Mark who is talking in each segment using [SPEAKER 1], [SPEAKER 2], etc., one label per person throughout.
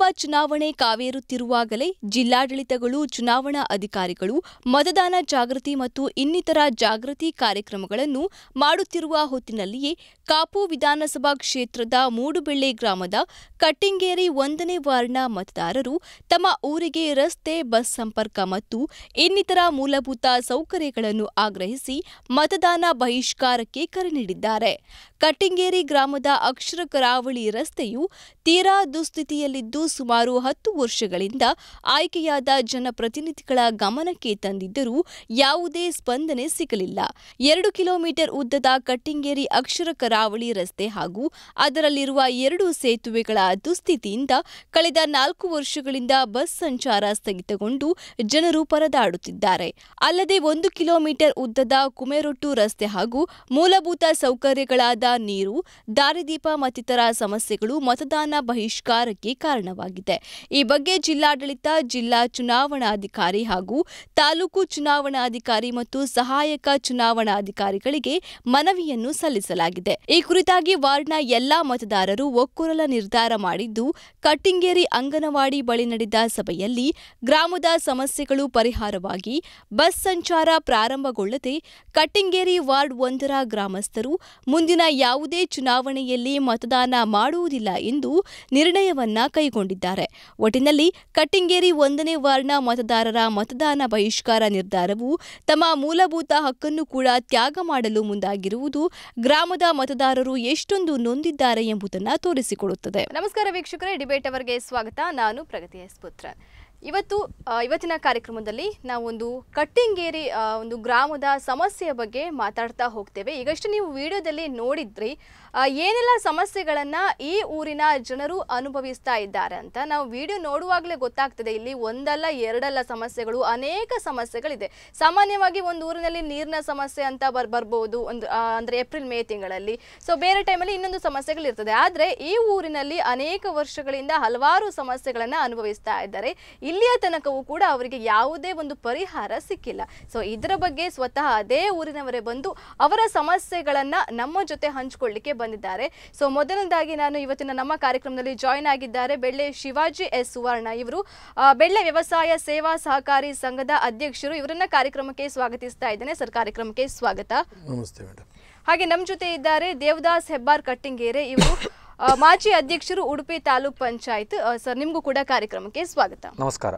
[SPEAKER 1] ಲೋಕಸಭಾ ಚುನಾವಣೆ ಕಾವೇರುತ್ತಿರುವಾಗಲೇ ಜಿಲ್ಲಾಡಳಿತಗಳು ಚುನಾವಣಾ ಅಧಿಕಾರಿಗಳು ಮತದಾನ ಜಾಗೃತಿ ಮತ್ತು ಇನ್ನಿತರ ಜಾಗೃತಿ ಕಾರ್ಯಕ್ರಮಗಳನ್ನು ಮಾಡುತ್ತಿರುವ ಹೊತ್ತಿನಲ್ಲಿಯೇ ಕಾಪು ವಿಧಾನಸಭಾ ಕ್ಷೇತ್ರದ ಮೂಡುಬೆಳ್ಳೆ ಗ್ರಾಮದ ಕಟ್ಟಿಂಗೇರಿ ಒಂದನೇ ವಾರ್ಡ್ನ ಮತದಾರರು ತಮ್ಮ ಊರಿಗೆ ರಸ್ತೆ ಬಸ್ ಸಂಪರ್ಕ ಮತ್ತು ಇನ್ನಿತರ ಮೂಲಭೂತ ಸೌಕರ್ಯಗಳನ್ನು ಆಗ್ರಹಿಸಿ ಮತದಾನ ಬಹಿಷ್ಕಾರಕ್ಕೆ ಕರೆ ನೀಡಿದ್ದಾರೆ ಕಟ್ಟಿಂಗೇರಿ ಗ್ರಾಮದ ಅಕ್ಷರ ಕರಾವಳಿ ರಸ್ತೆಯು ತೀರಾ ದುಸ್ಥಿತಿಯಲ್ಲಿದ್ದು ಸುಮಾರು ಹತ್ತು ವರ್ಷಗಳಿಂದ ಆಯ್ಕೆಯಾದ ಜನಪ್ರತಿನಿಧಿಗಳ ಗಮನಕ್ಕೆ ತಂದಿದ್ದರೂ ಯಾವುದೇ ಸ್ಪಂದನೆ ಸಿಗಲಿಲ್ಲ ಎರಡು ಕಿಲೋಮೀಟರ್ ಉದ್ದದ ಕಟ್ಟಿಂಗೇರಿ ಅಕ್ಷರ ಕರಾವಳಿ ರಸ್ತೆ ಹಾಗೂ ಅದರಲ್ಲಿರುವ ಎರಡು ಸೇತುವೆಗಳ ದುಸ್ಥಿತಿಯಿಂದ ಕಳೆದ ನಾಲ್ಕು ವರ್ಷಗಳಿಂದ ಬಸ್ ಸಂಚಾರ ಸ್ಥಗಿತಗೊಂಡು ಜನರು ಪರದಾಡುತ್ತಿದ್ದಾರೆ ಅಲ್ಲದೆ ಒಂದು ಕಿಲೋಮೀಟರ್ ಉದ್ದದ ಕುಮೆರೊಟ್ಟು ರಸ್ತೆ ಹಾಗೂ ಮೂಲಭೂತ ಸೌಕರ್ಯಗಳಾದ ನೀರು ದಾರಿದೀಪ ಮತ್ತಿತರ ಸಮಸ್ಯೆಗಳು ಮತದಾನ ಬಹಿಷ್ಕಾರಕ್ಕೆ ಕಾರಣವಾಗಿದೆ ಆರಂಭವಾಗಿದೆ ಈ ಬಗ್ಗೆ ಜಿಲ್ಲಾಡಳಿತ ಜಿಲ್ಲಾ ಚುನಾವಣಾಧಿಕಾರಿ ಹಾಗೂ ತಾಲೂಕು ಚುನಾವಣಾಧಿಕಾರಿ ಮತ್ತು ಸಹಾಯಕ ಚುನಾವಣಾಧಿಕಾರಿಗಳಿಗೆ ಮನವಿಯನ್ನು ಸಲ್ಲಿಸಲಾಗಿದೆ ಈ ಕುರಿತಾಗಿ ವಾರ್ಡ್ನ ಎಲ್ಲಾ ಮತದಾರರು ಒಕ್ಕೂರಲ ನಿರ್ಧಾರ ಮಾಡಿದ್ದು ಕಟ್ಟಿಂಗೇರಿ ಅಂಗನವಾಡಿ ಬಳಿ ನಡೆದ ಸಭೆಯಲ್ಲಿ ಗ್ರಾಮದ ಸಮಸ್ಯೆಗಳು ಪರಿಹಾರವಾಗಿ ಬಸ್ ಸಂಚಾರ ಪ್ರಾರಂಭಗೊಳ್ಳದೆ ಕಟ್ಟಿಂಗೇರಿ ವಾರ್ಡ್ ಒಂದರ ಗ್ರಾಮಸ್ಥರು ಮುಂದಿನ ಯಾವುದೇ ಚುನಾವಣೆಯಲ್ಲಿ ಮತದಾನ ಮಾಡುವುದಿಲ್ಲ ಎಂದು ನಿರ್ಣಯವನ್ನ ಕೈಗೊಂಡಿದೆ ಮಾಡಿಕೊಂಡಿದ್ದಾರೆ ಒಟ್ಟಿನಲ್ಲಿ ಕಟ್ಟಿಂಗೇರಿ ಒಂದನೇ ವಾರ್ಡ್ನ ಮತದಾರರ ಮತದಾನ ಬಹಿಷ್ಕಾರ ನಿರ್ಧಾರವು ತಮ್ಮ ಮೂಲಭೂತ ಹಕ್ಕನ್ನು ಕೂಡ ತ್ಯಾಗ ಮಾಡಲು ಮುಂದಾಗಿರುವುದು ಗ್ರಾಮದ ಮತದಾರರು ಎಷ್ಟೊಂದು ನೊಂದಿದ್ದಾರೆ ಎಂಬುದನ್ನು ತೋರಿಸಿಕೊಡುತ್ತದೆ ನಮಸ್ಕಾರ ವೀಕ್ಷಕರೇ ಡಿಬೇಟ್ ಅವರಿಗೆ ಸ್ವಾಗತ ನಾನು ಪ್ರಗತಿ ಎಸ್ ಪುತ್ರ ಇವತ್ತು ಇವತ್ತಿನ ಕಾರ್ಯಕ್ರಮದಲ್ಲಿ ನಾವೊಂದು ಕಟ್ಟಿಂಗೇರಿ ಒಂದು ಗ್ರಾಮದ ಸಮಸ್ಯೆಯ ಬಗ್ಗೆ ಮಾತಾಡ್ತಾ ಹೋಗ್ತೇವೆ ಈಗಷ್ಟು ನೀವು ವಿಡಿಯೋದಲ್ಲಿ ನೋಡಿದ್ರಿ ಏನೆಲ್ಲ ಸಮಸ್ಯೆಗಳನ್ನ ಈ ಊರಿನ ಜನರು ಅನುಭವಿಸ್ತಾ ಇದ್ದಾರೆ ಅಂತ ನಾವು ವಿಡಿಯೋ ನೋಡುವಾಗಲೇ ಗೊತ್ತಾಗ್ತದೆ ಇಲ್ಲಿ ಒಂದಲ್ಲ ಎರಡಲ್ಲ ಸಮಸ್ಯೆಗಳು ಅನೇಕ ಸಮಸ್ಯೆಗಳಿದೆ ಸಾಮಾನ್ಯವಾಗಿ ಒಂದು ಊರಿನಲ್ಲಿ ನೀರಿನ ಸಮಸ್ಯೆ ಅಂತ ಬರ್ ಬರ್ಬೋದು ಒಂದು ಅಂದರೆ ಏಪ್ರಿಲ್ ಮೇ ತಿಂಗಳಲ್ಲಿ ಸೊ ಬೇರೆ ಟೈಮಲ್ಲಿ ಇನ್ನೊಂದು ಸಮಸ್ಯೆಗಳಿರ್ತದೆ ಆದರೆ ಈ ಊರಿನಲ್ಲಿ ಅನೇಕ ವರ್ಷಗಳಿಂದ ಹಲವಾರು ಸಮಸ್ಯೆಗಳನ್ನು ಅನುಭವಿಸ್ತಾ ಇದ್ದಾರೆ ಇಲ್ಲಿಯ ತನಕವೂ ಕೂಡ ಅವರಿಗೆ ಯಾವುದೇ ಒಂದು ಪರಿಹಾರ ಸಿಕ್ಕಿಲ್ಲ ಸೊ ಇದರ ಬಗ್ಗೆ ಸ್ವತಃ ಅದೇ ಊರಿನವರೇ ಬಂದು ಅವರ ಸಮಸ್ಯೆಗಳನ್ನು ನಮ್ಮ ಜೊತೆ ಹಂಚಿಕೊಳ್ಳಿಕ್ಕೆ ಬಂದಿದ್ದಾರೆ ಸೊ ಮೊದಲನೇದಾಗಿ ನಾನು ಇವತ್ತಿನ ನಮ್ಮ ಕಾರ್ಯಕ್ರಮದಲ್ಲಿ ಜಾಯಿನ್ ಆಗಿದ್ದಾರೆ ಬೆಳ್ಳೆ ಶಿವಾಜಿ ಎಸ್ ಸುವರ್ಣ ಇವರು ಬೆಳ್ಳೆ ವ್ಯವಸಾಯ ಸೇವಾ ಸಹಕಾರಿ ಸಂಘದ ಅಧ್ಯಕ್ಷರು ಇವರನ್ನ ಕಾರ್ಯಕ್ರಮಕ್ಕೆ ಸ್ವಾಗತಿಸ್ತಾ ಇದ್ದೇನೆ ಸರ್ ಕಾರ್ಯಕ್ರಮಕ್ಕೆ ಸ್ವಾಗತ ನಮಸ್ತೆ ಹಾಗೆ ನಮ್ಮ ಜೊತೆ ಇದ್ದಾರೆ ದೇವದಾಸ್ ಹೆಬ್ಬಾರ್ ಕಟ್ಟಿಂಗೇರೆ ಇವರು ಮಾಜಿ ಅಧ್ಯಕ್ಷರು ಉಡುಪಿ ತಾಲೂಕ್ ಪಂಚಾಯತ್ ಸರ್ ನಿಮಗೂ ಕೂಡ ಕಾರ್ಯಕ್ರಮಕ್ಕೆ ಸ್ವಾಗತ ನಮಸ್ಕಾರ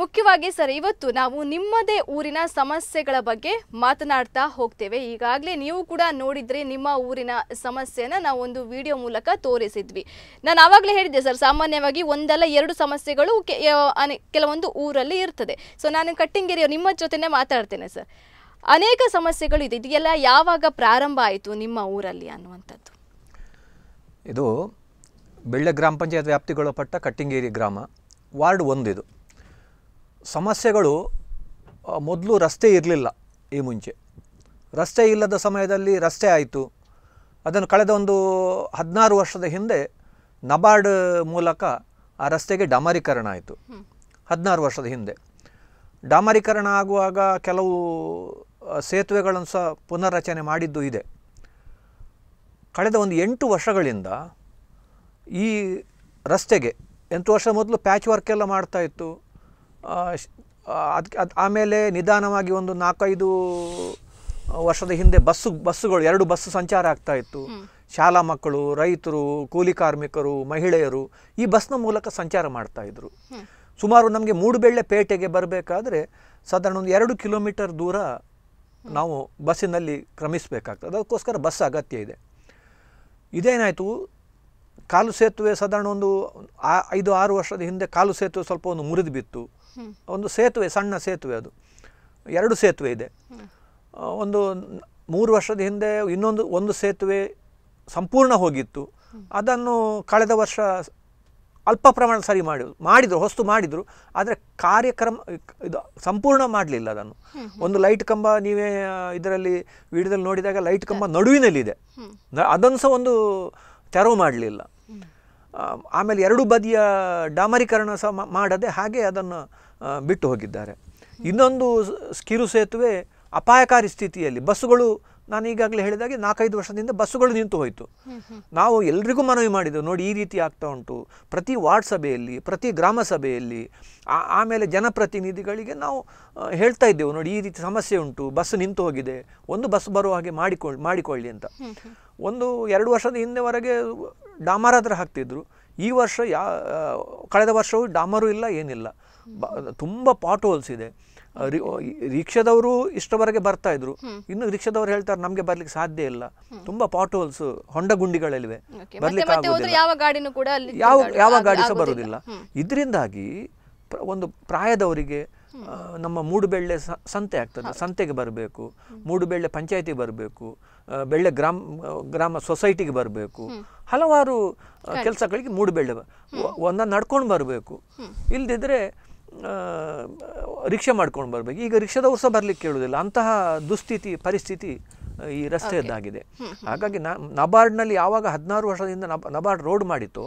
[SPEAKER 1] ಮುಖ್ಯವಾಗಿ ಸರ್ ಇವತ್ತು ನಾವು ನಿಮ್ಮದೇ ಊರಿನ ಸಮಸ್ಯೆಗಳ ಬಗ್ಗೆ ಮಾತನಾಡ್ತಾ ಹೋಗ್ತೇವೆ ಈಗಾಗಲೇ ನೀವು ಕೂಡ ನೋಡಿದ್ರೆ ನಿಮ್ಮ ಊರಿನ ಸಮಸ್ಯೆನ ನಾವು ಒಂದು ವಿಡಿಯೋ ಮೂಲಕ ತೋರಿಸಿದ್ವಿ ನಾನು ಆವಾಗಲೇ ಹೇಳಿದ್ದೆ ಸರ್ ಸಾಮಾನ್ಯವಾಗಿ ಒಂದಲ್ಲ ಎರಡು ಸಮಸ್ಯೆಗಳು ಕೆಲವೊಂದು ಊರಲ್ಲಿ ಇರ್ತದೆ ಸೊ ನಾನು ಕಟ್ಟಿಂಗೇರಿ ನಿಮ್ಮ ಜೊತೆನೆ ಮಾತಾಡ್ತೇನೆ ಸರ್ ಅನೇಕ ಸಮಸ್ಯೆಗಳು ಇದೆ ಇದೆಲ್ಲ ಯಾವಾಗ ಪ್ರಾರಂಭ ಆಯಿತು ನಿಮ್ಮ ಊರಲ್ಲಿ ಅನ್ನುವಂಥದ್ದು
[SPEAKER 2] ಇದು ಬೆಳ್ಳೆ ಗ್ರಾಮ ಪಂಚಾಯತ್ ವ್ಯಾಪ್ತಿಗೊಳಪಟ್ಟ ಕಟ್ಟಿಂಗೇರಿ ಗ್ರಾಮ ವಾರ್ಡ್ ಒಂದು ಇದು ಸಮಸ್ಯೆಗಳು ಮೊದಲು ರಸ್ತೆ ಇರಲಿಲ್ಲ ಈ ಮುಂಚೆ ರಸ್ತೆ ಇಲ್ಲದ ಸಮಯದಲ್ಲಿ ರಸ್ತೆ ಆಯಿತು ಅದನ್ನು ಕಳೆದ ಒಂದು ಹದಿನಾರು ವರ್ಷದ ಹಿಂದೆ ನಬಾರ್ಡ್ ಮೂಲಕ ಆ ರಸ್ತೆಗೆ ಡಾಮರೀಕರಣ ಆಯಿತು ಹದಿನಾರು ವರ್ಷದ ಹಿಂದೆ ಡಾಮರೀಕರಣ ಆಗುವಾಗ ಕೆಲವು ಸೇತುವೆಗಳನ್ನು ಸಹ ಪುನರ್ರಚನೆ ಮಾಡಿದ್ದು ಇದೆ ಕಳೆದ ಒಂದು ಎಂಟು ವರ್ಷಗಳಿಂದ ಈ ರಸ್ತೆಗೆ ಎಂಟು ವರ್ಷ ಮೊದಲು ಪ್ಯಾಚ್ ವರ್ಕ್ ಎಲ್ಲ ಇತ್ತು ಅದಕ್ಕೆ ಅದು ಆಮೇಲೆ ನಿಧಾನವಾಗಿ ಒಂದು ನಾಲ್ಕೈದು ವರ್ಷದ ಹಿಂದೆ ಬಸ್ಸು ಬಸ್ಸುಗಳು ಎರಡು ಬಸ್ಸು ಸಂಚಾರ ಆಗ್ತಾ ಇತ್ತು ಶಾಲಾ ಮಕ್ಕಳು ರೈತರು ಕೂಲಿ ಕಾರ್ಮಿಕರು ಮಹಿಳೆಯರು ಈ ಬಸ್ನ ಮೂಲಕ ಸಂಚಾರ ಮಾಡ್ತಾ ಇದ್ರು ಸುಮಾರು ನಮಗೆ ಮೂಡುಬೆಳ್ಳೆ ಪೇಟೆಗೆ ಬರಬೇಕಾದ್ರೆ ಸಾಧಾರಣ ಒಂದು ಎರಡು ಕಿಲೋಮೀಟರ್ ದೂರ ನಾವು ಬಸ್ಸಿನಲ್ಲಿ ಕ್ರಮಿಸಬೇಕಾಗ್ತದೆ ಅದಕ್ಕೋಸ್ಕರ ಬಸ್ ಅಗತ್ಯ ಇದೆ ಇದೇನಾಯಿತು ಕಾಲು ಸೇತುವೆ ಸಾಧಾರಣ ಒಂದು ಐದು ಆರು ವರ್ಷದ ಹಿಂದೆ ಕಾಲು ಸೇತುವೆ ಸ್ವಲ್ಪ ಒಂದು ಮುರಿದು ಬಿತ್ತು ಒಂದು ಸೇತುವೆ ಸಣ್ಣ ಸೇತುವೆ ಅದು ಎರಡು ಸೇತುವೆ ಇದೆ ಒಂದು ಮೂರು ವರ್ಷದ ಹಿಂದೆ ಇನ್ನೊಂದು ಒಂದು ಸೇತುವೆ ಸಂಪೂರ್ಣ ಹೋಗಿತ್ತು ಅದನ್ನು ಕಳೆದ ವರ್ಷ ಅಲ್ಪ ಪ್ರಮಾಣ ಸರಿ ಮಾಡಿದ್ರು ಮಾಡಿದರು ಹೊಸ್ತು ಮಾಡಿದರು ಆದರೆ ಕಾರ್ಯಕ್ರಮ ಇದು ಸಂಪೂರ್ಣ ಮಾಡಲಿಲ್ಲ ಅದನ್ನು ಒಂದು ಲೈಟ್ ಕಂಬ ನೀವೇ ಇದರಲ್ಲಿ ವಿಡಿಯೋದಲ್ಲಿ ನೋಡಿದಾಗ ಲೈಟ್ ಕಂಬ ನಡುವಿನಲ್ಲಿದೆ ಅದನ್ನು ಸಹ ಒಂದು ತೆರವು ಮಾಡಲಿಲ್ಲ ಆಮೇಲೆ ಎರಡು ಬದಿಯ ಡಾಮರೀಕರಣ ಸಹ ಮಾಡದೆ ಹಾಗೆ ಅದನ್ನು ಬಿಟ್ಟು ಹೋಗಿದ್ದಾರೆ ಇನ್ನೊಂದು ಕಿರು ಸೇತುವೆ ಅಪಾಯಕಾರಿ ಸ್ಥಿತಿಯಲ್ಲಿ ಬಸ್ಸುಗಳು ನಾನು ಈಗಾಗಲೇ ಹೇಳಿದಾಗೆ ನಾಲ್ಕೈದು ವರ್ಷದಿಂದ ಬಸ್ಸುಗಳು ನಿಂತು ಹೋಯಿತು ನಾವು ಎಲ್ರಿಗೂ ಮನವಿ ಮಾಡಿದ್ದೆವು ನೋಡಿ ಈ ರೀತಿ ಆಗ್ತಾ ಉಂಟು ಪ್ರತಿ ವಾರ್ಡ್ ಸಭೆಯಲ್ಲಿ ಪ್ರತಿ ಗ್ರಾಮ ಸಭೆಯಲ್ಲಿ ಆಮೇಲೆ ಜನಪ್ರತಿನಿಧಿಗಳಿಗೆ ನಾವು ಹೇಳ್ತಾ ಇದ್ದೆವು ನೋಡಿ ಈ ರೀತಿ ಸಮಸ್ಯೆ ಉಂಟು ಬಸ್ ನಿಂತು ಹೋಗಿದೆ ಒಂದು ಬಸ್ ಬರುವ ಹಾಗೆ ಮಾಡಿಕೊಳ್ಳಿ ಮಾಡಿಕೊಳ್ಳಿ ಅಂತ ಒಂದು ಎರಡು ವರ್ಷದ ಹಿಂದೆವರೆಗೆ ಡಾಮರ್ ಆದರೆ ಹಾಕ್ತಿದ್ರು ಈ ವರ್ಷ ಯಾ ಕಳೆದ ವರ್ಷವೂ ಡಾಮರು ಇಲ್ಲ ಏನಿಲ್ಲ ಬ ತುಂಬ ಪಾಟ್ ಹೋಲ್ಸ್ ಇದೆ ರಿಕ್ಷಾದವರು ಇಷ್ಟವರೆಗೆ ಬರ್ತಾ ಇದ್ರು ಇನ್ನು ರಿಕ್ಷಾದವರು ಹೇಳ್ತಾರೆ ನಮಗೆ ಬರ್ಲಿಕ್ಕೆ ಸಾಧ್ಯ ಇಲ್ಲ ತುಂಬಾ ಪಾಟ್ ಹೋಲ್ಸ್ ಹೊಂಡ ಗುಂಡಿಗಳಲ್ಲಿವೆ ಬರ್ಲಿಕ್ಕೆ
[SPEAKER 1] ಯಾವ ಯಾವ ಗಾಡಿ ಸಹ ಬರುವುದಿಲ್ಲ
[SPEAKER 2] ಇದರಿಂದಾಗಿ ಒಂದು ಪ್ರಾಯದವರಿಗೆ ನಮ್ಮ ಮೂಡುಬೆಳ್ಳೆ ಸಂತೆ ಆಗ್ತದೆ ಸಂತೆಗೆ ಬರಬೇಕು ಮೂಡುಬೆಳ್ಳೆ ಪಂಚಾಯಿತಿ ಬರಬೇಕು ಬೆಳ್ಳೆ ಗ್ರಾಮ ಗ್ರಾಮ ಸೊಸೈಟಿಗೆ ಬರಬೇಕು ಹಲವಾರು ಕೆಲಸಗಳಿಗೆ ಮೂಡುಬೆಳ್ಳೆ ಒಂದ ನಡ್ಕೊಂಡು ಬರಬೇಕು ಇಲ್ಲದಿದ್ದರೆ ರಿಕ್ಷಾ ಮಾಡ್ಕೊಂಡು ಬರಬೇಕು ಈಗ ರಿಕ್ಷಾದವ್ರು ಸಹ ಬರಲಿಕ್ಕೆ ಕೇಳುವುದಿಲ್ಲ ಅಂತಹ ದುಸ್ಥಿತಿ ಪರಿಸ್ಥಿತಿ ಈ ರಸ್ತೆಯದ್ದಾಗಿದೆ ಹಾಗಾಗಿ ನಬಾರ್ಡ್ನಲ್ಲಿ ಯಾವಾಗ ಹದಿನಾರು ವರ್ಷದಿಂದ ನಬಾರ್ಡ್ ರೋಡ್ ಮಾಡಿತ್ತು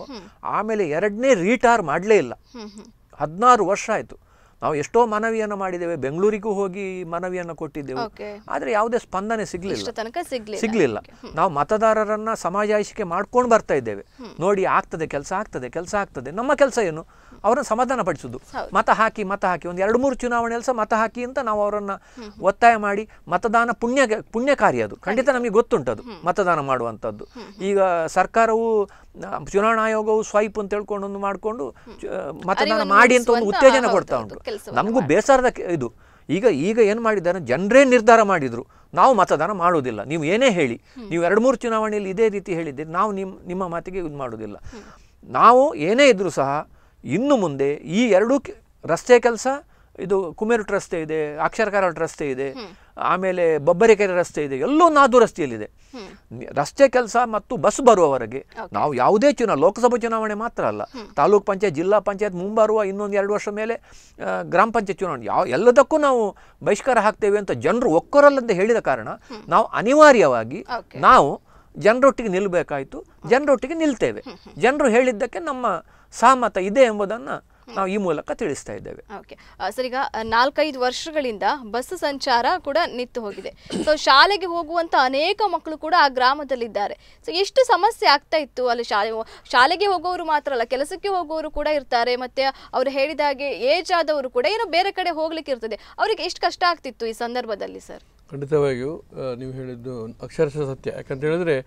[SPEAKER 2] ಆಮೇಲೆ ಎರಡನೇ ರೀಟಾರ್ ಮಾಡಲೇ ಇಲ್ಲ ಹದಿನಾರು ವರ್ಷ ಆಯಿತು ನಾವು ಎಷ್ಟೋ ಮನವಿಯನ್ನು ಮಾಡಿದ್ದೇವೆ ಬೆಂಗಳೂರಿಗೂ ಹೋಗಿ ಮನವಿಯನ್ನು ಕೊಟ್ಟಿದ್ದೇವೆ ಆದರೆ ಯಾವುದೇ ಸ್ಪಂದನೆ ಸಿಗಲಿಲ್ಲ
[SPEAKER 1] ಸಿಗಲಿಲ್ಲ ನಾವು
[SPEAKER 2] ಮತದಾರರನ್ನ ಸಮಾಜಾಯಿಷಿಕೆ ಮಾಡ್ಕೊಂಡು ಬರ್ತಾ ಇದ್ದೇವೆ ನೋಡಿ ಆಗ್ತದೆ ಕೆಲಸ ಆಗ್ತದೆ ಕೆಲಸ ಆಗ್ತದೆ ನಮ್ಮ ಕೆಲಸ ಏನು ಅವರನ್ನು ಸಮಾಧಾನಪಡಿಸೋದು ಮತ ಹಾಕಿ ಮತ ಹಾಕಿ ಒಂದು ಎರಡು ಮೂರು ಚುನಾವಣೆಯಲ್ಲಿ ಸಹ ಮತ ಹಾಕಿ ಅಂತ ನಾವು ಅವರನ್ನು ಒತ್ತಾಯ ಮಾಡಿ ಮತದಾನ ಪುಣ್ಯ ಪುಣ್ಯ ಕಾರ್ಯ ಅದು ಖಂಡಿತ ನಮಗೆ ಗೊತ್ತುಂಟದು ಮತದಾನ ಮಾಡುವಂಥದ್ದು ಈಗ ಸರ್ಕಾರವು ಚುನಾವಣಾ ಆಯೋಗವು ಸ್ವೈಪ್ ಅಂತ ಹೇಳ್ಕೊಂಡು ಒಂದು ಮಾಡಿಕೊಂಡು ಮತದಾನ ಮಾಡಿ ಅಂತ ಒಂದು ಉತ್ತೇಜನ ಕೊಡ್ತಾ ಉಂಟು ನಮಗೂ ಬೇಸರದ ಇದು ಈಗ ಈಗ ಏನು ಮಾಡಿದ್ದಾರೆ ಜನರೇ ನಿರ್ಧಾರ ಮಾಡಿದರು ನಾವು ಮತದಾನ ಮಾಡೋದಿಲ್ಲ ನೀವು ಏನೇ ಹೇಳಿ ನೀವು ಎರಡು ಮೂರು ಚುನಾವಣೆಯಲ್ಲಿ ಇದೇ ರೀತಿ ಹೇಳಿದ್ದೀರಿ ನಾವು ನಿಮ್ಮ ನಿಮ್ಮ ಮಾತಿಗೆ ಇದು ಮಾಡೋದಿಲ್ಲ ನಾವು ಏನೇ ಇದ್ದರೂ ಸಹ ಇನ್ನು ಮುಂದೆ ಈ ಎರಡೂ ರಸ್ತೆ ಕೆಲಸ ಇದು ಕುಮೇರುಟ್ ರಸ್ತೆ ಇದೆ ಅಕ್ಷರಕಾರ ರಸ್ತೆ ಇದೆ ಆಮೇಲೆ ಬಬ್ಬರಿಕೆರೆ ರಸ್ತೆ ಇದೆ ಎಲ್ಲೋ ನಾದು ರಸ್ತೆಯಲ್ಲಿದೆ ರಸ್ತೆ ಕೆಲಸ ಮತ್ತು ಬಸ್ ಬರುವವರೆಗೆ ನಾವು ಯಾವುದೇ ಚುನಾವ ಲೋಕಸಭಾ ಚುನಾವಣೆ ಮಾತ್ರ ಅಲ್ಲ ತಾಲೂಕ್ ಪಂಚಾಯತ್ ಜಿಲ್ಲಾ ಪಂಚಾಯತ್ ಮುಂಬರುವ ಇನ್ನೊಂದು ಎರಡು ವರ್ಷ ಮೇಲೆ ಗ್ರಾಮ ಪಂಚಾಯತ್ ಚುನಾವಣೆ ಯಾವ ಎಲ್ಲದಕ್ಕೂ ನಾವು ಬಹಿಷ್ಕಾರ ಹಾಕ್ತೇವೆ ಅಂತ ಜನರು ಒಕ್ಕೊರಲ್ಲಂತ ಹೇಳಿದ ಕಾರಣ ನಾವು ಅನಿವಾರ್ಯವಾಗಿ ನಾವು ಜನರೊಟ್ಟಿಗೆ ನಿಲ್ಲಬೇಕಾಯಿತು ಜನರೊಟ್ಟಿಗೆ ನಿಲ್ತೇವೆ ಜನರು ಹೇಳಿದ್ದಕ್ಕೆ ನಮ್ಮ ಸಹಮತ ಇದೆ ಎಂಬುದನ್ನು ನಾವು ಈ ಮೂಲಕ ತಿಳಿಸ್ತಾ ಇದ್ದೇವೆ
[SPEAKER 1] ಓಕೆ ಸರ್ ಈಗ ನಾಲ್ಕೈದು ವರ್ಷಗಳಿಂದ ಬಸ್ ಸಂಚಾರ ಕೂಡ ನಿಂತು ಹೋಗಿದೆ ಸೊ ಶಾಲೆಗೆ ಹೋಗುವಂತ ಅನೇಕ ಮಕ್ಕಳು ಕೂಡ ಆ ಗ್ರಾಮದಲ್ಲಿದ್ದಾರೆ ಸೊ ಎಷ್ಟು ಸಮಸ್ಯೆ ಆಗ್ತಾ ಇತ್ತು ಅಲ್ಲಿ ಶಾಲೆ ಶಾಲೆಗೆ ಹೋಗೋರು ಮಾತ್ರ ಅಲ್ಲ ಕೆಲಸಕ್ಕೆ ಹೋಗೋರು ಕೂಡ ಇರ್ತಾರೆ ಮತ್ತೆ ಅವರು ಹೇಳಿದ ಹಾಗೆ ಏಜ್ ಆದವರು ಕೂಡ ಏನೋ ಬೇರೆ ಕಡೆ ಹೋಗ್ಲಿಕ್ಕೆ ಇರ್ತದೆ ಅವರಿಗೆ ಎಷ್ಟು ಕಷ್ಟ ಆಗ್ತಿತ್ತು ಈ ಸಂದರ್ಭದಲ್ಲಿ ಸರ್
[SPEAKER 3] ಖಂಡಿತವಾಗಿಯೂ ನೀವು ಹೇಳಿದ್ದು ಅಕ್ಷರಶಃ ಸತ್ಯ ಯಾಕಂತ ಹೇಳಿದ್ರೆ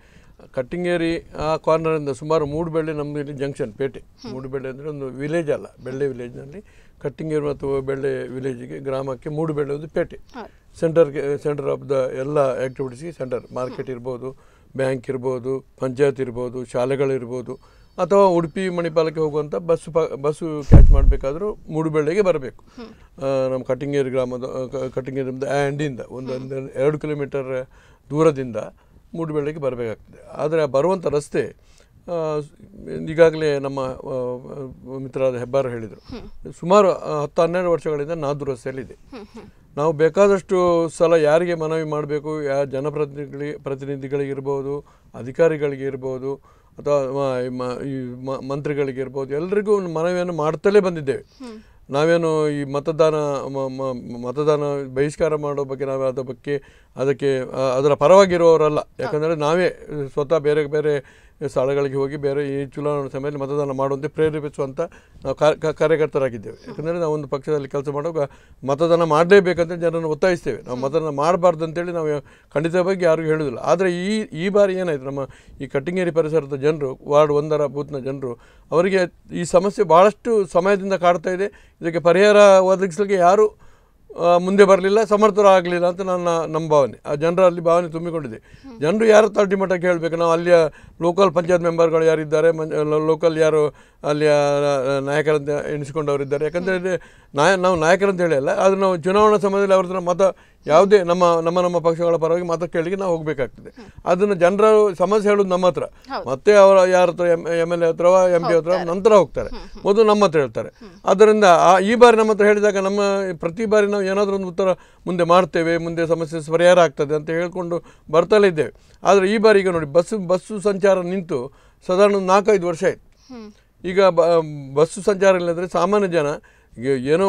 [SPEAKER 3] ಕಟ್ಟಿಂಗೇರಿ ಆ ಕಾರ್ನರಿಂದ ಸುಮಾರು ಮೂಡುಬೆಳ್ಳಿ ನಮ್ಮದು ಇಲ್ಲಿ ಜಂಕ್ಷನ್ ಪೇಟೆ ಮೂಡುಬೆಳ್ಳಿ ಅಂದರೆ ಒಂದು ವಿಲೇಜ್ ಅಲ್ಲ ಬೆಳ್ಳೆ ವಿಲೇಜ್ನಲ್ಲಿ ಕಟ್ಟಿಂಗೇರಿ ಮತ್ತು ಬೆಳ್ಳೆ ವಿಲೇಜಿಗೆ ಗ್ರಾಮಕ್ಕೆ ಮೂಡುಬೆಳ್ಳೆ ಒಂದು ಪೇಟೆ ಸೆಂಟರ್ಗೆ ಸೆಂಟರ್ ಆಫ್ ದ ಎಲ್ಲ ಆ್ಯಕ್ಟಿವಿಟೀಸ್ಗೆ ಸೆಂಟರ್ ಮಾರ್ಕೆಟ್ ಇರ್ಬೋದು ಬ್ಯಾಂಕ್ ಇರ್ಬೋದು ಪಂಚಾಯತ್ ಇರ್ಬೋದು ಶಾಲೆಗಳಿರ್ಬೋದು ಅಥವಾ ಉಡುಪಿ ಮಣಿಪಾಲಕ್ಕೆ ಹೋಗುವಂಥ ಬಸ್ಸು ಪ ಬಸ್ಸು ಕ್ಯಾಚ್ ಮಾಡಬೇಕಾದ್ರೂ ಮೂಡುಬೆಳ್ಳಿಗೆ ಬರಬೇಕು ನಮ್ಮ ಕಟ್ಟಿಂಗೇರಿ ಗ್ರಾಮದ ಕಟ್ಟಿಂಗೇರಿಯಿಂದ ಆ್ಯಂಡಿಂದ ಒಂದು ಎರಡು ಕಿಲೋಮೀಟರ್ ದೂರದಿಂದ ಮೂಡುಬೆಳ್ಳಗೆ ಬರಬೇಕಾಗ್ತದೆ ಆದರೆ ಬರುವಂಥ ರಸ್ತೆ ಈಗಾಗಲೇ ನಮ್ಮ ಮಿತ್ರರಾದ ಹೆಬ್ಬಾರ್ ಹೇಳಿದರು ಸುಮಾರು ಹತ್ತು ಹನ್ನೆರಡು ವರ್ಷಗಳಿಂದ ನಾದು ರಸ್ತೆಯಲ್ಲಿದೆ ನಾವು ಬೇಕಾದಷ್ಟು ಸಲ ಯಾರಿಗೆ ಮನವಿ ಮಾಡಬೇಕು ಯಾ ಜನಪ್ರತಿನಿಧಿಗಳಿಗೆ ಪ್ರತಿನಿಧಿಗಳಿಗಿರ್ಬೋದು ಅಧಿಕಾರಿಗಳಿಗೆ ಇರ್ಬೋದು ಅಥವಾ ಈ ಮಂತ್ರಿಗಳಿಗಿರ್ಬೋದು ಎಲ್ಲರಿಗೂ ಮನವಿಯನ್ನು ಮಾಡ್ತಲೇ ಬಂದಿದ್ದೇವೆ ನಾವೇನು ಈ ಮತದಾನ ಮತದಾನ ಬಹಿಷ್ಕಾರ ಮಾಡೋ ಬಗ್ಗೆ ನಾವೇ ಅದರ ಬಗ್ಗೆ ಅದಕ್ಕೆ ಅದರ ಪರವಾಗಿರುವವರಲ್ಲ ಯಾಕಂದರೆ ನಾವೇ ಸ್ವತಃ ಬೇರೆ ಬೇರೆ ಸ್ಥಳಗಳಿಗೆ ಹೋಗಿ ಬೇರೆ ಈ ಚುನಾವಣಾ ಸಮಯದಲ್ಲಿ ಮತದಾನ ಮಾಡುವಂತೆ ಪ್ರೇರೇಪಿಸುವಂಥ ನಾವು ಕಾರ್ಯಕರ್ತರಾಗಿದ್ದೇವೆ ಯಾಕಂದರೆ ನಾವು ಒಂದು ಪಕ್ಷದಲ್ಲಿ ಕೆಲಸ ಮಾಡುವಾಗ ಮತದಾನ ಮಾಡಲೇಬೇಕಂತ ಜನರನ್ನು ಒತ್ತಾಯಿಸ್ತೇವೆ ನಾವು ಮತದಾನ ಮಾಡಬಾರ್ದು ಅಂತೇಳಿ ನಾವು ಖಂಡಿತವಾಗಿ ಯಾರಿಗೂ ಹೇಳುವುದಿಲ್ಲ ಆದರೆ ಈ ಈ ಬಾರಿ ಏನಾಯಿತು ನಮ್ಮ ಈ ಕಟ್ಟಿಂಗೇರಿ ಪರಿಸರದ ಜನರು ವಾರ್ಡ್ ಒಂದರ ಬೂತ್ನ ಜನರು ಅವರಿಗೆ ಈ ಸಮಸ್ಯೆ ಭಾಳಷ್ಟು ಸಮಯದಿಂದ ಕಾಡ್ತಾ ಇದೆ ಇದಕ್ಕೆ ಪರಿಹಾರ ಒದಗಿಸಲಿಕ್ಕೆ ಯಾರು ಮುಂದೆ ಬರಲಿಲ್ಲ ಸಮರ್ಥರು ಆಗಲಿಲ್ಲ ಅಂತ ನನ್ನ ನಮ್ಮ ಭಾವನೆ ಆ ಜನರ ಅಲ್ಲಿ ಭಾವನೆ ತುಂಬಿಕೊಂಡಿದೆ ಜನರು ಯಾರು ಅಲ್ಟಿಮೇಟ್ ಮಟ್ಟಕ್ಕೆ ಹೇಳಬೇಕು ನಾವು ಅಲ್ಲಿಯ ಲೋಕಲ್ ಪಂಚಾಯತ್ ಮೆಂಬರ್ಗಳು ಯಾರಿದ್ದಾರೆ ಲೋಕಲ್ ಯಾರು ಅಲ್ಲಿಯ ನಾಯಕರಂತ ಎಣಿಸಿಕೊಂಡವರಿದ್ದಾರೆ ಯಾಕಂದರೆ ನಾಯ ನಾವು ನಾಯಕರಂತ ಹೇಳಿಲ್ಲ ಆದರೆ ನಾವು ಚುನಾವಣಾ ಸಮಯದಲ್ಲಿ ಅವ್ರ ಮತ ಯಾವುದೇ ನಮ್ಮ ನಮ್ಮ ನಮ್ಮ ಪಕ್ಷಗಳ ಪರವಾಗಿ ಮತ ಕೇಳಲಿಕ್ಕೆ ನಾವು ಹೋಗಬೇಕಾಗ್ತದೆ ಅದನ್ನು ಜನರ ಸಮಸ್ಯೆ ಹೇಳೋದು ನಮ್ಮ ಹತ್ರ ಮತ್ತೆ ಅವರ ಯಾರ ಹತ್ರ ಎಮ್ ಎಲ್ ಎ ಹತ್ರ ಎಮ್ ಪಿ ಹತ್ರ ನಂತರ ಹೋಗ್ತಾರೆ ಮೊದಲು ನಮ್ಮ ಹತ್ರ ಹೇಳ್ತಾರೆ ಆದ್ದರಿಂದ ಈ ಬಾರಿ ನಮ್ಮ ಹತ್ರ ಹೇಳಿದಾಗ ನಮ್ಮ ಪ್ರತಿ ಬಾರಿ ನಾವು ಏನಾದರೂ ಒಂದು ಉತ್ತರ ಮುಂದೆ ಮಾಡ್ತೇವೆ ಮುಂದೆ ಸಮಸ್ಯೆ ಪರಿಹಾರ ಆಗ್ತದೆ ಅಂತ ಹೇಳಿಕೊಂಡು ಬರ್ತಲೇ ಇದ್ದೇವೆ ಆದರೆ ಈ ಬಾರಿ ಈಗ ನೋಡಿ ಬಸ್ಸು ಬಸ್ಸು ಸಂಚಾರ ನಿಂತು ಸಾಧಾರಣ ನಾಲ್ಕೈದು ವರ್ಷ ಆಯಿತು ಈಗ ಬಸ್ಸು ಸಂಚಾರ ಇಲ್ಲದ್ರೆ ಸಾಮಾನ್ಯ ಜನ ಏನೋ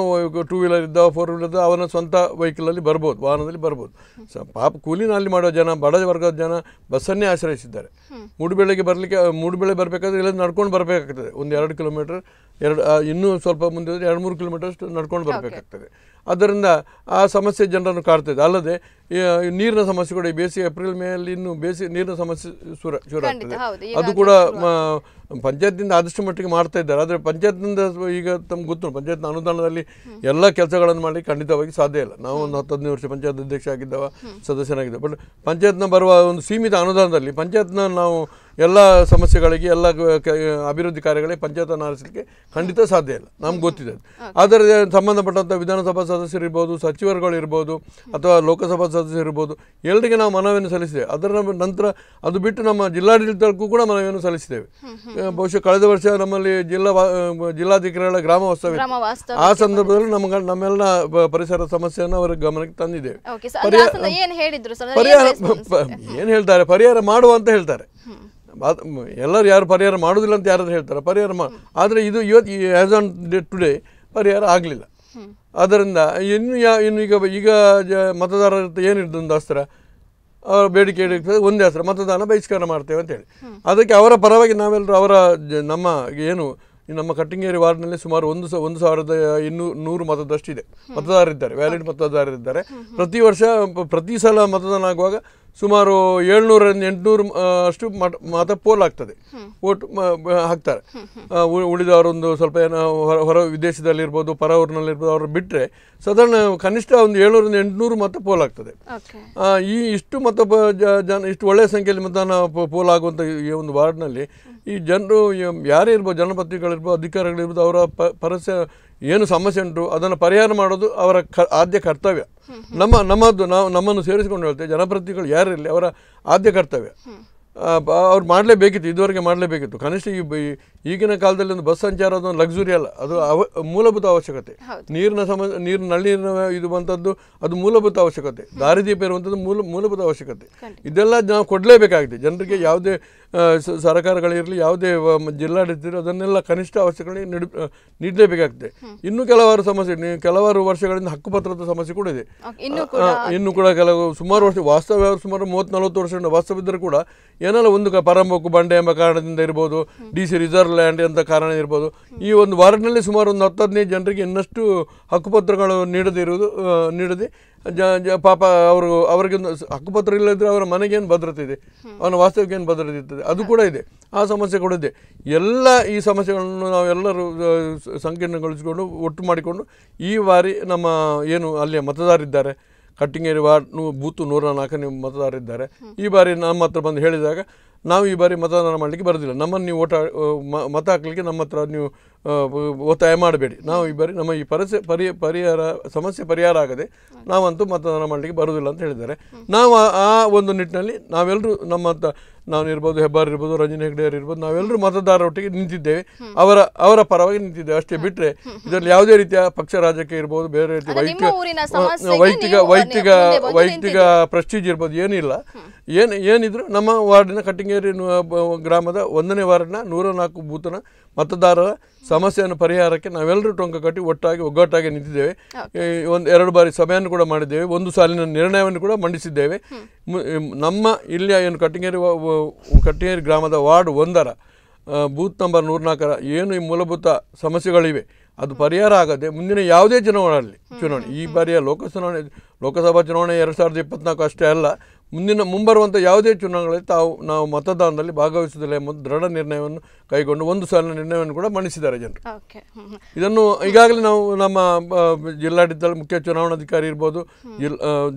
[SPEAKER 3] ಟೂ ವೀಲರ್ ಇದ್ದ ಫೋರ್ ವೀಲರ್ ಇದ್ದ ಅವನ ಸ್ವಂತ ವೆಹಿಕಲಲ್ಲಿ ಬರ್ಬೋದು ವಾಹನದಲ್ಲಿ ಬರ್ಬೋದು ಸ ಪಾಪ ಕೂಲಿನಲ್ಲಿ ಮಾಡೋ ಜನ ಬಡ ವರ್ಗದ ಜನ ಬಸ್ಸನ್ನೇ ಆಶ್ರಯಿಸಿದ್ದಾರೆ ಮೂಡುಬೆಳೆಗೆ ಬರಲಿಕ್ಕೆ ಮೂಡುಬೆಳೆ ಬರಬೇಕಾದ್ರೆ ಇಲ್ಲ ನಡ್ಕೊಂಡು ಬರಬೇಕಾಗ್ತದೆ ಒಂದು ಎರಡು ಕಿಲೋಮೀಟರ್ ಎರಡು ಇನ್ನೂ ಸ್ವಲ್ಪ ಮುಂದೆ ಎರಡು ಮೂರು ಅಷ್ಟು ನಡ್ಕೊಂಡು ಬರಬೇಕಾಗ್ತದೆ ಅದರಿಂದ ಆ ಸಮಸ್ಯೆ ಜನರನ್ನು ಕಾಡ್ತದೆ ಅಲ್ಲದೆ ನೀರಿನ ಸಮಸ್ಯೆ ಕೂಡ ಬೇಸಿಗೆ ಏಪ್ರಿಲ್ ಅಲ್ಲಿ ಇನ್ನು ಬೇಸಿಗೆ ನೀರಿನ ಸಮಸ್ಯೆ ಶುರು ಶುರು ಆಗ್ತದೆ ಅದು ಕೂಡ ಪಂಚಾಯತ್ನಿಂದ ಆದಷ್ಟು ಮಟ್ಟಿಗೆ ಮಾಡ್ತಾ ಇದ್ದಾರೆ ಆದರೆ ಪಂಚಾಯತ್ನಿಂದ ಈಗ ತಮ್ಗೆ ಗೊತ್ತು ಪಂಚಾಯತ್ನ ಅನುದಾನದಲ್ಲಿ ಎಲ್ಲ ಕೆಲಸಗಳನ್ನು ಮಾಡಿ ಖಂಡಿತವಾಗಿ ಸಾಧ್ಯ ಇಲ್ಲ ನಾವು ಒಂದು ಹದಿನೈದು ವರ್ಷ ಪಂಚಾಯತ್ ಅಧ್ಯಕ್ಷ ಆಗಿದ್ದವ ಸದಸ್ಯನಾಗಿದ್ದೆ ಬಟ್ ಪಂಚಾಯತ್ನ ಬರುವ ಒಂದು ಸೀಮಿತ ಅನುದಾನದಲ್ಲಿ ಪಂಚಾಯತ್ನ ನಾವು ಎಲ್ಲ ಸಮಸ್ಯೆಗಳಿಗೆ ಎಲ್ಲ ಅಭಿವೃದ್ಧಿ ಕಾರ್ಯಗಳಿಗೆ ಪಂಚಾಯತ್ ಆರಿಸಲಿಕ್ಕೆ ಖಂಡಿತ ಸಾಧ್ಯ ಇಲ್ಲ ನಮ್ಗೆ ಗೊತ್ತಿದೆ ಆದರೆ ಸಂಬಂಧಪಟ್ಟಂಥ ವಿಧಾನಸಭಾ ಸದಸ್ಯರಿರ್ಬೋದು ಇರ್ಬೋದು ಅಥವಾ ಲೋಕಸಭಾ ಇರ್ಬೋದು ಎಲ್ಲರಿಗೆ ನಾವು ಮನವಿಯನ್ನು ಸಲ್ಲಿಸಿದೆ ಅದರ ನಂತರ ಅದು ಬಿಟ್ಟು ನಮ್ಮ ಜಿಲ್ಲಾಡಳಿತಕ್ಕೂ ಕೂಡ ಮನವಿಯನ್ನು ಸಲ್ಲಿಸಿದ್ದೇವೆ ಬಹುಶಃ ಕಳೆದ ವರ್ಷ ನಮ್ಮಲ್ಲಿ ಜಿಲ್ಲಾ ಜಿಲ್ಲಾಧಿಕಾರಿಗಳ ಗ್ರಾಮ ವಾಸ್ತವ್ಯ ಆ ಸಂದರ್ಭದಲ್ಲಿ ನಮ್ಗೆ ನಮ್ಮೆಲ್ಲ ಪರಿಸರ ಸಮಸ್ಯೆಯನ್ನು ಅವರ ಗಮನಕ್ಕೆ ತಂದಿದ್ದೇವೆ ಪರಿಹಾರ ಏನು ಹೇಳ್ತಾರೆ ಪರಿಹಾರ ಮಾಡುವ ಅಂತ ಹೇಳ್ತಾರೆ ಎಲ್ಲರೂ ಯಾರು ಪರಿಹಾರ ಮಾಡುವುದಿಲ್ಲ ಅಂತ ಯಾರಾದ್ರೂ ಹೇಳ್ತಾರೆ ಪರಿಹಾರ ಮಾ ಆದರೆ ಇದು ಇವತ್ತು ಆ್ಯಸ್ ಆನ್ ಡೇ ಟುಡೇ ಪರಿಹಾರ ಆಗಲಿಲ್ಲ ಅದರಿಂದ ಇನ್ನು ಯಾ ಇನ್ನು ಈಗ ಈಗ ಜ ಮತದಾರರ ಒಂದು ಅಸ್ತ್ರ ಅವರ ಬೇಡಿಕೆ ಇಡುತ್ತದೆ ಒಂದೇ ಅಸ್ತ್ರ ಮತದಾನ ಬಹಿಷ್ಕಾರ ಮಾಡ್ತೇವೆ ಅಂತೇಳಿ ಅದಕ್ಕೆ ಅವರ ಪರವಾಗಿ ನಾವೆಲ್ಲರೂ ಅವರ ನಮ್ಮ ಏನು ನಮ್ಮ ಕಟ್ಟಿಂಗೇರಿ ವಾರ್ಡ್ನಲ್ಲಿ ಸುಮಾರು ಒಂದು ಸ ಒಂದು ಸಾವಿರದ ಇನ್ನೂರು ನೂರು ಮತದಷ್ಟಿದೆ ಮತದಾರರಿದ್ದಾರೆ ವ್ಯಾಲಿಡ್ ಮತದಾರರಿದ್ದಾರೆ ಪ್ರತಿ ವರ್ಷ ಪ್ರತಿ ಸಲ ಮತದಾನ ಆಗುವಾಗ ಸುಮಾರು ಏಳ್ನೂರರಿಂದ ಎಂಟುನೂರು ಅಷ್ಟು ಮತ ಮತ ಪೋಲ್ ಆಗ್ತದೆ ಓಟ್ ಹಾಕ್ತಾರೆ ಉಳಿದವರೊಂದು ಸ್ವಲ್ಪ ಏನೋ ಹೊರ ವಿದೇಶದಲ್ಲಿರ್ಬೋದು ಪರವೂರಿನಲ್ಲಿರ್ಬೋದು ಅವರು ಬಿಟ್ಟರೆ ಸಾಧಾರಣ ಕನಿಷ್ಠ ಒಂದು ಏಳ್ನೂರಿಂದ ಎಂಟುನೂರು ಮತ ಪೋಲ್ ಆಗ್ತದೆ ಈ ಇಷ್ಟು ಮತ ಜನ ಇಷ್ಟು ಒಳ್ಳೆಯ ಸಂಖ್ಯೆಯಲ್ಲಿ ಮತದಾನ ಪೋಲ್ ಆಗುವಂಥ ಈ ಒಂದು ವಾರ್ಡ್ನಲ್ಲಿ ಈ ಜನರು ಯಾರೇ ಇರ್ಬೋದು ಜನಪ್ರತಿನಿಧಿಗಳಿರ್ಬೋದು ಅಧಿಕಾರಿಗಳಿರ್ಬೋದು ಅವರ ಪ ಪರಸ್ಯ ಏನು ಸಮಸ್ಯೆ ಉಂಟು ಅದನ್ನು ಪರಿಹಾರ ಮಾಡೋದು ಅವರ ಕ ಆದ್ಯ ಕರ್ತವ್ಯ ನಮ್ಮ ನಮ್ಮದು ನಾವು ನಮ್ಮನ್ನು ಸೇರಿಸಿಕೊಂಡು ಹೇಳ್ತೇವೆ ಜನಪ್ರತಿನಿಧಿಗಳು ಯಾರಿರಲಿ ಅವರ ಆದ್ಯ ಕರ್ತವ್ಯ ಅವ್ರು ಮಾಡಲೇಬೇಕಿತ್ತು ಇದುವರೆಗೆ ಮಾಡಲೇಬೇಕಿತ್ತು ಕನಿಷ್ಠ ಈ ಈಗಿನ ಕಾಲದಲ್ಲಿ ಒಂದು ಬಸ್ ಸಂಚಾರ ಅದು ಲಕ್ಸುರಿ ಅಲ್ಲ ಅದು ಅವ ಮೂಲಭೂತ ಅವಶ್ಯಕತೆ ನೀರಿನ ಸಮ ನೀರು ನಳ್ಳೀರಿನ ಇದು ಬಂಥದ್ದು ಅದು ಮೂಲಭೂತ ಅವಶ್ಯಕತೆ ದಾರಿದೀಪ ಇರುವಂಥದ್ದು ಮೂಲ ಮೂಲಭೂತ ಅವಶ್ಯಕತೆ ಇದೆಲ್ಲ ನಾವು ಕೊಡಲೇಬೇಕಾಗಿದೆ ಜನರಿಗೆ ಯಾವುದೇ ಸರ್ಕಾರಗಳಿರಲಿ ಯಾವುದೇ ಜಿಲ್ಲಾಡಳಿತ ಅದನ್ನೆಲ್ಲ ಕನಿಷ್ಠ ಅವಶ್ಯಕತೆ ನೀಡಲೇಬೇಕಾಗ್ತದೆ ಇನ್ನೂ ಕೆಲವಾರು ಸಮಸ್ಯೆ ಕೆಲವಾರು ವರ್ಷಗಳಿಂದ ಹಕ್ಕುಪತ್ರದ ಸಮಸ್ಯೆ ಕೂಡ ಇದೆ ಇನ್ನು ಕೂಡ ಕೆಲವು ಸುಮಾರು ವರ್ಷ ವಾಸ್ತವ್ಯ ಸುಮಾರು ಮೂವತ್ತು ನಲವತ್ತು ವರ್ಷ ವಾಸ್ತವ ಇದ್ದರೂ ಕೂಡ ಏನಾದ್ರು ಒಂದು ಪರಂಬಕ್ಕು ಬಂಡೆ ಎಂಬ ಕಾರಣದಿಂದ ಇರ್ಬೋದು ಡಿ ಸಿ ರಿಸರ್ವ್ ಲ್ಯಾಂಡ್ ಎಂಥ ಕಾರಣ ಇರ್ಬೋದು ಈ ಒಂದು ವಾರ್ಡ್ನಲ್ಲಿ ಸುಮಾರು ಒಂದು ಹತ್ತು ಹದಿನೈದು ಜನರಿಗೆ ಇನ್ನಷ್ಟು ಹಕ್ಕುಪತ್ರಗಳು ನೀಡದಿರುವುದು ನೀಡದೆ ಜ ಪಾಪ ಅವರು ಅವರಿಗೆ ಹಕ್ಕುಪತ್ರ ಇಲ್ಲದಿದ್ದರೆ ಅವರ ಮನೆಗೇನು ಭದ್ರತೆ ಇದೆ ಅವನ ವಾಸ್ತವಕ್ಕೆ ಏನು ಭದ್ರತೆ ಇರ್ತದೆ ಅದು ಕೂಡ ಇದೆ ಆ ಸಮಸ್ಯೆ ಕೂಡ ಇದೆ ಎಲ್ಲ ಈ ಸಮಸ್ಯೆಗಳನ್ನು ನಾವೆಲ್ಲರೂ ಸಂಕೀರ್ಣಗೊಳಿಸಿಕೊಂಡು ಒಟ್ಟು ಮಾಡಿಕೊಂಡು ಈ ಬಾರಿ ನಮ್ಮ ಏನು ಅಲ್ಲಿಯ ಮತದಾರರಿದ್ದಾರೆ ಕಟ್ಟಿಂಗೇರಿ ವಾರ್ಡ್ ಬೂತು ನೂರ ನಾಲ್ಕನೇ ಮತದಾರರಿದ್ದಾರೆ ಈ ಬಾರಿ ನಮ್ಮ ಹತ್ರ ಬಂದು ಹೇಳಿದಾಗ ನಾವು ಈ ಬಾರಿ ಮತದಾನ ಮಾಡಲಿಕ್ಕೆ ಬರೋದಿಲ್ಲ ನಮ್ಮನ್ನು ನೀವು ಓಟ ಮತ ಹಾಕಲಿಕ್ಕೆ ನಮ್ಮ ಹತ್ರ ನೀವು ಒತ್ತಾಯ ಮಾಡಬೇಡಿ ನಾವು ಈ ಬಾರಿ ನಮ್ಮ ಈ ಪರಿಸ ಪರಿ ಪರಿಹಾರ ಸಮಸ್ಯೆ ಪರಿಹಾರ ಆಗದೆ ನಾವಂತೂ ಮತದಾನ ಮಾಡಲಿಕ್ಕೆ ಬರೋದಿಲ್ಲ ಅಂತ ಹೇಳಿದ್ದಾರೆ ನಾವು ಆ ಒಂದು ನಿಟ್ಟಿನಲ್ಲಿ ನಾವೆಲ್ಲರೂ ನಮ್ಮ ಇರ್ಬೋದು ಹೆಬ್ಬಾರ್ ಇರ್ಬೋದು ರಂಜನ್ ಹೆಗ್ಡೆ ಇರ್ಬೋದು ನಾವೆಲ್ಲರೂ ಮತದಾರರೊಟ್ಟಿಗೆ ನಿಂತಿದ್ದೇವೆ ಅವರ ಅವರ ಪರವಾಗಿ ನಿಂತಿದ್ದೇವೆ ಅಷ್ಟೇ ಬಿಟ್ಟರೆ ಇದರಲ್ಲಿ ಯಾವುದೇ ರೀತಿಯ ಪಕ್ಷ ರಾಜಕೀಯ ಇರ್ಬೋದು ಬೇರೆ ರೀತಿ ವೈಯಕ್ತಿಕ ವೈಯಕ್ತಿಕ ವೈಯಕ್ತಿಕ ವೈಯಕ್ತಿಕ ಪ್ರೆಸ್ಟೀಜ್ ಇರ್ಬೋದು ಏನಿಲ್ಲ ಏನು ಏನಿದ್ರು ನಮ್ಮ ವಾರ್ಡಿನ ಕಟ್ಟಿಂಗೇರಿ ಗ್ರಾಮದ ಒಂದನೇ ವಾರ್ಡ್ನ ನೂರ ನಾಲ್ಕು ಬೂತನ ಮತದಾರರ ಸಮಸ್ಯೆಯನ್ನು ಪರಿಹಾರಕ್ಕೆ ನಾವೆಲ್ಲರೂ ಟೊಂಕ ಕಟ್ಟಿ ಒಟ್ಟಾಗಿ ಒಗ್ಗಟ್ಟಾಗಿ ನಿಂತಿದ್ದೇವೆ ಒಂದು ಎರಡು ಬಾರಿ ಸಭೆಯನ್ನು ಕೂಡ ಮಾಡಿದ್ದೇವೆ ಒಂದು ಸಾಲಿನ ನಿರ್ಣಯವನ್ನು ಕೂಡ ಮಂಡಿಸಿದ್ದೇವೆ ನಮ್ಮ ಇಲ್ಲಿಯ ಏನು ಕಟ್ಟಿಗೇರಿ ಕಟ್ಟಿಗೆರಿ ಗ್ರಾಮದ ವಾರ್ಡ್ ಒಂದರ ಬೂತ್ ನಂಬರ್ ನೂರ್ನಾಲ್ಕರ ಏನು ಈ ಮೂಲಭೂತ ಸಮಸ್ಯೆಗಳಿವೆ ಅದು ಪರಿಹಾರ ಆಗದೆ ಮುಂದಿನ ಯಾವುದೇ ಚುನಾವಣೆಯಲ್ಲಿ ಚುನಾವಣೆ ಈ ಬಾರಿಯ ಚುನಾವಣೆ ಲೋಕಸಭಾ ಚುನಾವಣೆ ಎರಡು ಸಾವಿರದ ಇಪ್ಪತ್ನಾಲ್ಕು ಅಷ್ಟೇ ಅಲ್ಲ ಮುಂದಿನ ಮುಂಬರುವಂಥ ಯಾವುದೇ ಚುನಾವಣೆಗಳಲ್ಲಿ ತಾವು ನಾವು ಮತದಾನದಲ್ಲಿ ಭಾಗವಹಿಸುವುದಿಲ್ಲ ಎಂಬುದು ದೃಢ ನಿರ್ಣಯವನ್ನು ಕೈಗೊಂಡು ಒಂದು ಸಾಲಿನ ನಿರ್ಣಯವನ್ನು ಕೂಡ ಮಣಿಸಿದ್ದಾರೆ ಜನರು
[SPEAKER 4] ಇದನ್ನು ಈಗಾಗಲೇ
[SPEAKER 3] ನಾವು ನಮ್ಮ ಜಿಲ್ಲಾಡಳಿತ ಮುಖ್ಯ ಚುನಾವಣಾಧಿಕಾರಿ ಇರ್ಬೋದು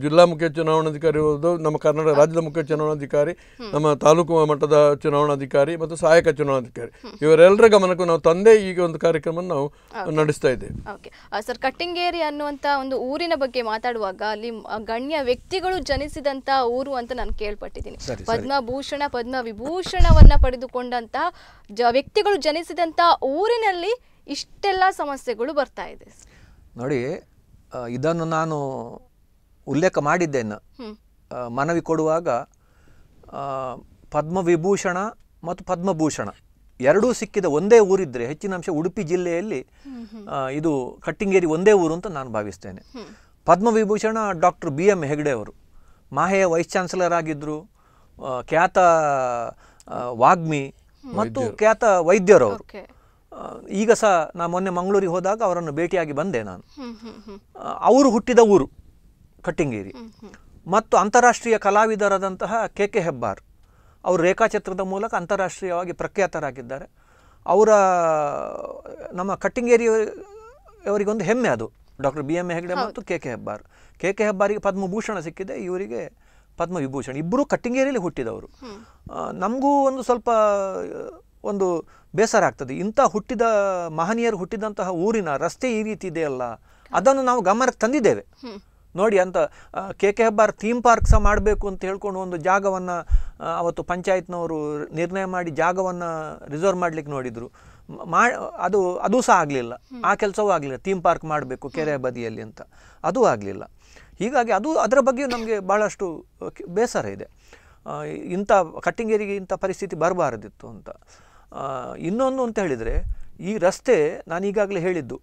[SPEAKER 3] ಜಿಲ್ಲಾ ಮುಖ್ಯ ಚುನಾವಣಾಧಿಕಾರಿ ಇರ್ಬೋದು ನಮ್ಮ ಕರ್ನಾಟಕ ರಾಜ್ಯದ ಮುಖ್ಯ ಚುನಾವಣಾಧಿಕಾರಿ ನಮ್ಮ ತಾಲೂಕು ಮಟ್ಟದ ಚುನಾವಣಾಧಿಕಾರಿ ಮತ್ತು ಸಹಾಯಕ ಚುನಾವಣಾಧಿಕಾರಿ ಇವರೆಲ್ಲರ ಗಮನಕ್ಕೂ ನಾವು ತಂದೆ ಈಗ ಒಂದು ಕಾರ್ಯಕ್ರಮ ನಾವು
[SPEAKER 1] ನಡೆಸ್ತಾ ಇದ್ದೇವೆ ಸರ್ ಕಟ್ಟಿಂಗೇರಿ ಅನ್ನುವಂಥ ಒಂದು ಊರಿನ ಬಗ್ಗೆ ಮಾತಾಡುವಾಗ ಅಲ್ಲಿ ಗಣ್ಯ ವ್ಯಕ್ತಿಗಳು ಜನಿಸಿದಂಥ ಮೂರು ಅಂತ ನಾನು ಕೇಳ್ಪಟ್ಟಿದ್ದೀನಿ ಪದ್ಮಭೂಷಣ ಪದ್ಮ ವಿಭೂಷಣವನ್ನ ಪಡೆದುಕೊಂಡಂತಹ ಜ ವ್ಯಕ್ತಿಗಳು ಜನಿಸಿದಂತ ಊರಿನಲ್ಲಿ ಇಷ್ಟೆಲ್ಲ ಸಮಸ್ಯೆಗಳು ಬರ್ತಾ ಇದೆ
[SPEAKER 2] ನೋಡಿ ಇದನ್ನು ನಾನು ಉಲ್ಲೇಖ ಮಾಡಿದ್ದೇನೆ ಮನವಿ ಕೊಡುವಾಗ ಪದ್ಮವಿಭೂಷಣ ಮತ್ತು ಪದ್ಮಭೂಷಣ ಎರಡೂ ಸಿಕ್ಕಿದ ಒಂದೇ ಊರಿದ್ರೆ ಹೆಚ್ಚಿನ ಅಂಶ ಉಡುಪಿ ಜಿಲ್ಲೆಯಲ್ಲಿ ಇದು ಕಟ್ಟಿಂಗೇರಿ ಒಂದೇ ಊರು ಅಂತ ನಾನು ಭಾವಿಸ್ತೇನೆ Padma Vibhushan doctor B M Hegde ಅವರು ಮಾಹೆಯ ವೈಸ್ ಚಾನ್ಸಲರ್ ಆಗಿದ್ದರು ಖ್ಯಾತ ವಾಗ್ಮಿ ಮತ್ತು ಖ್ಯಾತ ವೈದ್ಯರು ಅವರು ಈಗ ಸಹ ನಾ ಮೊನ್ನೆ ಮಂಗಳೂರಿಗೆ ಹೋದಾಗ ಅವರನ್ನು ಭೇಟಿಯಾಗಿ ಬಂದೆ ನಾನು ಅವರು ಹುಟ್ಟಿದ ಊರು ಕಟ್ಟಿಂಗೇರಿ ಮತ್ತು ಅಂತಾರಾಷ್ಟ್ರೀಯ ಕಲಾವಿದರಾದಂತಹ ಕೆ ಕೆ ಹೆಬ್ಬಾರ್ ಅವರು ರೇಖಾಚಿತ್ರದ ಮೂಲಕ ಅಂತಾರಾಷ್ಟ್ರೀಯವಾಗಿ ಪ್ರಖ್ಯಾತರಾಗಿದ್ದಾರೆ ಅವರ ನಮ್ಮ ಕಟ್ಟಿಂಗೇರಿಯವರಿಗೊಂದು ಹೆಮ್ಮೆ ಅದು doctor B M A Hegde ಮತ್ತು K K Hebbar K K ಹೆಬ್ಬಾರಿಗೆ ಪದ್ಮಭೂಷಣ ಸಿಕ್ಕಿದೆ ಇವರಿಗೆ ಪದ್ಮವಿಭೂಷಣ ಇಬ್ಬರು ಕಟ್ಟಿಂಗೇರಿಯಲ್ಲಿ ಹುಟ್ಟಿದವರು ನಮಗೂ ಒಂದು ಸ್ವಲ್ಪ ಒಂದು ಬೇಸರ ಆಗ್ತದೆ ಇಂಥ ಹುಟ್ಟಿದ ಮಹನೀಯರು ಹುಟ್ಟಿದಂತಹ ಊರಿನ ರಸ್ತೆ ಈ ರೀತಿ ಇದೆಯಲ್ಲ ಅದನ್ನು ನಾವು ಗಮನಕ್ಕೆ ತಂದಿದ್ದೇವೆ ನೋಡಿ ಅಂತ K K Hebbar theme park ಸಹ ಮಾಡಬೇಕು ಅಂತ ಹೇಳ್ಕೊಂಡು ಒಂದು ಜಾಗವನ್ನು ಅವತ್ತು ಪಂಚಾಯತ್ನವರು ನಿರ್ಣಯ ಮಾಡಿ ಜಾಗವನ್ನು ರಿಸರ್ವ್ ಮಾಡಲಿಕ್ಕೆ ನೋಡಿದರು ಮಾ ಅದು ಅದು ಸಹ ಆಗಲಿಲ್ಲ ಆ ಕೆಲಸವೂ ಆಗಲಿಲ್ಲ ಥೀಮ್ ಪಾರ್ಕ್ ಮಾಡಬೇಕು ಕೆರೆ ಬದಿಯಲ್ಲಿ ಅಂತ ಅದು ಆಗಲಿಲ್ಲ ಹೀಗಾಗಿ ಅದು ಅದರ ಬಗ್ಗೆ ನಮಗೆ ಭಾಳಷ್ಟು ಬೇಸರ ಇದೆ ಇಂಥ ಕಟ್ಟಿಂಗೇರಿಗೆ ಇಂಥ ಪರಿಸ್ಥಿತಿ ಬರಬಾರದಿತ್ತು ಅಂತ ಇನ್ನೊಂದು ಅಂತ ಹೇಳಿದರೆ ಈ ರಸ್ತೆ ನಾನು ಈಗಾಗಲೇ ಹೇಳಿದ್ದು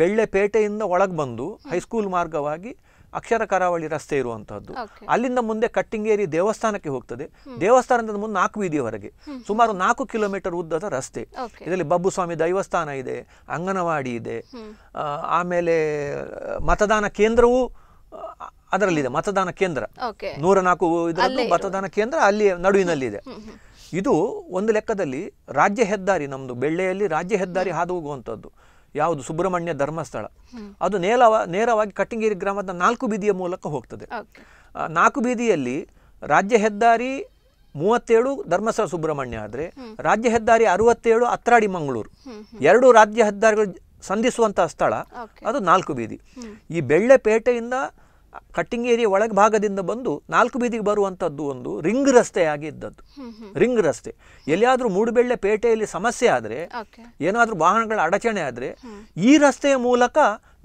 [SPEAKER 2] ಬೆಳ್ಳೆಪೇಟೆಯಿಂದ ಒಳಗೆ ಬಂದು ಹೈಸ್ಕೂಲ್ ಮಾರ್ಗವಾಗಿ ಅಕ್ಷರ ಕರಾವಳಿ ರಸ್ತೆ ಇರುವಂತಹದ್ದು ಅಲ್ಲಿಂದ ಮುಂದೆ ಕಟ್ಟಿಂಗೇರಿ ದೇವಸ್ಥಾನಕ್ಕೆ ಹೋಗ್ತದೆ ದೇವಸ್ಥಾನದ ಮುಂದೆ ನಾಲ್ಕು ವಿಧಿಯವರೆಗೆ ಸುಮಾರು ನಾಲ್ಕು ಕಿಲೋಮೀಟರ್ ಉದ್ದದ ರಸ್ತೆ ಇದರಲ್ಲಿ ಬಬ್ಬು ಸ್ವಾಮಿ ದೈವಸ್ಥಾನ ಇದೆ ಅಂಗನವಾಡಿ ಇದೆ ಆಮೇಲೆ ಮತದಾನ ಕೇಂದ್ರವೂ ಅದರಲ್ಲಿದೆ ಮತದಾನ ಕೇಂದ್ರ ನೂರ ನಾಲ್ಕು ಇದರದ್ದು ಮತದಾನ ಕೇಂದ್ರ ಅಲ್ಲಿ ನಡುವಿನಲ್ಲಿದೆ ಇದು ಒಂದು ಲೆಕ್ಕದಲ್ಲಿ ರಾಜ್ಯ ಹೆದ್ದಾರಿ ನಮ್ಮದು ಬೆಳ್ಳೆಯಲ್ಲಿ ರಾಜ್ಯ ಹೆದ್ದಾರಿ ಹಾದು ಹೋಗುವಂಥದ್ದು ಯಾವುದು ಸುಬ್ರಹ್ಮಣ್ಯ ಧರ್ಮಸ್ಥಳ ಅದು ನೇರವ ನೇರವಾಗಿ ಕಟ್ಟಿಂಗೇರಿ ಗ್ರಾಮದ ನಾಲ್ಕು ಬೀದಿಯ ಮೂಲಕ ಹೋಗ್ತದೆ ನಾಲ್ಕು ಬೀದಿಯಲ್ಲಿ ರಾಜ್ಯ ಹೆದ್ದಾರಿ ಮೂವತ್ತೇಳು ಧರ್ಮಸ್ಥಳ ಸುಬ್ರಹ್ಮಣ್ಯ ಆದರೆ ರಾಜ್ಯ ಹೆದ್ದಾರಿ ಅರವತ್ತೇಳು ಅತ್ರಾಡಿ ಮಂಗಳೂರು ಎರಡು ರಾಜ್ಯ ಹೆದ್ದಾರಿಗಳು ಸಂಧಿಸುವಂತಹ ಸ್ಥಳ ಅದು ನಾಲ್ಕು ಬೀದಿ ಈ ಬೆಳ್ಳೆಪೇಟೆಯಿಂದ ಕಟ್ಟಿಂಗ್ ಏರಿಯಾ ಒಳಗ ಭಾಗದಿಂದ ಬಂದು ನಾಲ್ಕು ಬೀದಿಗೆ ಬರುವಂಥದ್ದು ಒಂದು ರಿಂಗ್ ರಸ್ತೆಯಾಗಿ ಇದ್ದದ್ದು ರಿಂಗ್ ರಸ್ತೆ ಎಲ್ಲಿಯಾದರೂ ಮೂಡುಬೆಳ್ಳೆ ಪೇಟೆಯಲ್ಲಿ ಸಮಸ್ಯೆ ಆದರೆ ಏನಾದರೂ ವಾಹನಗಳ ಅಡಚಣೆ ಆದರೆ ಈ ರಸ್ತೆಯ ಮೂಲಕ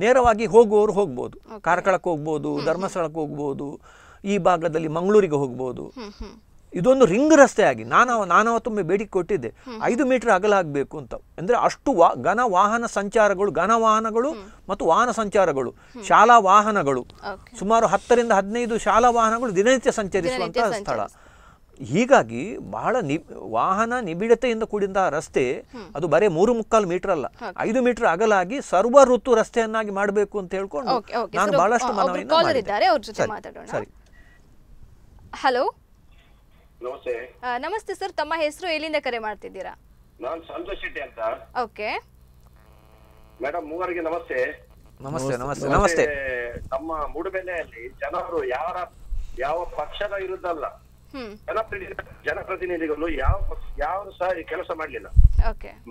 [SPEAKER 2] ನೇರವಾಗಿ ಹೋಗುವವರು ಹೋಗ್ಬೋದು ಕಾರ್ಕಳಕ್ಕೆ ಹೋಗ್ಬೋದು ಧರ್ಮಸ್ಥಳಕ್ಕೆ ಹೋಗ್ಬೋದು ಈ ಭಾಗದಲ್ಲಿ ಮಂಗಳೂರಿಗೆ ಹೋಗ್ಬೋದು ಇದೊಂದು ರಿಂಗ್ ರಸ್ತೆ ಆಗಿ ನಾನು ನಾನಾವತ್ತೊಮ್ಮೆ ಬೇಡಿಕೆ ಕೊಟ್ಟಿದ್ದೆ ಐದು ಮೀಟರ್ ಅಗಲ ಆಗಬೇಕು ಅಂತ ಅಂದರೆ ಅಷ್ಟು ವಾ ಘನ ವಾಹನ ಸಂಚಾರಗಳು ಘನ ವಾಹನಗಳು ಮತ್ತು ವಾಹನ ಸಂಚಾರಗಳು ಶಾಲಾ ವಾಹನಗಳು ಸುಮಾರು ಹತ್ತರಿಂದ ಹದಿನೈದು ಶಾಲಾ ವಾಹನಗಳು ದಿನನಿತ್ಯ ಸಂಚರಿಸುವಂತಹ ಸ್ಥಳ ಹೀಗಾಗಿ ಬಹಳ ನಿ ವಾಹನ ನಿಬಿಡತೆಯಿಂದ ಕೂಡಿದ ರಸ್ತೆ ಅದು ಬರೀ ಮೂರು ಮುಕ್ಕಾಲು ಮೀಟರ್ ಅಲ್ಲ ಐದು ಮೀಟರ್ ಅಗಲಾಗಿ ಸರ್ವ ಋತು ರಸ್ತೆಯನ್ನಾಗಿ ಮಾಡಬೇಕು ಅಂತ ಹೇಳ್ಕೊಂಡು ನಾನು ಬಹಳಷ್ಟು ಮನವಿಯನ್ನು ಸರಿ
[SPEAKER 1] ಹಲೋ ನಮಸ್ತೆ ನಮಸ್ತೆ ಸರ್ ತಮ್ಮ ಹೆಸರು ಎಲ್ಲಿಂದ ಕರೆ ಮಾಡ್ತಿದ್ದೀರಾ
[SPEAKER 5] ನಾನು ಸಂತೋಷ್ ಶೆಟ್ಟಿ ಅಂತ ಓಕೆ ಮೇಡಮ್ ಮೂವರಿಗೆ ನಮಸ್ತೆ
[SPEAKER 4] ನಮಸ್ತೆ ನಮಸ್ತೆ ನಮಸ್ತೆ
[SPEAKER 5] ನಮ್ಮ ಮೂಡುಬೆಲೆಯಲ್ಲಿ ಜನರು ಯಾವರ ಯಾವ ಪಕ್ಷದ ವಿರುದ್ಧ ಅಲ್ಲ ಜನಪ್ರತಿನಿಧಿಗಳು ಯಾವ ಯಾವ್ದು ಸಹ ಕೆಲಸ ಮಾಡ್ಲಿಲ್ಲ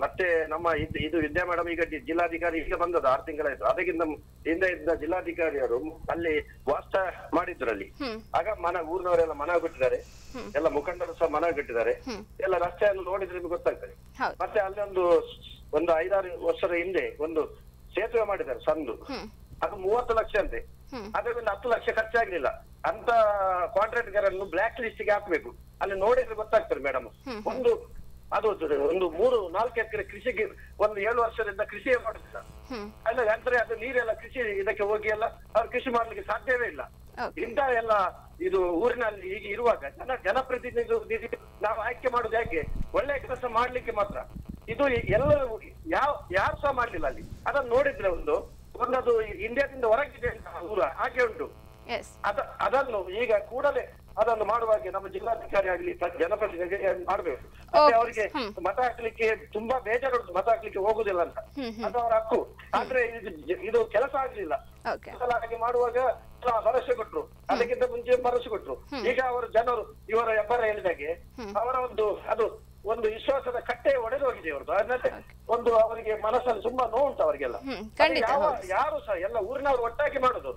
[SPEAKER 5] ಮತ್ತೆ ನಮ್ಮ ಇದು ವಿದ್ಯಾ ಮೇಡಮ್ ಈಗ ಜಿಲ್ಲಾಧಿಕಾರಿ ಈಗ ಬಂದದ ಆರು ತಿಂಗಳಾಯ್ತು ಅದಕ್ಕಿಂತ ಹಿಂದೆ ಇದ್ದ ಜಿಲ್ಲಾಧಿಕಾರಿಯವರು ಅಲ್ಲಿ ವಾಸ ಮಾಡಿದ್ರು ಅಲ್ಲಿ ಆಗ ಮನ ಊರಿನವರೆಲ್ಲ ಮನ ಬಿಟ್ಟಿದ್ದಾರೆ ಎಲ್ಲ ಮುಖಂಡರು ಸಹ ಮನ ಬಿಟ್ಟಿದ್ದಾರೆ ಎಲ್ಲ ರಸ್ತೆಯನ್ನು ನೋಡಿದ್ರೆ ನಿಮ್ಗೆ ಗೊತ್ತಾಗ್ತದೆ
[SPEAKER 4] ಮತ್ತೆ ಒಂದು
[SPEAKER 5] ಒಂದು ಐದಾರು ವರ್ಷದ ಹಿಂದೆ ಒಂದು ಸೇತುವೆ ಮಾಡಿದ್ದಾರೆ ಸಂದು ಅದು ಮೂವತ್ತು ಲಕ್ಷ ಅಂತೆ ಅದ್ರಿಂದ ಹತ್ತು ಲಕ್ಷ ಖರ್ಚಾಗ್ಲಿಲ್ಲ ಅಂತ ಕಾಂಟ್ರಾಕ್ಟ್ಗಾರನ್ನು ಬ್ಲಾಕ್ ಲಿಸ್ಟ್ ಗೆ ಹಾಕ್ಬೇಕು ಅಲ್ಲಿ ನೋಡಿದ್ರೆ ಗೊತ್ತಾಗ್ತದೆ ಮೇಡಮ್ ಒಂದು ಅದು ಒಂದು ಮೂರು ನಾಲ್ಕು ಎಕರೆ ಕೃಷಿಗೆ ಒಂದು ಏಳು ವರ್ಷದಿಂದ ಕೃಷಿಯೇ ಮಾಡುದಿಲ್ಲ ಅಲ್ಲ ಅಂದ್ರೆ ಅದು ನೀರೆಲ್ಲ ಕೃಷಿ ಇದಕ್ಕೆ ಹೋಗಿ ಎಲ್ಲ ಅವ್ರು ಕೃಷಿ ಮಾಡ್ಲಿಕ್ಕೆ ಸಾಧ್ಯವೇ ಇಲ್ಲ ಇಂತ ಎಲ್ಲ ಇದು ಊರಿನಲ್ಲಿ ಈಗ ಇರುವಾಗ ಜನ ಜನಪ್ರತಿನಿಧಿ ನಾವು ಆಯ್ಕೆ ಮಾಡುದು ಹೇಗೆ ಒಳ್ಳೆ ಕೆಲಸ ಮಾಡ್ಲಿಕ್ಕೆ ಮಾತ್ರ ಇದು ಎಲ್ಲ ಯಾವ ಯಾರು ಸಹ ಮಾಡ್ಲಿಲ್ಲ ಅಲ್ಲಿ ಅದನ್ನ ನೋಡಿದ್ರೆ ಒಂದು ಒಂದದು ಇಂಡಿಯಾದಿಂದ ಹೊರಗಿದೆ ಅಂತ ದೂರ ಹಾಗೆ ಉಂಟು ಅದ ಅದನ್ನು ಈಗ ಕೂಡಲೇ ಅದನ್ನು ಮಾಡುವಾಗ ನಮ್ಮ ಜಿಲ್ಲಾಧಿಕಾರಿ ಆಗಲಿ ಜನಪ್ರತಿನಿಧಿ ಮಾಡಬೇಕು ಮತ್ತೆ ಅವರಿಗೆ ಮತ ಹಾಕ್ಲಿಕ್ಕೆ ತುಂಬಾ ಬೇಜಾರು ಮತ ಹಾಕ್ಲಿಕ್ಕೆ ಹೋಗುದಿಲ್ಲ ಅಂತ ಅದು ಅವರ ಹಕ್ಕು ಆದ್ರೆ ಇದು ಕೆಲಸ ಆಗ್ಲಿಲ್ಲ ಹಾಗೆ ಮಾಡುವಾಗ ಭರವಸೆ ಕೊಟ್ರು ಅದಕ್ಕಿಂತ ಮುಂಚೆ ಭರವಸೆ ಕೊಟ್ರು ಈಗ ಅವರು ಜನರು ಇವರ ಹೆಬ್ಬರ ಹೇಳಿದಾಗೆ ಅವರ ಒಂದು ಅದು ಒಂದು ವಿಶ್ವಾಸದ ಕಟ್ಟೆ ಒಡೆದು ಹೋಗಿದೆ ಅವರದು ಅದನ್ನ ಮನಸ್ಸಲ್ಲಿ ತುಂಬಾ ನೋವು ಉಂಟು ಅವರಿಗೆಲ್ಲ ಯಾರು ಸಹ ಎಲ್ಲ ಊರಿನವರು ಒಟ್ಟಾಗಿ ಮಾಡುದು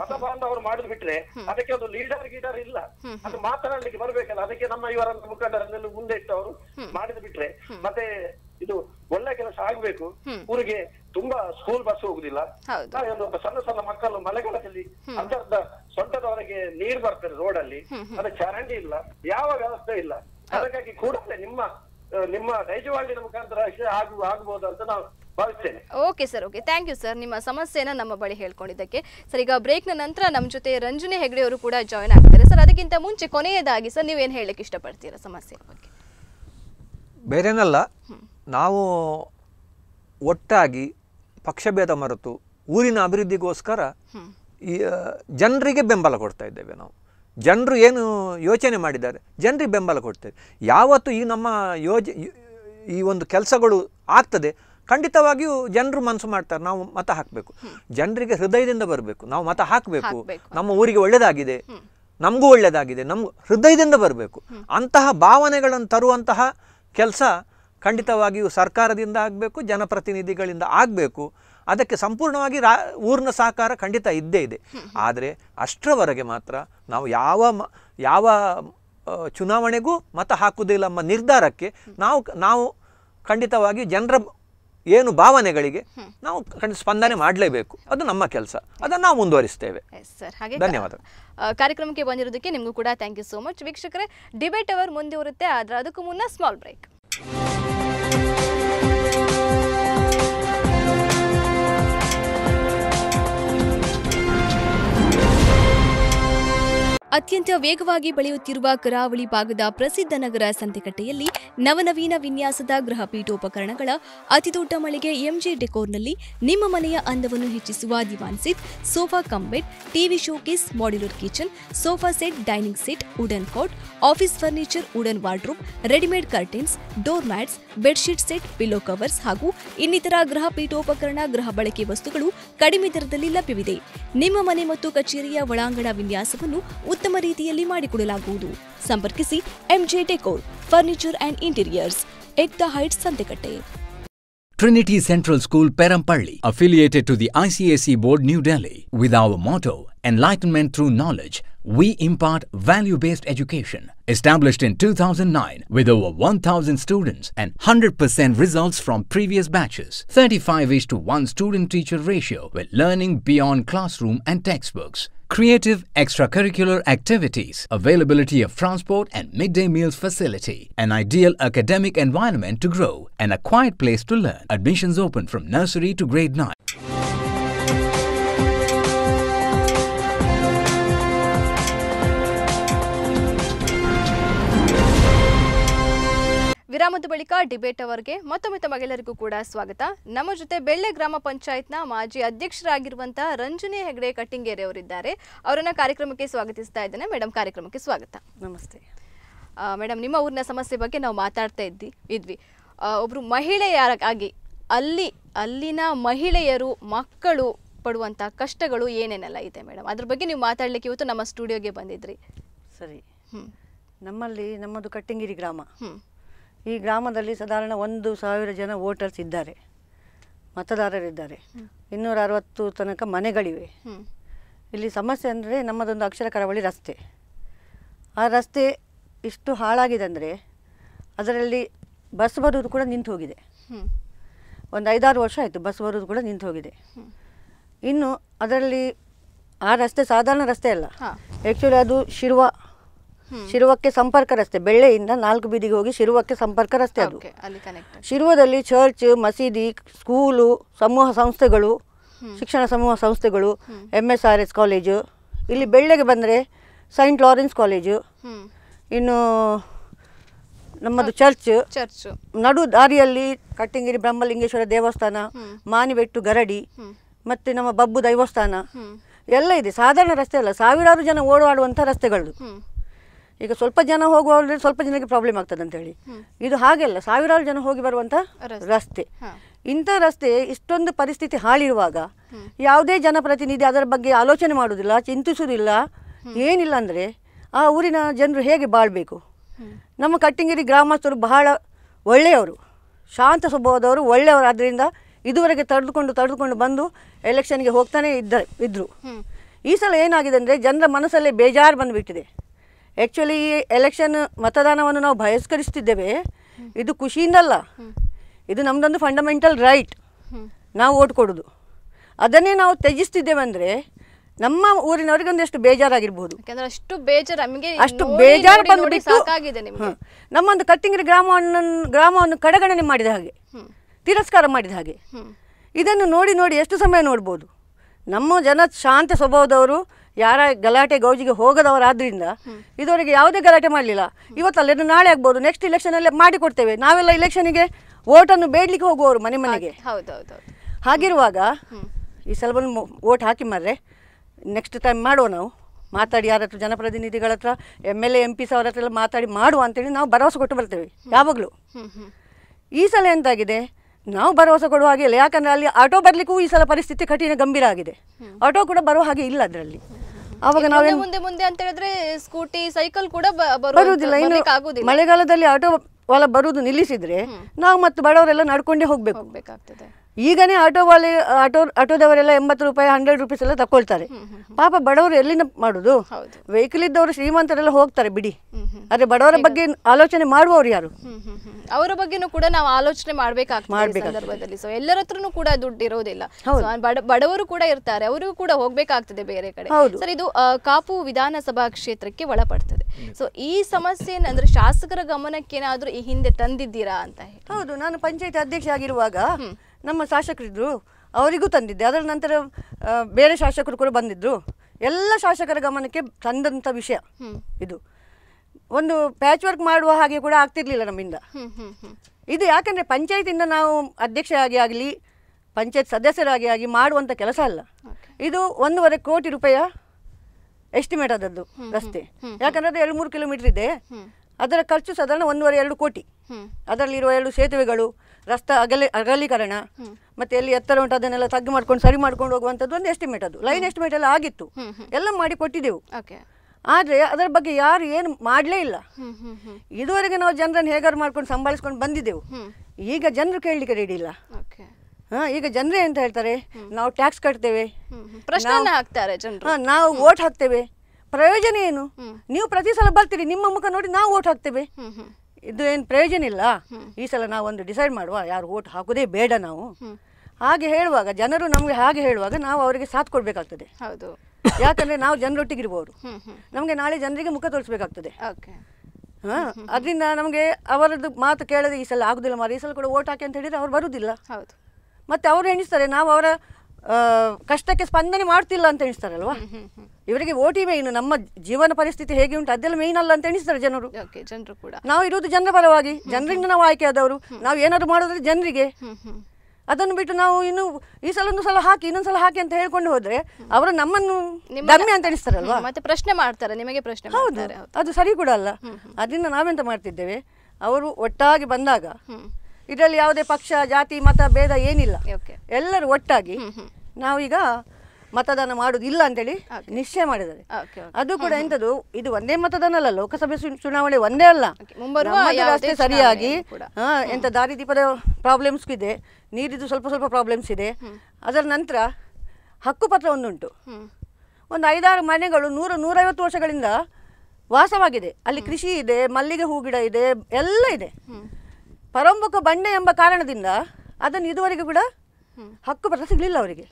[SPEAKER 5] ಮತ ಬಾಂಧವರು ಮಾಡುದು ಬಿಟ್ರೆ ಅದಕ್ಕೆ ಒಂದು ಲೀಡರ್ ಗೀಡರ್ ಇಲ್ಲ ಅದು ಮಾತನಾಡಲಿಕ್ಕೆ ಬರ್ಬೇಕಲ್ಲ ಅದಕ್ಕೆ ನಮ್ಮ ಇವರ ಮುಖಂಡರನ್ನೆಲ್ಲ ಮುಂದೆ ಇಟ್ಟು ಅವರು ಮಾಡಿದ್ ಬಿಟ್ರೆ ಮತ್ತೆ ಇದು ಒಳ್ಳೆ ಕೆಲಸ ಆಗ್ಬೇಕು ಊರಿಗೆ ತುಂಬಾ ಸ್ಕೂಲ್ ಬಸ್ ಹೋಗುದಿಲ್ಲ ಸಣ್ಣ ಸಣ್ಣ ಮಕ್ಕಳು ಮಳೆಗಾಲದಲ್ಲಿ ಅಂತರ್ಧ ಸೊಂಟದವರೆಗೆ ನೀರು ಬರ್ತಾರೆ ರೋಡ್ ಅಲ್ಲಿ ಅದು ಚರಂಡಿ ಇಲ್ಲ ಯಾವ ವ್ಯವಸ್ಥೆ ಇಲ್ಲ ಅದಕ್ಕೆ ನಿಮ್ಮ ಮುಖಾಂತರ ಆಗಬಹುದು ಅಂತ ನಾವು
[SPEAKER 1] okay sir okay thank you sir ನಿಮ್ಮ ಸಮಸ್ಯೆನ ನಮ್ಮ ಬಳಿ ಹೇಳ್ಕೊಂಡಿದ್ದಕ್ಕೆ ಸರ್ ಈಗ ಬ್ರೇಕ್ನ ನಂತರ ನಮ್ಮ ಜೊತೆ ರಂಜನೆ ಹೆಗಡೆ ಅವರು ಕೂಡ ಜಾಯಿನ್ ಆಗ್ತಾರೆ ಸರ್ ಅದಕ್ಕಿಂತ ಮುಂಚೆ ಕೊನೆಯದಾಗಿ ಸರ್ ನೀವೇನು ಹೇಳಕ್ಕೆ ಇಷ್ಟಪಡ್ತೀರಾ ಸಮಸ್ಯೆ ಬಗ್ಗೆ
[SPEAKER 2] ಬೇರೇನಲ್ಲ ನಾವು ಒಟ್ಟಾಗಿ ಪಕ್ಷಭೇದ ಮರೆತು ಊರಿನ ಅಭಿವೃದ್ಧಿಗೋಸ್ಕರ ಈ ಜನರಿಗೆ ಬೆಂಬಲ ಕೊಡ್ತಾ ಇದ್ದೇವೆ ನಾವು ಜನರು ಏನು ಯೋಚನೆ ಮಾಡಿದ್ದಾರೆ ಜನರಿಗೆ ಬೆಂಬಲ ಕೊಡ್ತೇವೆ ಯಾವತ್ತು ಈ ನಮ್ಮ ಯೋಜ ಈ ಒಂದು ಕೆಲಸಗಳು ಆಗ್ತದೆ ಖಂಡಿತವಾಗಿಯೂ ಜನರು ಮನಸ್ಸು ಮಾಡ್ತಾರೆ ನಾವು ಮತ ಹಾಕಬೇಕು ಜನರಿಗೆ ಹೃದಯದಿಂದ ಬರಬೇಕು ನಾವು ಮತ ಹಾಕಬೇಕು ನಮ್ಮ ಊರಿಗೆ ಒಳ್ಳೆಯದಾಗಿದೆ ನಮಗೂ ಒಳ್ಳೆಯದಾಗಿದೆ ನಮಗೂ ಹೃದಯದಿಂದ ಬರಬೇಕು ಅಂತಹ ಭಾವನೆಗಳನ್ನು ತರುವಂತಹ ಕೆಲಸ ಖಂಡಿತವಾಗಿಯೂ ಸರ್ಕಾರದಿಂದ ಆಗಬೇಕು ಜನಪ್ರತಿನಿಧಿಗಳಿಂದ ಆಗಬೇಕು ಅದಕ್ಕೆ ಸಂಪೂರ್ಣವಾಗಿ ರಾ ಊರಿನ ಸಹಕಾರ ಖಂಡಿತ ಇದ್ದೇ ಇದೆ ಆದರೆ ಅಷ್ಟರವರೆಗೆ ಮಾತ್ರ ನಾವು ಯಾವ ಮ ಯಾವ ಚುನಾವಣೆಗೂ ಮತ ಹಾಕುವುದಿಲ್ಲ ಎಂಬ ನಿರ್ಧಾರಕ್ಕೆ ನಾವು ನಾವು ಖಂಡಿತವಾಗಿ ಜನರ ಏನು ಭಾವನೆಗಳಿಗೆ ನಾವು ಸ್ಪಂದನೆ ಮಾಡಲೇಬೇಕು ಅದು ನಮ್ಮ ಕೆಲಸ ಅದನ್ನು ನಾವು ಮುಂದುವರಿಸ್ತೇವೆ
[SPEAKER 1] ಧನ್ಯವಾದ ಕಾರ್ಯಕ್ರಮಕ್ಕೆ ಬಂದಿರೋದಕ್ಕೆ ನಿಮಗೂ ಕೂಡ ಥ್ಯಾಂಕ್ ಯು ಸೋ ಮಚ್ ವೀಕ್ಷಕರೇ ಡಿಬೇಟ್ ಅವರ್ ಮುಂದುವರುತ್ತೆ ಆದರೆ ಅದಕ್ಕೂ ಮುನ್ನ ಸ್ಮಾಲ್ ಬ್ರೇಕ್ ಅತ್ಯಂತ ವೇಗವಾಗಿ ಬೆಳೆಯುತ್ತಿರುವ ಕರಾವಳಿ ಭಾಗದ ಪ್ರಸಿದ್ಧ ನಗರ ಸಂತೆಕಟ್ಟೆಯಲ್ಲಿ ನವನವೀನ ವಿನ್ಯಾಸದ ಗೃಹ ಪೀಠೋಪಕರಣಗಳ ಅತಿದೊಡ್ಡ ಮಳಿಗೆ ಎಂಜಿ ಡೆಕೋರ್ನಲ್ಲಿ ನಿಮ್ಮ ಮನೆಯ ಅಂದವನ್ನು ಹೆಚ್ಚಿಸುವ divan set sofa cum bed TV showcase modular kitchen sofa set dining set wooden cot office furniture wooden wardrobe readymade curtains door mats bedsheet set pillow covers ಹಾಗೂ ಇನ್ನಿತರ ಗೃಹ ಪೀಠೋಪಕರಣ ಗೃಹ ಬಳಕೆ ವಸ್ತುಗಳು ಕಡಿಮೆ ದರದಲ್ಲಿ ಲಭ್ಯವಿದೆ ನಿಮ್ಮ ಮನೆ ಮತ್ತು ಕಚೇರಿಯ ಒಳಾಂಗಣ ವಿನ್ಯಾಸವನ್ನು ಉತ್ತಮ Trinity Central
[SPEAKER 2] School Perampalli, affiliated to the ICAC Board New Delhi, with our motto, Enlightenment through Knowledge, we impart value-based education, established in 2009 with over 1,000 students and 100% results from previous batches, 35 is to 1 student-teacher ratio with learning beyond classroom and textbooks, creative extracurricular activities, availability of transport and midday meals facility, an ideal academic environment to grow, and a quiet place to learn. Admissions open from nursery to grade
[SPEAKER 4] 9.
[SPEAKER 1] ವಿರಾಮದ ಬಳಿಕ debate ಅವರಿಗೆ ಮತ್ತೊಮ್ಮೆ ತಮಗೆಲ್ಲರಿಗೂ ಕೂಡ ಸ್ವಾಗತ ನಮ್ಮ ಜೊತೆ ಬೆಳ್ಳೆ ಗ್ರಾಮ ಪಂಚಾಯತ್ನ ಮಾಜಿ ಅಧ್ಯಕ್ಷರಾಗಿರುವಂತಹ ರಂಜನಿ ಹೆಗಡೆ ಕಟ್ಟಿಂಗೇರಿ ಅವರಿದ್ದಾರೆ ಅವರನ್ನ ಕಾರ್ಯಕ್ರಮಕ್ಕೆ ಸ್ವಾಗತಿಸ್ತಾ ಇದ್ದೇನೆ ಮೇಡಮ್ ಕಾರ್ಯಕ್ರಮಕ್ಕೆ ಸ್ವಾಗತ ನಮಸ್ತೆ ಮೇಡಮ್ ನಿಮ್ಮ ಊರಿನ ಸಮಸ್ಯೆ ಬಗ್ಗೆ ನಾವು ಮಾತಾಡ್ತಾ ಇದ್ವಿ ಇದ್ವಿ ಒಬ್ಬರು ಮಹಿಳೆಯಾಗಿ ಅಲ್ಲಿ ಅಲ್ಲಿನ ಮಹಿಳೆಯರು ಮಕ್ಕಳು ಪಡುವಂಥ ಕಷ್ಟಗಳು ಏನೇನೆಲ್ಲ ಇದೆ ಮೇಡಮ್ ಅದ್ರ ಬಗ್ಗೆ ನೀವು ಮಾತಾಡಲಿಕ್ಕೆ ಇವತ್ತು ನಮ್ಮ ಸ್ಟುಡಿಯೋಗೆ ಬಂದಿದ್ರಿ
[SPEAKER 6] ಸರಿ ಹ್ಞೂ ನಮ್ಮಲ್ಲಿ ನಮ್ಮದು ಕಟ್ಟಿಂಗಿರಿ ಗ್ರಾಮ ಈ ಗ್ರಾಮದಲ್ಲಿ ಸಾಧಾರಣ ಒಂದು ಸಾವಿರ ಜನ ವೋಟರ್ಸ್ ಇದ್ದಾರೆ ಮತದಾರರಿದ್ದಾರೆ ಇನ್ನೂರ ಅರವತ್ತು ತನಕ ಮನೆಗಳಿವೆ ಇಲ್ಲಿ ಸಮಸ್ಯೆ ಅಂದರೆ ನಮ್ಮದೊಂದು ಅಕ್ಷರ ಕರಾವಳಿ ರಸ್ತೆ ಆ ರಸ್ತೆ ಇಷ್ಟು ಹಾಳಾಗಿದೆ ಅಂದರೆ ಅದರಲ್ಲಿ ಬಸ್ ಬರೋದು ಕೂಡ ನಿಂತು ಹೋಗಿದೆ ಒಂದು ಐದಾರು ವರ್ಷ ಆಯಿತು ಬಸ್ ಬರೋದು ಕೂಡ ನಿಂತು ಹೋಗಿದೆ ಇನ್ನು ಅದರಲ್ಲಿ ಆ ರಸ್ತೆ ಸಾಧಾರಣ ರಸ್ತೆ ಅಲ್ಲ ಆ್ಯಕ್ಚುಲಿ ಅದು ಶಿರುವ ಶಿರುವಕ್ಕೆ ಸಂಪರ್ಕ ರಸ್ತೆ ಬೆಳ್ಳೆಯಿಂದ ನಾಲ್ಕು ಬೀದಿಗೆ ಹೋಗಿ ಶಿರುವಕ್ಕೆ ಸಂಪರ್ಕ ರಸ್ತೆ ಅದು ಶಿರುವದಲ್ಲಿ ಚರ್ಚ್ ಮಸೀದಿ ಸ್ಕೂಲು ಸಮೂಹ ಸಂಸ್ಥೆಗಳು ಶಿಕ್ಷಣ ಸಮೂಹ ಸಂಸ್ಥೆಗಳು M S R S college ಇಲ್ಲಿ ಬೆಳ್ಳೆಗೆ ಬಂದರೆ ಸೈಂಟ್ ಲಾರೆನ್ಸ್ ಕಾಲೇಜು ಇನ್ನು ನಮ್ಮದು ಚರ್ಚ್ ಚರ್ಚ್ ನಡು ದಾರಿಯಲ್ಲಿ ಕಟ್ಟಿಂಗಿರಿ ಬ್ರಹ್ಮಲಿಂಗೇಶ್ವರ ದೇವಸ್ಥಾನ ಮಾನಿಬೆಟ್ಟು ಗರಡಿ ಮತ್ತೆ ನಮ್ಮ ಬಬ್ಬು ದೈವಸ್ಥಾನ ಎಲ್ಲ ಇದೆ ಸಾಧಾರಣ ರಸ್ತೆ ಅಲ್ಲ ಸಾವಿರಾರು ಜನ ಓಡಾಡುವಂಥ ರಸ್ತೆಗಳು ಈಗ ಸ್ವಲ್ಪ ಜನ ಹೋಗುವವರಲ್ಲಿ ಸ್ವಲ್ಪ ಜನಕ್ಕೆ ಪ್ರಾಬ್ಲಮ್ ಆಗ್ತದೆ ಅಂತ ಹೇಳಿ ಇದು ಹಾಗೆಲ್ಲ ಸಾವಿರಾರು ಜನ ಹೋಗಿ ಬರುವಂಥ ರಸ್ತೆ ಇಂಥ ರಸ್ತೆ ಇಷ್ಟೊಂದು ಪರಿಸ್ಥಿತಿ ಹಾಳಿರುವಾಗ ಯಾವುದೇ ಜನಪ್ರತಿನಿಧಿ ಅದರ ಬಗ್ಗೆ ಆಲೋಚನೆ ಮಾಡುವುದಿಲ್ಲ ಚಿಂತಿಸುವುದಿಲ್ಲ ಏನಿಲ್ಲ ಅಂದರೆ ಆ ಊರಿನ ಜನರು ಹೇಗೆ ಬಾಳಬೇಕು ನಮ್ಮ ಕಟ್ಟಿಂಗಿರಿ ಗ್ರಾಮಸ್ಥರು ಬಹಳ ಒಳ್ಳೆಯವರು ಶಾಂತ ಸ್ವಭಾವದವರು ಒಳ್ಳೆಯವರು ಆದ್ದರಿಂದ ಇದುವರೆಗೆ ತಡೆದುಕೊಂಡು ತಡೆದುಕೊಂಡು ಬಂದು ಎಲೆಕ್ಷನ್ಗೆ ಹೋಗ್ತಾನೆ ಇದ್ದ ಇದ್ದರು ಈ ಸಲ ಏನಾಗಿದೆ ಅಂದರೆ ಜನರ ಮನಸ್ಸಲ್ಲೇ ಬೇಜಾರು ಬಂದುಬಿಟ್ಟಿದೆ ಆ್ಯಕ್ಚುಲಿ ಈ ಎಲೆಕ್ಷನ್ ಮತದಾನವನ್ನು ನಾವು ಬಹಿಷ್ಕರಿಸ್ತಿದ್ದೇವೆ ಇದು ಖುಷಿಯಿಂದಲ್ಲ ಇದು ನಮ್ಮದೊಂದು ಫಂಡಮೆಂಟಲ್ ರೈಟ್ ನಾವು ಓಟ್ ಕೊಡೋದು ಅದನ್ನೇ ನಾವು ತ್ಯಜಿಸ್ತಿದ್ದೇವೆ ಅಂದರೆ ನಮ್ಮ ಊರಿನವರಿಗೆ ಒಂದಷ್ಟು ಬೇಜಾರಾಗಿರ್ಬೋದು
[SPEAKER 1] ಅಷ್ಟು ಬೇಜಾರು ನಮಗೆ ಅಷ್ಟು ಬೇಜಾರು ಬಂದ್ಬಿಟ್ಟು
[SPEAKER 6] ನಮ್ಮೊಂದು ಕತ್ತಿಂಗಿರಿ ಗ್ರಾಮವನ್ನು ಗ್ರಾಮವನ್ನು ಕಡೆಗಣನೆ ಮಾಡಿದ ಹಾಗೆ ತಿರಸ್ಕಾರ ಮಾಡಿದ ಹಾಗೆ ಇದನ್ನು ನೋಡಿ ನೋಡಿ ಎಷ್ಟು ಸಮಯ ನೋಡ್ಬೋದು ನಮ್ಮ ಜನ ಶಾಂತ ಸ್ವಭಾವದವರು ಯಾರ ಗಲಾಟೆ ಗೌಜಿಗೆ ಹೋಗದವರಾದ್ರಿಂದ ಇದುವರೆಗೆ ಯಾವುದೇ ಗಲಾಟೆ ಮಾಡಲಿಲ್ಲ ಇವತ್ತಲ್ಲ ನಾಳೆ ಆಗ್ಬೋದು ನೆಕ್ಸ್ಟ್ ಇಲೆಕ್ಷನಲ್ಲಿ ಮಾಡಿಕೊಡ್ತೇವೆ ನಾವೆಲ್ಲ ಇಲೆಕ್ಷನ್ಗೆ ಓಟನ್ನು ಬೇಡಲಿಕ್ಕೆ ಹೋಗುವವರು ಮನೆ ಮನೆಗೆ ಹಾಗಿರುವಾಗ ಈ ಸಲ ಬಂದು ಓಟ್ ಹಾಕಿ ಮಾರ್ರೆ ನೆಕ್ಸ್ಟ್ ಟೈಮ್ ಮಾಡುವ ನಾವು ಮಾತಾಡಿ ಯಾರ ಹತ್ರ ಜನಪ್ರತಿನಿಧಿಗಳ ಹತ್ರ M L A M P ಅವರ ಹತ್ರ ಎಲ್ಲ ಮಾತಾಡಿ ಮಾಡುವ ಅಂತೇಳಿ ನಾವು ಭರವಸೆ ಕೊಟ್ಟು ಬರ್ತೇವೆ ಯಾವಾಗಲೂ ಈ ಸಲ ಎಂತಾಗಿದೆ ನಾವು ಭರವಸೆ ಕೊಡುವ ಹಾಗೆ ಇಲ್ಲ ಯಾಕಂದರೆ ಅಲ್ಲಿ ಆಟೋ ಬರಲಿಕ್ಕೂ ಈ ಸಲ ಪರಿಸ್ಥಿತಿ ಕಠಿಣ ಗಂಭೀರ ಆಗಿದೆ ಆಟೋ ಕೂಡ ಬರುವ ಹಾಗೆ ಇಲ್ಲ ಅದರಲ್ಲಿ ಅವಾಗ ನಾವು ಮುಂದೆ
[SPEAKER 1] ಮುಂದೆ ಅಂತ ಹೇಳಿದ್ರೆ ಸ್ಕೂಟಿ ಸೈಕಲ್ ಕೂಡ ಬರುವುದಿಲ್ಲ ಮಳೆಗಾಲದಲ್ಲಿ
[SPEAKER 6] ಆಟೋ ಒಳ ಬರುವುದು ನಿಲ್ಲಿಸಿದ್ರೆ ನಾವು ಮತ್ತೆ ಬಡವರೆಲ್ಲ ನಡ್ಕೊಂಡೇ ಹೋಗ್ಬೇಕು ಹೋಗ್ಬೇಕಾಗ್ತದೆ ಈಗನೇ ಆಟೋ ವಾಲೆ ಆಟೋ ಆಟೋದವರೆಲ್ಲ ಎಂಬತ್ತು ರೂಪಾಯಿ ಹಂಡ್ರೆಡ್ ರುಪೀಸ್ ಎಲ್ಲ ತಗೊಳ್ತಾರೆ ಪಾಪ ಬಡವರು ಎಲ್ಲಿಂದ ಮಾಡುದು ವೆಹಿಕಲ್ ಇದ್ದವರು ಶ್ರೀಮಂತರೆಲ್ಲ ಹೋಗ್ತಾರೆ ಬಿಡಿ ಆದ್ರೆ ಬಡವರ ಬಗ್ಗೆ ಆಲೋಚನೆ ಮಾಡುವವರು ಯಾರು
[SPEAKER 1] ಅವರ ಬಗ್ಗೆನೂ ಕೂಡ ನಾವು ಆಲೋಚನೆ ಮಾಡಬೇಕಾಗ್ತದೆ ಸಂದರ್ಭದಲ್ಲಿ ಸೊ ಎಲ್ಲರ ಕೂಡ ದುಡ್ಡು ಇರೋದಿಲ್ಲ ಬಡವರು ಕೂಡ ಇರ್ತಾರೆ ಅವರಿಗೂ ಕೂಡ ಹೋಗ್ಬೇಕಾಗ್ತದೆ ಬೇರೆ ಕಡೆ ಸರ್ ಇದು ಕಾಪು ವಿಧಾನಸಭಾ ಕ್ಷೇತ್ರಕ್ಕೆ ಒಳಪಡ್ತದೆ ಸೊ ಈ ಸಮಸ್ಯೆ ಅಂದ್ರೆ ಶಾಸಕರ ಗಮನಕ್ಕೆ ಏನಾದ್ರೂ ಈ ಹಿಂದೆ
[SPEAKER 6] ತಂದಿದ್ದೀರಾ ಅಂತ ಹೌದು ನಾನು ಪಂಚಾಯತ್ ಅಧ್ಯಕ್ಷ ಆಗಿರುವಾಗ ನಮ್ಮ ಶಾಸಕರಿದ್ದರು ಅವರಿಗೂ ತಂದಿದ್ದೆ ಅದರ ನಂತರ ಬೇರೆ ಶಾಸಕರು ಕೂಡ ಬಂದಿದ್ದರು ಎಲ್ಲ ಶಾಸಕರ ಗಮನಕ್ಕೆ ತಂದಂಥ ವಿಷಯ ಇದು ಒಂದು ಪ್ಯಾಚ್ ವರ್ಕ್ ಮಾಡುವ ಹಾಗೆ ಕೂಡ ಆಗ್ತಿರ್ಲಿಲ್ಲ ನಮ್ಮಿಂದ ಇದು ಯಾಕಂದರೆ ಪಂಚಾಯತಿಂದ ನಾವು ಅಧ್ಯಕ್ಷರಾಗಿ ಆಗಲಿ ಪಂಚಾಯತ್ ಸದಸ್ಯರಾಗಿ ಆಗಿ ಮಾಡುವಂಥ ಕೆಲಸ ಅಲ್ಲ ಇದು ಒಂದೂವರೆ ಕೋಟಿ ರೂಪಾಯಿಯ ಎಸ್ಟಿಮೇಟ್ ಅದದ್ದು ರಸ್ತೆ ಯಾಕಂದರೆ ಅದು ಎರಡು ಮೂರು ಕಿಲೋಮೀಟರ್ ಇದೆ ಅದರ ಖರ್ಚು ಸಾಧಾರಣ ಒಂದೂವರೆ ಎರಡು ಕೋಟಿ ಅದರಲ್ಲಿರುವ ಎರಡು ಸೇತುವೆಗಳು ರಸ್ತೆ ಅಗಲಿ ಅಗಲೀಕರಣ ಮತ್ತೆ ಎಲ್ಲಿ ಎತ್ತರ ಉಂಟು ಅದನ್ನೆಲ್ಲ ತಗ್ಗು ಮಾಡ್ಕೊಂಡು ಸರಿ ಮಾಡ್ಕೊಂಡು ಹೋಗುವಂಥದ್ದು ಒಂದು ಎಸ್ಟಿಮೇಟ್ ಅದು ಲೈನ್ ಎಸ್ಟಿಮೇಟ್ ಎಲ್ಲ ಆಗಿತ್ತು ಎಲ್ಲ ಮಾಡಿ ಕೊಟ್ಟಿದ್ದೆವು ಆದರೆ ಅದರ ಬಗ್ಗೆ ಯಾರು ಏನು ಮಾಡಲೇ ಇಲ್ಲ ಇದುವರೆಗೆ ನಾವು ಜನರನ್ನು ಹೇಗಾರು ಮಾಡ್ಕೊಂಡು ಸಂಭಾಳಿಸ್ಕೊಂಡು ಬಂದಿದ್ದೆವು ಈಗ ಜನರು ಕೇಳಲಿಕ್ಕೆ ರೆಡಿ ಇಲ್ಲ ಈಗ ಜನರೇ ಎಂತ ಹೇಳ್ತಾರೆ ನಾವು ಟ್ಯಾಕ್ಸ್ ಕಟ್ತೇವೆ ನಾವು ಓಟ್ ಹಾಕ್ತೇವೆ ಪ್ರಯೋಜನ ಏನು ನೀವು ಪ್ರತಿ ಸಲ ಬರ್ತೀರಿ ನಿಮ್ಮ ಮುಖ ನೋಡಿ ನಾವು ಓಟ್ ಹಾಕ್ತೇವೆ ಇದು ಏನು ಪ್ರಯೋಜನ ಇಲ್ಲ ಈ ಸಲ ನಾವೊಂದು ಡಿಸೈಡ್ ಮಾಡುವ ಯಾರು ಓಟ್ ಹಾಕೋದೇ ಬೇಡ ನಾವು ಹಾಗೆ ಹೇಳುವಾಗ ಜನರು ನಮಗೆ ಹಾಗೆ ಹೇಳುವಾಗ ನಾವು ಅವರಿಗೆ ಸಾಥ್ ಕೊಡಬೇಕಾಗ್ತದೆ ಹೌದು ಯಾಕಂದ್ರೆ ನಾವು ಜನರೊಟ್ಟಿಗೆ ಇರ್ಬೋದು ನಮಗೆ ನಾಳೆ ಜನರಿಗೆ ಮುಖ ತೋರಿಸಬೇಕಾಗ್ತದೆ ಅದರಿಂದ ನಮಗೆ ಅವರದ್ದು ಮಾತು ಕೇಳದೆ ಈ ಸಲ ಆಗುದಿಲ್ಲ ಮಾರು ಈ ಸಲ ಕೂಡ ಓಟ್ ಹಾಕಿ ಅಂತ ಹೇಳಿದ್ರೆ ಅವ್ರು ಬರುದಿಲ್ಲ ಹೌದು ಮತ್ತೆ ಅವರು ಎಣಿಸ್ತಾರೆ ನಾವು ಅವರ ಕಷ್ಟಕ್ಕೆ ಸ್ಪಂದನೆ ಮಾಡ್ತಿಲ್ಲ ಅಂತ ಎಣಿಸ್ತಾರಲ್ವಾ ಇವರಿಗೆ ಓಟಿ ಮೇಯ್ನ್ ನಮ್ಮ ಜೀವನ ಪರಿಸ್ಥಿತಿ ಹೇಗೆ ಉಂಟು ಅದೆಲ್ಲ ಮೇಯ್ನ್ ಅಲ್ಲ ಅಂತ ಎಣಿಸ್ತಾರೆ ಜನರು ಜನರು ಕೂಡ ನಾವು ಇರುವುದು ಜನರ ಪರವಾಗಿ ಜನರಿಂದ ನಾವು ಆಯ್ಕೆಯಾದವರು ನಾವು ಏನಾದ್ರು ಮಾಡಿದ್ರೆ ಜನರಿಗೆ ಅದನ್ನು ಬಿಟ್ಟು ನಾವು ಇನ್ನು ಈ ಸಲ ಒಂದು ಸಲ ಹಾಕಿ ಇನ್ನೊಂದು ಸಲ ಹಾಕಿ ಅಂತ ಹೇಳ್ಕೊಂಡು ಹೋದ್ರೆ ಅವರು ನಮ್ಮನ್ನು ಗಮ್ಯ ಅಂತ ಎಣಿಸ್ತಾರಲ್ವಾ ಮತ್ತೆ ಪ್ರಶ್ನೆ ಮಾಡ್ತಾರೆ ನಿಮಗೆ ಪ್ರಶ್ನೆ ಹೌದು ಅದು ಸರಿ ಕೂಡ ಅಲ್ಲ ಅದರಿಂದ ನಾವೆಂತ ಮಾಡ್ತಿದ್ದೇವೆ ಅವರು ಒಟ್ಟಾಗಿ ಬಂದಾಗ ಇದರಲ್ಲಿ ಯಾವುದೇ ಪಕ್ಷ ಜಾತಿ ಮತ ಭೇದ ಏನಿಲ್ಲ ಎಲ್ಲರೂ ಒಟ್ಟಾಗಿ ನಾವೀಗ ಮತದಾನ ಮಾಡುವುದಿಲ್ಲ ಅಂತೇಳಿ ನಿಶ್ಚಯ ಮಾಡಿದ್ದಾರೆ
[SPEAKER 1] ಅದು ಕೂಡ ಎಂತದ್ದು
[SPEAKER 6] ಇದು ಒಂದೇ ಮತದಾನ ಅಲ್ಲ ಲೋಕಸಭೆ ಚುನಾವಣೆ ಒಂದೇ ಅಲ್ಲ ಸರಿಯಾಗಿ ಎಂತ ದಾರಿದೀಪದ ಪ್ರಾಬ್ಲಮ್ಸ್ ಇದೆ ನೀರಿದು ಸ್ವಲ್ಪ ಸ್ವಲ್ಪ ಪ್ರಾಬ್ಲಮ್ಸ್ ಇದೆ ಅದರ ನಂತರ ಹಕ್ಕುಪತ್ರ ಒಂದುಂಟು ಒಂದು ಐದಾರು ಮನೆಗಳು ನೂರ ನೂರೈವತ್ತು ವರ್ಷಗಳಿಂದ ವಾಸವಾಗಿದೆ ಅಲ್ಲಿ ಕೃಷಿ ಇದೆ ಮಲ್ಲಿಗೆ ಹೂ ಗಿಡ ಇದೆ ಎಲ್ಲ ಇದೆ ಪರಂಬುಕ ಬಂಡೆ ಎಂಬ ಕಾರಣದಿಂದ ಅದನ್ನು ಇದುವರೆಗೂ ಕೂಡ ಹಕ್ಕು ಪತ್ರ ಸಿಗ್ಲಿಲ್ಲ ಅವರಿಗೆ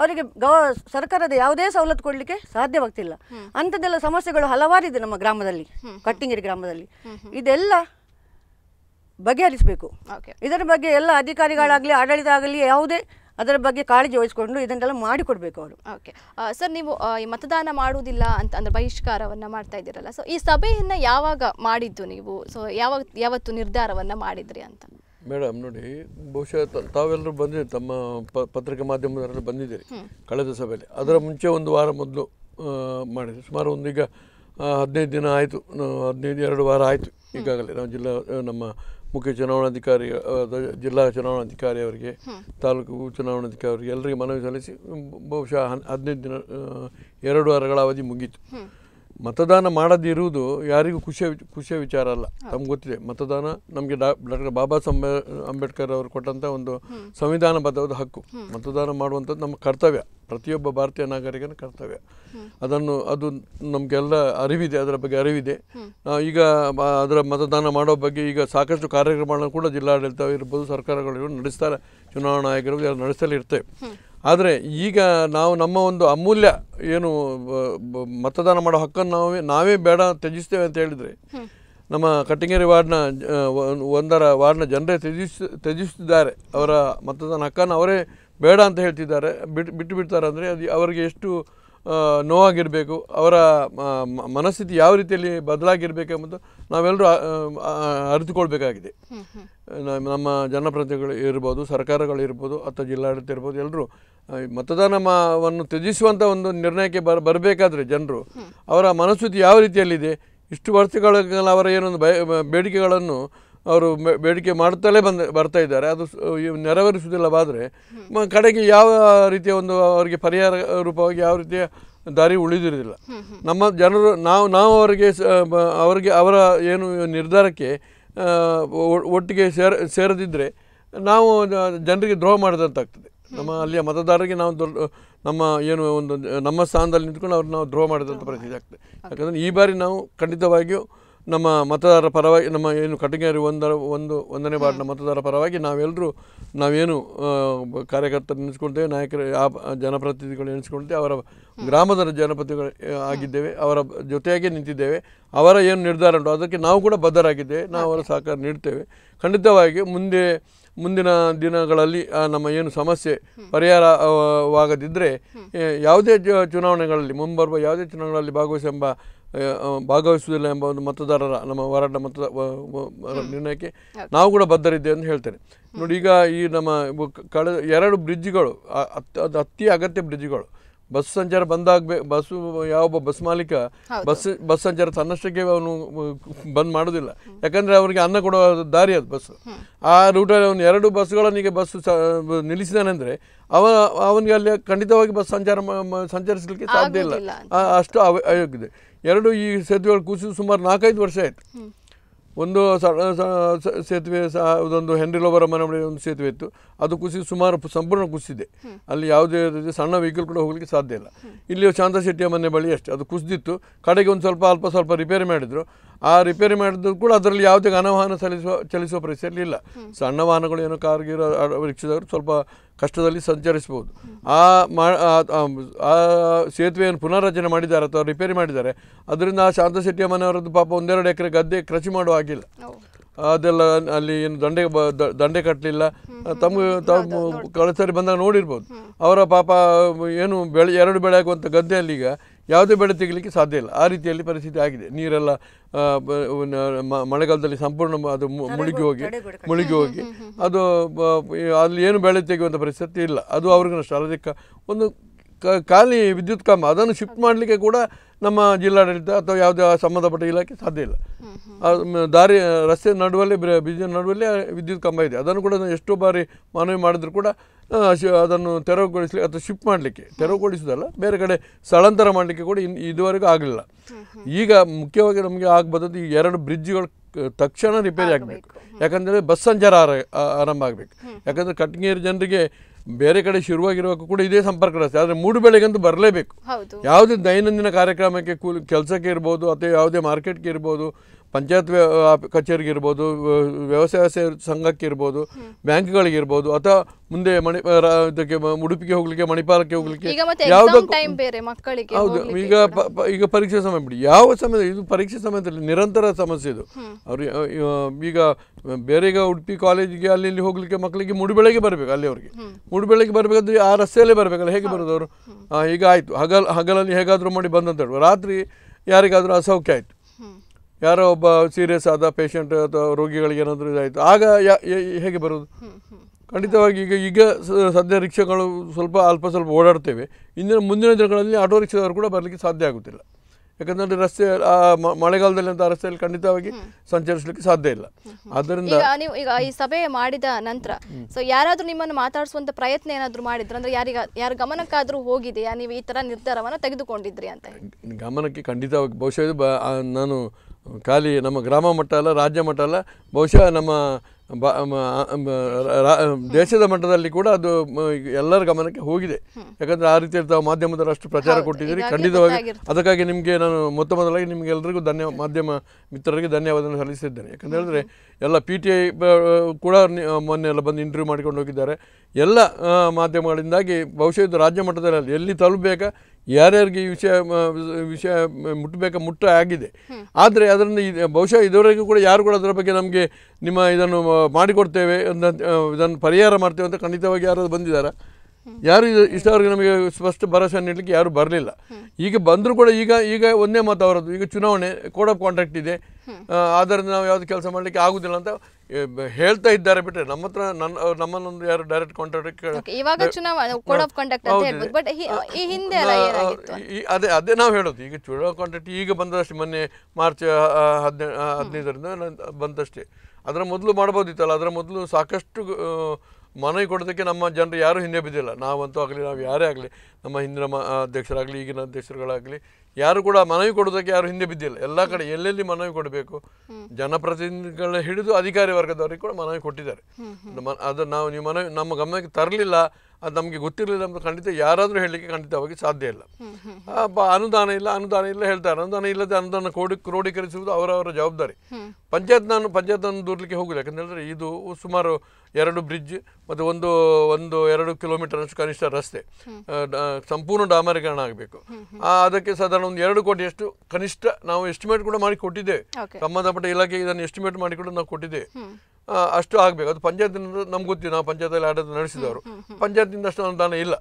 [SPEAKER 6] ಅವರಿಗೆ ಗವ ಸರ್ಕಾರದ ಯಾವುದೇ ಸವಲತ್ತು ಕೊಡಲಿಕ್ಕೆ ಸಾಧ್ಯವಾಗ್ತಿಲ್ಲ ಅಂಥದ್ದೆಲ್ಲ ಸಮಸ್ಯೆಗಳು ಹಲವಾರಿದೆ ನಮ್ಮ ಗ್ರಾಮದಲ್ಲಿ ಕಟ್ಟಿಂಗಿರಿ ಗ್ರಾಮದಲ್ಲಿ ಇದೆಲ್ಲ ಬಗೆಹರಿಸಬೇಕು ಇದರ ಬಗ್ಗೆ ಎಲ್ಲ ಅಧಿಕಾರಿಗಳಾಗಲಿ ಆಡಳಿತ ಆಗಲಿ ಯಾವುದೇ ಅದರ ಬಗ್ಗೆ ಕಾಳಜಿ ವಹಿಸಿಕೊಂಡು ಇದನ್ನೆಲ್ಲ ಮಾಡಿಕೊಡ್ಬೇಕು ಅವರು
[SPEAKER 1] ಓಕೆ ಸರ್ ನೀವು ಈ ಮತದಾನ ಮಾಡುವುದಿಲ್ಲ ಅಂತ ಅಂದ್ರೆ ಬಹಿಷ್ಕಾರವನ್ನ ಮಾಡ್ತಾ ಇದ್ದೀರಲ್ಲ ಸೊ ಈ ಸಭೆಯನ್ನು ಯಾವಾಗ ಮಾಡಿದ್ದು ನೀವು ಸೊ ಯಾವ ಯಾವತ್ತು ನಿರ್ಧಾರವನ್ನ ಮಾಡಿದ್ರಿ ಅಂತ
[SPEAKER 3] ಮೇಡಮ್ ನೋಡಿ ಬಹುಶಃ ತಾವೆಲ್ಲರೂ ಬಂದಿದ್ದೀರಿ ತಮ್ಮ ಪತ್ರಿಕಾ ಮಾಧ್ಯಮದವರೆಲ್ಲ ಬಂದಿದ್ದೀರಿ ಕಳೆದ ಸಭೆಯಲ್ಲಿ ಅದರ ಮುಂಚೆ ಒಂದು ವಾರ ಮೊದಲು ಮಾಡಿದೆ ಸುಮಾರು ಒಂದೀಗ ಹದಿನೈದು ದಿನ ಆಯಿತು ಹದಿನೈದು ಎರಡು ವಾರ ಆಯಿತು ಈಗಾಗಲೇ ನಾವು ಜಿಲ್ಲಾ ನಮ್ಮ ಮುಖ್ಯ ಚುನಾವಣಾಧಿಕಾರಿ ಜಿಲ್ಲಾ ಚುನಾವಣಾಧಿಕಾರಿ ಅವರಿಗೆ ತಾಲೂಕು ಚುನಾವಣಾಧಿಕಾರಿ ಅವರಿಗೆ ಎಲ್ಲರಿಗೆ ಮನವಿ ಸಲ್ಲಿಸಿ ಬಹುಶಃ ಹದಿನೈದು ದಿನ ಎರಡು ವಾರಗಳ ಅವಧಿ ಮುಗೀತು ಮತದಾನ ಮಾಡದಿರುವುದು ಯಾರಿಗೂ ಖುಷಿಯ ಖುಷಿಯ ವಿಚಾರ ಅಲ್ಲ ನಮ್ಗೆ ಗೊತ್ತಿದೆ ಮತದಾನ ನಮಗೆ ಡಾ ಡಾಕ್ಟರ್ ಬಾಬಾ ಸಾಹೇಬ್ ಅಂಬೇಡ್ಕರ್ ಅವರು ಕೊಟ್ಟಂಥ ಒಂದು ಸಂವಿಧಾನಬದ್ಧವಾದ ಹಕ್ಕು ಮತದಾನ ಮಾಡುವಂಥದ್ದು ನಮ್ಮ ಕರ್ತವ್ಯ ಪ್ರತಿಯೊಬ್ಬ ಭಾರತೀಯ ನಾಗರಿಕನ ಕರ್ತವ್ಯ ಅದನ್ನು ಅದು ನಮಗೆಲ್ಲ ಅರಿವಿದೆ ಅದರ ಬಗ್ಗೆ ಅರಿವಿದೆ ಈಗ ಅದರ ಮತದಾನ ಮಾಡೋ ಬಗ್ಗೆ ಈಗ ಸಾಕಷ್ಟು ಕಾರ್ಯಕ್ರಮಗಳನ್ನು ಕೂಡ ಜಿಲ್ಲಾಡಳಿತ ಇರ್ಬೋದು ಸರ್ಕಾರಗಳು ನಡೆಸ್ತಾರೆ ಚುನಾವಣಾ ನಡೆಸಲಿ ನಡೆಸಲಿರ್ತೇವೆ ಆದರೆ ಈಗ ನಾವು ನಮ್ಮ ಒಂದು ಅಮೂಲ್ಯ ಏನು ಮತದಾನ ಮಾಡೋ ಹಕ್ಕನ್ನು ನಾವೇ ನಾವೇ ಬೇಡ ತ್ಯಜಿಸ್ತೇವೆ ಅಂತ ಹೇಳಿದರೆ ನಮ್ಮ ಕಟ್ಟಿಂಗೇರಿ ವಾರ್ಡ್ನ ಒಂದರ ವಾರ್ಡ್ನ ಜನರೇ ತ್ಯಜಿಸ್ ತ್ಯಜಿಸ್ತಿದ್ದಾರೆ ಅವರ ಮತದಾನ ಹಕ್ಕನ್ನು ಅವರೇ ಬೇಡ ಅಂತ ಹೇಳ್ತಿದ್ದಾರೆ ಬಿಟ್ಟು ಬಿಟ್ಟು ಬಿಡ್ತಾರೆ ಅಂದರೆ ಅದು ಅವರಿಗೆ ಎಷ್ಟು ನೋವಾಗಿರಬೇಕು ಅವರ ಮನಸ್ಥಿತಿ ಯಾವ ರೀತಿಯಲ್ಲಿ ಬದಲಾಗಿರಬೇಕೆಂಬುದು ನಾವೆಲ್ಲರೂ ಅರಿತುಕೊಳ್ಬೇಕಾಗಿದೆ ನಮ್ಮ ಜನಪ್ರತಿನಿಧಿಗಳು ಇರ್ಬೋದು ಸರ್ಕಾರಗಳು ಇರ್ಬೋದು ಅಥವಾ ಜಿಲ್ಲಾಡಳಿತ ಇರ್ಬೋದು ಎಲ್ಲರೂ ಮಾವನ್ನು ತ್ಯಜಿಸುವಂಥ ಒಂದು ನಿರ್ಣಯಕ್ಕೆ ಬರ ಬರಬೇಕಾದ್ರೆ ಜನರು ಅವರ ಮನಸ್ಥಿತಿ ಯಾವ ರೀತಿಯಲ್ಲಿದೆ ಇಷ್ಟು ವರ್ಷಗಳ ಅವರ ಏನೊಂದು ಬಯ ಬೇಡಿಕೆಗಳನ್ನು ಅವರು ಬೇಡಿಕೆ ಮಾಡುತ್ತಲೇ ಬಂದ ಬರ್ತಾ ಇದ್ದಾರೆ ಅದು ನೆರವೇರಿಸುವುದಿಲ್ಲವಾದರೆ ಕಡೆಗೆ ಯಾವ ರೀತಿಯ ಒಂದು ಅವರಿಗೆ ಪರಿಹಾರ ರೂಪವಾಗಿ ಯಾವ ರೀತಿಯ ದಾರಿ ಉಳಿದಿರುವುದಿಲ್ಲ ನಮ್ಮ ಜನರು ನಾವು ನಾವು ಅವರಿಗೆ ಅವರಿಗೆ ಅವರ ಏನು ನಿರ್ಧಾರಕ್ಕೆ ಒಟ್ಟಿಗೆ ಸೇರ ಸೇರದಿದ್ದರೆ ನಾವು ಜನರಿಗೆ ದ್ರೋಹ ಮಾಡಿದಂತಾಗ್ತದೆ ನಮ್ಮ ಅಲ್ಲಿಯ ಮತದಾರರಿಗೆ ನಾವು ದೊಡ್ಡ ನಮ್ಮ ಏನು ಒಂದು ನಮ್ಮ ಸ್ಥಾನದಲ್ಲಿ ನಿಂತ್ಕೊಂಡು ಅವ್ರು ನಾವು ದ್ರೋಹ ಮಾಡಿದಂಥ ಪರಿಸ್ಥಿತಿ ಆಗ್ತದೆ ಯಾಕಂದರೆ ಈ ಬಾರಿ ನಾವು ಖಂಡಿತವಾಗಿಯೂ ನಮ್ಮ ಮತದಾರರ ಪರವಾಗಿ ನಮ್ಮ ಏನು ಕಟಗೇರಿ ಒಂದರ ಒಂದು ಒಂದನೇ ವಾರ್ಡ್ನ ಮತದಾರರ ಪರವಾಗಿ ನಾವೆಲ್ಲರೂ ನಾವೇನು ಕಾರ್ಯಕರ್ತರು ನೆನೆಸ್ಕೊಳ್ತೇವೆ ನಾಯಕರು ಆ ಜನಪ್ರತಿನಿಧಿಗಳು ನೆನೆಸ್ಕೊಳ್ತೇವೆ ಅವರ ಗ್ರಾಮದ ಜನಪ್ರತಿನಿಧಿಗಳು ಆಗಿದ್ದೇವೆ ಅವರ ಜೊತೆಯಾಗಿ ನಿಂತಿದ್ದೇವೆ ಅವರ ಏನು ನಿರ್ಧಾರ ಉಂಟು ಅದಕ್ಕೆ ನಾವು ಕೂಡ ಬದ್ಧರಾಗಿದ್ದೇವೆ ನಾವು ಅವರ ಸಹಕಾರ ನೀಡ್ತೇವೆ ಖಂಡಿತವಾಗಿ ಮುಂದೆ ಮುಂದಿನ ದಿನಗಳಲ್ಲಿ ನಮ್ಮ ಏನು ಸಮಸ್ಯೆ ಪರಿಹಾರವಾಗದಿದ್ದರೆ ಯಾವುದೇ ಚುನಾವಣೆಗಳಲ್ಲಿ ಮುಂಬರುವ ಯಾವುದೇ ಚುನಾವಣೆಗಳಲ್ಲಿ ಭಾಗವಹಿಸೆಂಬ ಭಾಗವಹಿಸುವುದಿಲ್ಲ ಎಂಬ ಒಂದು ಮತದಾರರ ನಮ್ಮ ಹೋರಾಟ ಮತದ ನಿರ್ಣಯಕ್ಕೆ ನಾವು ಕೂಡ ಬದ್ಧರಿದ್ದೇವೆ ಅಂತ ಹೇಳ್ತೇನೆ ನೋಡಿ ಈಗ ಈ ನಮ್ಮ ಕಳೆದ ಎರಡು ಬ್ರಿಡ್ಜ್ಗಳು ಅದು ಅತಿ ಅಗತ್ಯ ಬ್ರಿಡ್ಜ್ಗಳು ಬಸ್ ಸಂಚಾರ ಬಂದಾಗಬೇಕು ಬಸ್ಸು ಯಾವೊಬ್ಬ ಬಸ್ ಮಾಲೀಕ ಬಸ್ ಬಸ್ ಸಂಚಾರ ತನ್ನಷ್ಟಕ್ಕೆ ಅವನು ಬಂದ್ ಮಾಡೋದಿಲ್ಲ ಯಾಕಂದರೆ ಅವರಿಗೆ ಅನ್ನ ಕೊಡುವ ದಾರಿ ಅದು ಬಸ್ಸು ಆ ರೂಟಲ್ಲಿ ಅವನು ಎರಡು ಬಸ್ಗಳನ್ನು ಈಗ ಬಸ್ ನಿಲ್ಲಿಸಿದಾನೆಂದರೆ ಅವ ಅವನಿಗೆ ಅಲ್ಲಿ ಖಂಡಿತವಾಗಿ ಬಸ್ ಸಂಚಾರ ಸಂಚರಿಸಲಿಕ್ಕೆ ಸಾಧ್ಯ ಇಲ್ಲ ಅಷ್ಟು ಇದೆ ಎರಡು ಈ ಸೇತುವೆಗಳು ಕುಸಿದು ಸುಮಾರು ನಾಲ್ಕೈದು ವರ್ಷ ಆಯಿತು ಒಂದು ಸೇತುವೆ ಸಹ ಹೆನ್ರಿ ಲೋಬರ ಮನೆ ಒಂದು ಸೇತುವೆ ಇತ್ತು ಅದು ಕುಸಿದು ಸುಮಾರು ಸಂಪೂರ್ಣ ಕುಸಿದಿದೆ ಅಲ್ಲಿ ಯಾವುದೇ ಸಣ್ಣ ವೆಹಿಕಲ್ ಕೂಡ ಹೋಗಲಿಕ್ಕೆ ಸಾಧ್ಯ ಇಲ್ಲ ಇಲ್ಲಿ ಶಾಂತಶೆಟ್ಟಿಯ ಮನೆ ಬಳಿ ಅಷ್ಟೇ ಅದು ಕುಸಿದಿತ್ತು ಕಡೆಗೆ ಒಂದು ಸ್ವಲ್ಪ ಅಲ್ಪ ಸ್ವಲ್ಪ ರಿಪೇರಿ ಮಾಡಿದರು ಆ ರಿಪೇರಿ ಮಾಡಿದ್ರು ಕೂಡ ಅದರಲ್ಲಿ ಯಾವುದೇ ಅನವಾಹನ ಚಲಿಸುವ ಚಲಿಸುವ ಪರಿಸ್ಥಿತಿ ಇಲ್ಲ ಸಣ್ಣ ವಾಹನಗಳು ಏನೋ ಕಾರ್ಗಿರೋ ರಿಕ್ಷಾದವರು ಸ್ವಲ್ಪ ಕಷ್ಟದಲ್ಲಿ ಸಂಚರಿಸ್ಬೋದು ಆ ಮಾ ಆ ಸೇತುವೆಯನ್ನು ಪುನರ್ರಚನೆ ಮಾಡಿದ್ದಾರೆ ಅಥವಾ ರಿಪೇರಿ ಮಾಡಿದ್ದಾರೆ ಅದರಿಂದ ಆ ಶೆಟ್ಟಿ ಮನೆಯವರದ್ದು ಪಾಪ ಒಂದೆರಡು ಎಕರೆ ಗದ್ದೆ ಕೃಷಿ ಮಾಡುವ ಆಗಿಲ್ಲ ಅದೆಲ್ಲ ಅಲ್ಲಿ ಏನು ದಂಡೆ ಬ ದಂಡೆ ಕಟ್ಟಲಿಲ್ಲ ತಮ್ಮ ತಮ್ಮ ಕಳೆದ ಬಂದಾಗ ನೋಡಿರ್ಬೋದು ಅವರ ಪಾಪ ಏನು ಬೆಳೆ ಎರಡು ಬೆಳೆ ಆಗುವಂಥ ಈಗ ಯಾವುದೇ ಬೆಳೆ ತೆಗಲಿಕ್ಕೆ ಸಾಧ್ಯ ಇಲ್ಲ ಆ ರೀತಿಯಲ್ಲಿ ಪರಿಸ್ಥಿತಿ ಆಗಿದೆ ನೀರೆಲ್ಲ ಮಳೆಗಾಲದಲ್ಲಿ ಸಂಪೂರ್ಣ ಅದು ಮುಳುಗಿ ಹೋಗಿ ಮುಳುಗಿ ಹೋಗಿ ಅದು ಅಲ್ಲಿ ಏನು ಬೆಳೆ ತೆಗೆಯುವಂಥ ಪರಿಸ್ಥಿತಿ ಇಲ್ಲ ಅದು ಅವ್ರಿಗೂ ನಷ್ಟ ಅದಕ್ಕೆ ಒಂದು ಖಾಲಿ ವಿದ್ಯುತ್ ಕಂಬ ಅದನ್ನು ಶಿಫ್ಟ್ ಮಾಡಲಿಕ್ಕೆ ಕೂಡ ನಮ್ಮ ಜಿಲ್ಲಾಡಳಿತ ಅಥವಾ ಯಾವುದೇ ಸಂಬಂಧಪಟ್ಟ ಇಲಾಖೆ ಸಾಧ್ಯ ಇಲ್ಲ ದಾರಿ ರಸ್ತೆ ನಡುವಲ್ಲಿ ಬೀಜ ನಡುವಲ್ಲಿ ವಿದ್ಯುತ್ ಕಂಬ ಇದೆ ಅದನ್ನು ಕೂಡ ಎಷ್ಟೋ ಬಾರಿ ಮನವಿ ಮಾಡಿದ್ರು ಕೂಡ ಅದನ್ನು ತೆರವುಗೊಳಿಸಲಿಕ್ಕೆ ಅಥವಾ ಶಿಫ್ಟ್ ಮಾಡಲಿಕ್ಕೆ ತೆರವುಗೊಳಿಸೋದಲ್ಲ ಬೇರೆ ಕಡೆ ಸ್ಥಳಾಂತರ ಮಾಡಲಿಕ್ಕೆ ಕೂಡ ಇನ್ ಇದುವರೆಗೂ ಆಗಲಿಲ್ಲ ಈಗ ಮುಖ್ಯವಾಗಿ ನಮಗೆ ಆಗ್ಬೋದದ್ದು ಈ ಎರಡು ಬ್ರಿಡ್ಜ್ಗಳು ತಕ್ಷಣ ರಿಪೇರಿ ಆಗಬೇಕು ಯಾಕಂದರೆ ಬಸ್ ಸಂಚಾರ ಆರಂಭ ಆಗಬೇಕು ಯಾಕಂದರೆ ಕಟ್ಗೇರಿ ಜನರಿಗೆ ಬೇರೆ ಕಡೆ ಶುರುವಾಗಿರುವಾಗ ಕೂಡ ಇದೇ ಸಂಪರ್ಕ ರಸ್ತೆ ಆದರೆ ಮೂಡುಬೆಳೆಗಂತೂ ಬರಲೇಬೇಕು ಯಾವುದೇ ದೈನಂದಿನ ಕಾರ್ಯಕ್ರಮಕ್ಕೆ ಕೂಲಿ ಕೆಲಸಕ್ಕೆ ಇರ್ಬೋದು ಅಥವಾ ಯಾವುದೇ ಮಾರ್ಕೆಟ್ಗೆ ಇರ್ಬೋದು ಪಂಚಾಯತ್ ಕಚೇರಿಗೆ ಇರ್ಬೋದು ವ್ಯವಸಾಯ ಸಂಘಕ್ಕೆ ಇರ್ಬೋದು ಬ್ಯಾಂಕ್ಗಳಿಗಿರ್ಬೋದು ಅಥವಾ ಮುಂದೆ ಮಣಿ ಇದಕ್ಕೆ ಉಡುಪಿಗೆ ಹೋಗ್ಲಿಕ್ಕೆ ಮಣಿಪಾಲಕ್ಕೆ ಹೋಗ್ಲಿಕ್ಕೆ ಹೌದು ಈಗ ಈಗ ಪರೀಕ್ಷೆ ಸಮಯ ಬಿಡಿ ಯಾವ ಸಮಯ ಇದು ಪರೀಕ್ಷೆ ಸಮಯದಲ್ಲಿ ನಿರಂತರ ಸಮಸ್ಯೆ ಇದು ಅವ್ರು ಈಗ ಬೇರೆ ಈಗ ಉಡುಪಿ ಕಾಲೇಜಿಗೆ ಅಲ್ಲಿ ಇಲ್ಲಿ ಹೋಗ್ಲಿಕ್ಕೆ ಮಕ್ಕಳಿಗೆ ಮುಡಿಬೆಳಗ್ಗೆ ಬರಬೇಕು ಅಲ್ಲಿ ಅವರಿಗೆ ಮುಡಿಬೆಳಗ್ಗೆ ಬರಬೇಕಾದ್ರೆ ಆ ರಸ್ತೆಯಲ್ಲೇ ಬರಬೇಕಲ್ಲ ಹೇಗೆ ಬರೋದು ಅವರು ಈಗ ಆಯಿತು ಹಗಲ್ ಹಗಲಲ್ಲಿ ಹೇಗಾದರೂ ಮಾಡಿ ಬಂದಂತ ಹೇಳುವ ರಾತ್ರಿ ಯಾರಿಗಾದರೂ ಅಸೌಖ್ಯ ಆಯಿತು ಯಾರೋ ಒಬ್ಬ ಸೀರಿಯಸ್ ಆದ ಪೇಷಂಟ್ ಅಥವಾ ರೋಗಿಗಳಿಗೆ ಏನಾದರೂ ಇದಾಯಿತು ಆಗ ಹೇಗೆ ಬರೋದು ಖಂಡಿತವಾಗಿ ಈಗ ಈಗ ಸದ್ಯ ರಿಕ್ಷಾಗಳು ಸ್ವಲ್ಪ ಅಲ್ಪ ಸ್ವಲ್ಪ ಓಡಾಡ್ತೇವೆ ಇಂದಿನ ಮುಂದಿನ ದಿನಗಳಲ್ಲಿ ಆಟೋ ರಿಕ್ಷಾದವರು ಕೂಡ ಬರಲಿಕ್ಕೆ ಸಾಧ್ಯ ಆಗುತ್ತಿಲ್ಲ ಯಾಕಂದರೆ ರಸ್ತೆ ಮಳೆಗಾಲದಲ್ಲಿ ಅಂತ ರಸ್ತೆಯಲ್ಲಿ ಖಂಡಿತವಾಗಿ ಸಂಚರಿಸಲಿಕ್ಕೆ ಸಾಧ್ಯ ಇಲ್ಲ ಆದ್ದರಿಂದ
[SPEAKER 1] ನೀವು ಈಗ ಈ ಸಭೆ ಮಾಡಿದ ನಂತರ ಸೊ ಯಾರಾದರೂ ನಿಮ್ಮನ್ನು ಮಾತಾಡಿಸುವಂತ ಪ್ರಯತ್ನ ಏನಾದರೂ ಮಾಡಿದ್ರು ಅಂದ್ರೆ ಯಾರಿಗ ಯಾರ ಗಮನಕ್ಕಾದರೂ ಹೋಗಿದೆಯಾ ನೀವು ಈ ಥರ ನಿರ್ಧಾರವನ್ನು ತೆಗೆದುಕೊಂಡಿದ್ರಿ ಅಂತ
[SPEAKER 3] ಗಮನಕ್ಕೆ ಖಂಡಿತವಾಗಿ ಬಹುಶಃ ನಾನು ಖಾಲಿ ನಮ್ಮ ಗ್ರಾಮ ಮಟ್ಟ ಅಲ್ಲ ರಾಜ್ಯ ಮಟ್ಟ ಅಲ್ಲ ಬಹುಶಃ ನಮ್ಮ ದೇಶದ ಮಟ್ಟದಲ್ಲಿ ಕೂಡ ಅದು ಎಲ್ಲರ ಗಮನಕ್ಕೆ ಹೋಗಿದೆ ಯಾಕಂದರೆ ಆ ರೀತಿಯಲ್ಲಿ ತಾವು ಮಾಧ್ಯಮದವರು ಅಷ್ಟು ಪ್ರಚಾರ ಕೊಟ್ಟಿದ್ದೀರಿ ಖಂಡಿತವಾಗಿ ಅದಕ್ಕಾಗಿ ನಿಮಗೆ ನಾನು ಮೊತ್ತ ಮೊದಲಾಗಿ ನಿಮಗೆಲ್ಲರಿಗೂ ಧನ್ಯ ಮಾಧ್ಯಮ ಮಿತ್ರರಿಗೆ ಧನ್ಯವಾದವನ್ನು ಸಲ್ಲಿಸಿದ್ದೇನೆ ಯಾಕಂತ ಹೇಳಿದ್ರೆ ಎಲ್ಲ ಪಿ ಟಿ ಐ ಕೂಡ ಮೊನ್ನೆ ಎಲ್ಲ ಬಂದು ಇಂಟರ್ವ್ಯೂ ಮಾಡಿಕೊಂಡು ಹೋಗಿದ್ದಾರೆ ಎಲ್ಲ ಮಾಧ್ಯಮಗಳಿಂದಾಗಿ ಬಹುಶಃ ಇದು ರಾಜ್ಯ ಮಟ್ಟದಲ್ಲಿ ಎಲ್ಲಿ ತಲುಪಬೇಕಾ ಯಾರ್ಯಾರಿಗೆ ಈ ವಿಷಯ ವಿಷಯ ಮುಟ್ಟಬೇಕ ಮುಟ್ಟ ಆಗಿದೆ ಆದರೆ ಅದರಿಂದ ಬಹುಶಃ ಇದುವರೆಗೂ ಕೂಡ ಯಾರು ಕೂಡ ಅದರ ಬಗ್ಗೆ ನಮಗೆ ನಿಮ್ಮ ಇದನ್ನು ಮಾಡಿಕೊಡ್ತೇವೆ ಇದನ್ನು ಪರಿಹಾರ ಮಾಡ್ತೇವೆ ಅಂತ ಖಂಡಿತವಾಗಿ ಯಾರಾದ್ರು ಬಂದಿದ್ದಾರಾ ಯಾರು ಇಷ್ಟವರೆಗೆ ನಮಗೆ ಸ್ಪಷ್ಟ ಭರವಸೆ ನೀಡಲಿಕ್ಕೆ ಯಾರು ಬರಲಿಲ್ಲ ಈಗ ಬಂದರೂ ಕೂಡ ಈಗ ಈಗ ಒಂದೇ ಮಾತು ಅವರದ್ದು ಈಗ ಚುನಾವಣೆ ಕೋಡ್ ಆಫ್ ಕಾಂಟ್ರಾಕ್ಟ್ ಇದೆ ಆದ್ದರಿಂದ ನಾವು ಯಾವುದು ಕೆಲಸ ಮಾಡಲಿಕ್ಕೆ ಆಗುದಿಲ್ಲ ಅಂತ ಹೇಳ್ತಾ ಇದ್ದಾರೆ ಬಿಟ್ಟರೆ ನಮ್ಮ ಹತ್ರ ನನ್ನ ನಮ್ಮನ್ನೊಂದು ಯಾರು ಡೈರೆಕ್ಟ್ ಕಾಂಟ್ರಾಕ್ಟ್ ಇವಾಗ ಅದೇ ಅದೇ ನಾವು ಹೇಳೋದು ಈಗ ಚುಡ್ ಆಫ್ ಈಗ ಬಂದದಷ್ಟೇ ಮೊನ್ನೆ ಮಾರ್ಚ್ ಹದಿನೈದು ಹದಿನೈದರಿಂದ ಬಂದಷ್ಟೇ ಅದರ ಮೊದಲು ಮಾಡ್ಬೋದಿತ್ತಲ್ಲ ಅದರ ಮೊದಲು ಸಾಕಷ್ಟು ಮನವಿ ಕೊಡೋದಕ್ಕೆ ನಮ್ಮ ಜನರು ಯಾರೂ ಹಿಂದೆ ಬಿದ್ದಿಲ್ಲ ನಾವಂತೂ ಆಗಲಿ ನಾವು ಯಾರೇ ಆಗಲಿ ನಮ್ಮ ಹಿಂದಿನ ಅಧ್ಯಕ್ಷರಾಗಲಿ ಈಗಿನ ಅಧ್ಯಕ್ಷರುಗಳಾಗಲಿ ಯಾರು ಕೂಡ ಮನವಿ ಕೊಡೋದಕ್ಕೆ ಯಾರು ಹಿಂದೆ ಬಿದ್ದಿಲ್ಲ ಎಲ್ಲ ಕಡೆ ಎಲ್ಲೆಲ್ಲಿ ಮನವಿ ಕೊಡಬೇಕು ಜನಪ್ರತಿನಿಧಿಗಳ ಹಿಡಿದು ಅಧಿಕಾರಿ ವರ್ಗದವರಿಗೆ ಕೂಡ ಮನವಿ ಕೊಟ್ಟಿದ್ದಾರೆ ಅದು ನಾವು ನಿಮ್ಮ ಮನವಿ ನಮ್ಮ ಗಮನಕ್ಕೆ ತರಲಿಲ್ಲ ಅದು ನಮಗೆ ಗೊತ್ತಿರಲಿಲ್ಲ ಅಂತ ಖಂಡಿತ ಯಾರಾದರೂ ಹೇಳಲಿಕ್ಕೆ ಖಂಡಿತವಾಗಿ ಸಾಧ್ಯ ಇಲ್ಲ ಅನುದಾನ ಇಲ್ಲ ಅನುದಾನ ಇಲ್ಲ ಹೇಳ್ತಾರೆ ಅನುದಾನ ಇಲ್ಲದೆ ಅನುದಾನ ಕ್ರೋಡಿ ಕ್ರೋಢೀಕರಿಸುವುದು ಅವರವರ ಜವಾಬ್ದಾರಿ ಪಂಚಾಯತ್ ನಾನು ಪಂಚಾಯತ್ ನಾನು ದೂರಲಿಕ್ಕೆ ಹೋಗಿಲ್ಲ ಯಾಕಂತ ಹೇಳಿದ್ರೆ ಇದು ಸುಮಾರು ಎರಡು ಬ್ರಿಡ್ಜ್ ಮತ್ತು ಒಂದು ಒಂದು ಎರಡು ಕಿಲೋಮೀಟರ್ ಅಷ್ಟು ಕನಿಷ್ಠ ರಸ್ತೆ ಸಂಪೂರ್ಣ ಡಾಮರೀಕರಣ ಆಗಬೇಕು ಅದಕ್ಕೆ ಸಾಧಾರಣ ಒಂದು ಎರಡು ಕೋಟಿಯಷ್ಟು ಕನಿಷ್ಠ ನಾವು ಎಸ್ಟಿಮೇಟ್ ಕೂಡ ಮಾಡಿ ಕೊಟ್ಟಿದ್ದೇವೆ ಸಂಬಂಧಪಟ್ಟ ಇಲಾಖೆ ಇದನ್ನು ಎಸ್ಟಿಮೇಟ್ ಮಾಡಿ ಕೂಡ ನಾವು ಕೊಟ್ಟಿದ್ದೇವೆ ಅಷ್ಟು ಆಗಬೇಕು ಅದು ಪಂಚಾಯತ್ನಿಂದ ನಮ್ಗೆ ಗೊತ್ತಿಲ್ಲ ನಾವು ಪಂಚಾಯತಲ್ಲಿ ಆಡಳಿತ ನಡೆಸಿದವರು ಪಂಚಾಯತ್ನಿಂದ ಅಷ್ಟು ಅನುದಾನ ಇಲ್ಲ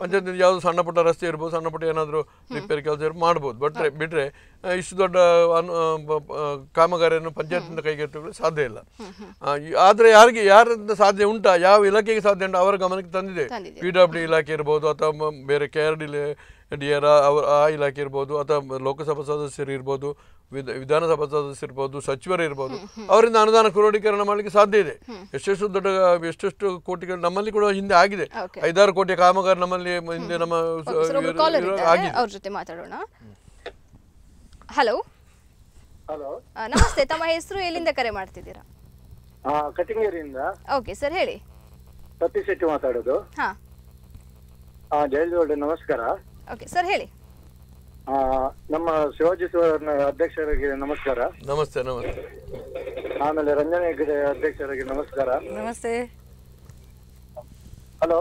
[SPEAKER 3] ಪಂಚಾಯತ್ನಿಂದ ಯಾವುದು ಸಣ್ಣ ಪುಟ್ಟ ರಸ್ತೆ ಇರ್ಬೋದು ಸಣ್ಣ ಪುಟ್ಟ ಏನಾದರೂ ರಿಪೇರಿ ಕೆಲಸ ಇರ್ಬೋದು ಮಾಡ್ಬೋದು ಬಟ್ರೆ ಬಿಟ್ಟರೆ ಇಷ್ಟು ದೊಡ್ಡ ಅನು ಕಾಮಗಾರಿಯನ್ನು ಪಂಚಾಯತ್ನಿಂದ ಕೈಗೆಟ್ಟುಕೊಳ್ಳಲು ಸಾಧ್ಯ ಇಲ್ಲ ಆದರೆ ಯಾರಿಗೆ ಯಾರಿಂದ ಸಾಧ್ಯ ಉಂಟಾ ಯಾವ ಇಲಾಖೆಗೆ ಸಾಧ್ಯ ಉಂಟು ಅವರ ಗಮನಕ್ಕೆ ತಂದಿದೆ ಪಿ ಡಬ್ಲ್ಯೂ ಇಲಾಖೆ ಇರ್ಬೋದು ಅಥವಾ ಬೇರೆ ಕೆ ಆರ್ ಡಿ ಆರ್ ಅವರ ಆ ಇಲಾಖೆ ಇರ್ಬೋದು ಅಥವಾ ಲೋಕಸಭಾ ಸದಸ್ಯರು ಇರ್ಬೋದು ವಿಧ ವಿಧಾನಸಭಾ ಸದಸ್ಯರು ಇರ್ಬೋದು ಸಚಿವರು ಇರ್ಬೋದು ಅವರಿಂದ ಅನುದಾನ ಕ್ರೋಢೀಕರಣ ಮಾಡಲಿಕ್ಕೆ ಸಾಧ್ಯ ಇದೆ ಎಷ್ಟೆಷ್ಟು ದೊಡ್ಡ ಎಷ್ಟೆಷ್ಟು ಕೋಟಿಗಳು ನಮ್ಮಲ್ಲಿ ಕೂಡ ಹಿಂದೆ ಆಗಿದೆ ಐದಾರು ಕೋಟಿ ಕಾಮಗಾರಿ ನಮ್ಮಲ್ಲಿ ಹಿಂದೆ ನಮ್ಮ
[SPEAKER 1] ಜೊತೆ ಮಾತಾಡೋಣ ಹಲೋ ನಮಸ್ತೆ ತಮ್ಮ ಹೆಸರು ಎಲ್ಲಿಂದ ಕರೆ ಮಾಡ್ತಿದ್ದೀರಾ
[SPEAKER 7] ಕಟಿಂಗೇರಿಯಿಂದ ಓಕೆ ಸರ್ ಹೇಳಿ ಸತೀಶ್ ಶೆಟ್ಟಿ ಮಾತಾಡೋದು ಹಾ ಜಯಲ್ ನಮಸ್ಕಾರ ಓಕೆ ಸರ್ ಹೇಳಿ ನಮ್ಮ ಶಿವಾಜಿ ಸುವರ್ಣ ಅಧ್ಯಕ್ಷರಿಗೆ ನಮಸ್ಕಾರ
[SPEAKER 3] ನಮಸ್ತೆ ನಮಸ್ತೆ
[SPEAKER 7] ಆಮೇಲೆ ರಂಜನ ಹೆಗ್ಡೆ ಅಧ್ಯಕ್ಷರಿಗೆ ನಮಸ್ಕಾರ ನಮಸ್ತೆ ಹಲೋ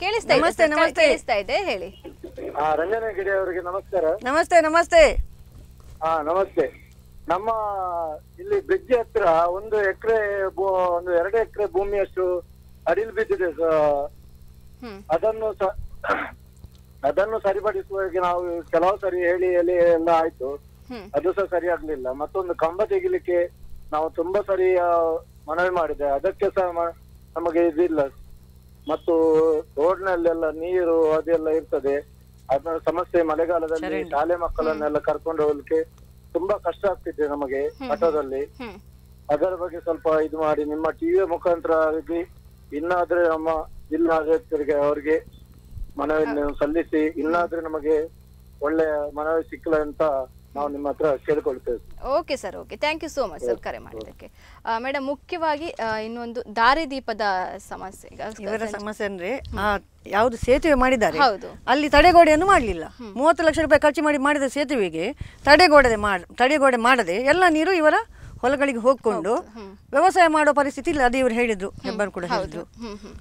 [SPEAKER 6] ಕೇಳಿಸ್ತಾ ನಮಸ್ತೆ ನಮಸ್ತೆ ಕೇಳಿಸ್ತಾ ಇದೆ ಹೇಳಿ
[SPEAKER 7] ಆ ರಂಜನ ಹೆಗ್ಡೆ ಅವರಿಗೆ ನಮಸ್ಕಾರ
[SPEAKER 6] ನಮಸ್ತೆ ನಮಸ್ತೆ
[SPEAKER 7] ಹಾ ನಮಸ್ತೆ ನಮ್ಮ ಇಲ್ಲಿ ಬ್ರಿಡ್ಜ್ ಹತ್ರ ಒಂದು ಎಕರೆ ಒಂದು ಎರಡು ಎಕರೆ ಭೂಮಿಯಷ್ಟು ಅಡಿಲ್ ಬಿದ್ದಿದೆ ಅದನ್ನು ಅದನ್ನು ಸರಿಪಡಿಸುವಾಗ ನಾವು ಕೆಲವು ಸರಿ ಹೇಳಿ ಹೇಳಿ ಎಲ್ಲ ಆಯ್ತು ಅದು ಸಹ ಸರಿ ಆಗ್ಲಿಲ್ಲ ಮತ್ತೊಂದು ಕಂಬ ತೆಗಿಲಿಕ್ಕೆ ನಾವು ತುಂಬಾ ಸರಿ ಮನವಿ ಮಾಡಿದೆ ಅದಕ್ಕೆ ಸಹ ನಮಗೆ ಇದಿಲ್ಲ ಮತ್ತು ನಲ್ಲೆಲ್ಲ ನೀರು ಅದೆಲ್ಲ ಇರ್ತದೆ ಅದರ ಸಮಸ್ಯೆ ಮಳೆಗಾಲದಲ್ಲಿ ಶಾಲೆ ಮಕ್ಕಳನ್ನೆಲ್ಲ ಕರ್ಕೊಂಡು ಹೋಗ್ಲಿಕ್ಕೆ ತುಂಬಾ ಕಷ್ಟ ಆಗ್ತಿದೆ ನಮಗೆ ಮಠದಲ್ಲಿ ಅದರ ಬಗ್ಗೆ ಸ್ವಲ್ಪ ಇದು ಮಾಡಿ ನಿಮ್ಮ ಟಿವಿಯ ಮುಖಾಂತರ ಆಗಿ ಇನ್ನಾದ್ರೆ ನಮ್ಮ ಆಡಳಿತರಿಗೆ ಅವರಿಗೆ ಮನವಿಯನ್ನು ಸಲ್ಲಿಸಿ ಇನ್ನಾದ್ರೂ ನಮಗೆ ಒಳ್ಳೆ ಮನವಿ ಸಿಕ್ಕಲ್ಲ ಅಂತ ನಾವು ನಿಮ್ಮ ಹತ್ರ
[SPEAKER 1] okay sir okay thank you so much sir ಕರೆ ಮಾಡಿದ್ದಕ್ಕೆ ಮೇಡಮ್ ಮುಖ್ಯವಾಗಿ ಇನ್ನೊಂದು ದಾರಿ ದೀಪದ ಸಮಸ್ಯೆ ಇವರ
[SPEAKER 6] ಸಮಸ್ಯೆ ಅಂದ್ರೆ ಯಾವುದು ಸೇತುವೆ ಮಾಡಿದ್ದಾರೆ ಹೌದು ಅಲ್ಲಿ ತಡೆಗೋಡೆಯನ್ನು ಮಾಡಲಿಲ್ಲ ಮೂವತ್ತು ಲಕ್ಷ ರೂಪಾಯಿ ಖರ್ಚು ಮಾಡಿ ಮಾಡಿದ ಸೇತುವೆಗೆ ತಡೆಗೋಡೆ ತಡೆಗೋಡೆ ಮಾಡದೆ ಎಲ್ಲ ನೀರು ಇವರ ಹೊಲಗಳಿಗೆ ಹೋಗ್ಕೊಂಡು ವ್ಯವಸಾಯ ಮಾಡೋ ಪರಿಸ್ಥಿತಿ ಇಲ್ಲ ಅದೇ ಇವ್ರು ಹೇಳಿದ್ರು ಹೆಬ್ಬರು ಕೂಡ ಹೇಳಿದ್ರು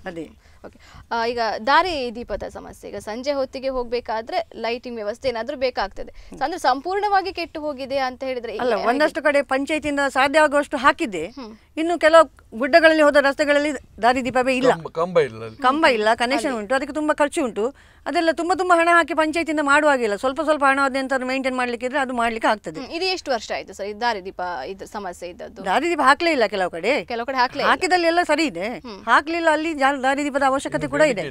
[SPEAKER 6] ಅದೇ ಓಕೆ
[SPEAKER 1] ಈಗ ದಾರಿ ದೀಪದ ಸಮಸ್ಯೆ ಈಗ ಸಂಜೆ ಹೊತ್ತಿಗೆ ಹೋಗ್ಬೇಕಾದ್ರೆ ಲೈಟಿಂಗ್ ವ್ಯವಸ್ಥೆ ಏನಾದರೂ ಬೇಕಾಗ್ತದೆ ಅಂದ್ರೆ ಸಂಪೂರ್ಣವಾಗಿ ಕೆಟ್ಟು ಹೋಗಿದೆ ಅಂತ ಹೇಳಿದ್ರೆ ಅಲ್ಲ ಒಂದಷ್ಟು
[SPEAKER 6] ಕಡೆ ಪಂಚಾಯತಿಯಿಂದ ಸಾಧ್ಯ ಆಗುವಷ್ಟು ಹಾಕಿದ್ದೆ ಇನ್ನು ಕೆಲವು ಗುಡ್ಡಗಳಲ್ಲಿ ಹೋದ ರಸ್ತೆಗಳಲ್ಲಿ ದಾರಿ ದೀಪವೇ ಇಲ್ಲ
[SPEAKER 1] ಕಂಬ ಇಲ್ಲ ಕಂಬ
[SPEAKER 6] ಇಲ್ಲ ಕನೆಕ್ಷನ್ ಉಂಟು ಅದಕ್ಕೆ ತುಂಬಾ ಖರ್ಚು ಉಂಟು ಅದೆಲ್ಲ ತುಂಬಾ ತುಂಬಾ ಹಣ ಹಾಕಿ ಪಂಚಾಯತಿಯಿಂದ ಮಾಡುವಾಗಿಲ್ಲ ಸ್ವಲ್ಪ ಸ್ವಲ್ಪ ಹಣ ಅಂತ ಮೇಂಟೈನ್ ಮಾಡ್ಲಿಕ್ಕೆ ಇದ್ರೆ ಅದು ಮಾಡ್ಲಿಕ್ಕೆ ಆಗ್ತದೆ
[SPEAKER 1] ಇದು ಎಷ್ಟು ವರ್ಷ ಆಯ್ತು ಸರ್ ದಾರಿ ದೀಪ ಇದು ಸಮಸ್ಯೆ ಇದ್ದದ್ದು
[SPEAKER 6] ದಾರಿ ದೀಪ ಹಾಕ್ಲೇ ಇಲ್ಲ ಕೆಲವು ಕೆಲವು ಕಡೆ ಕೆಲವು ಕಡೆ ಹಾಕಲಿ ಹಾಕಿದಲ್ಲಿ ಎಲ್ಲ ಸರಿ ಇದೆ ಹಾಕ್ಲಿಲ್ಲ ಅಲ್ಲಿ ದಾರಿ ದೀಪದ ಅವಶ್ಯಕತೆ ಕೂಡ ಇದೆ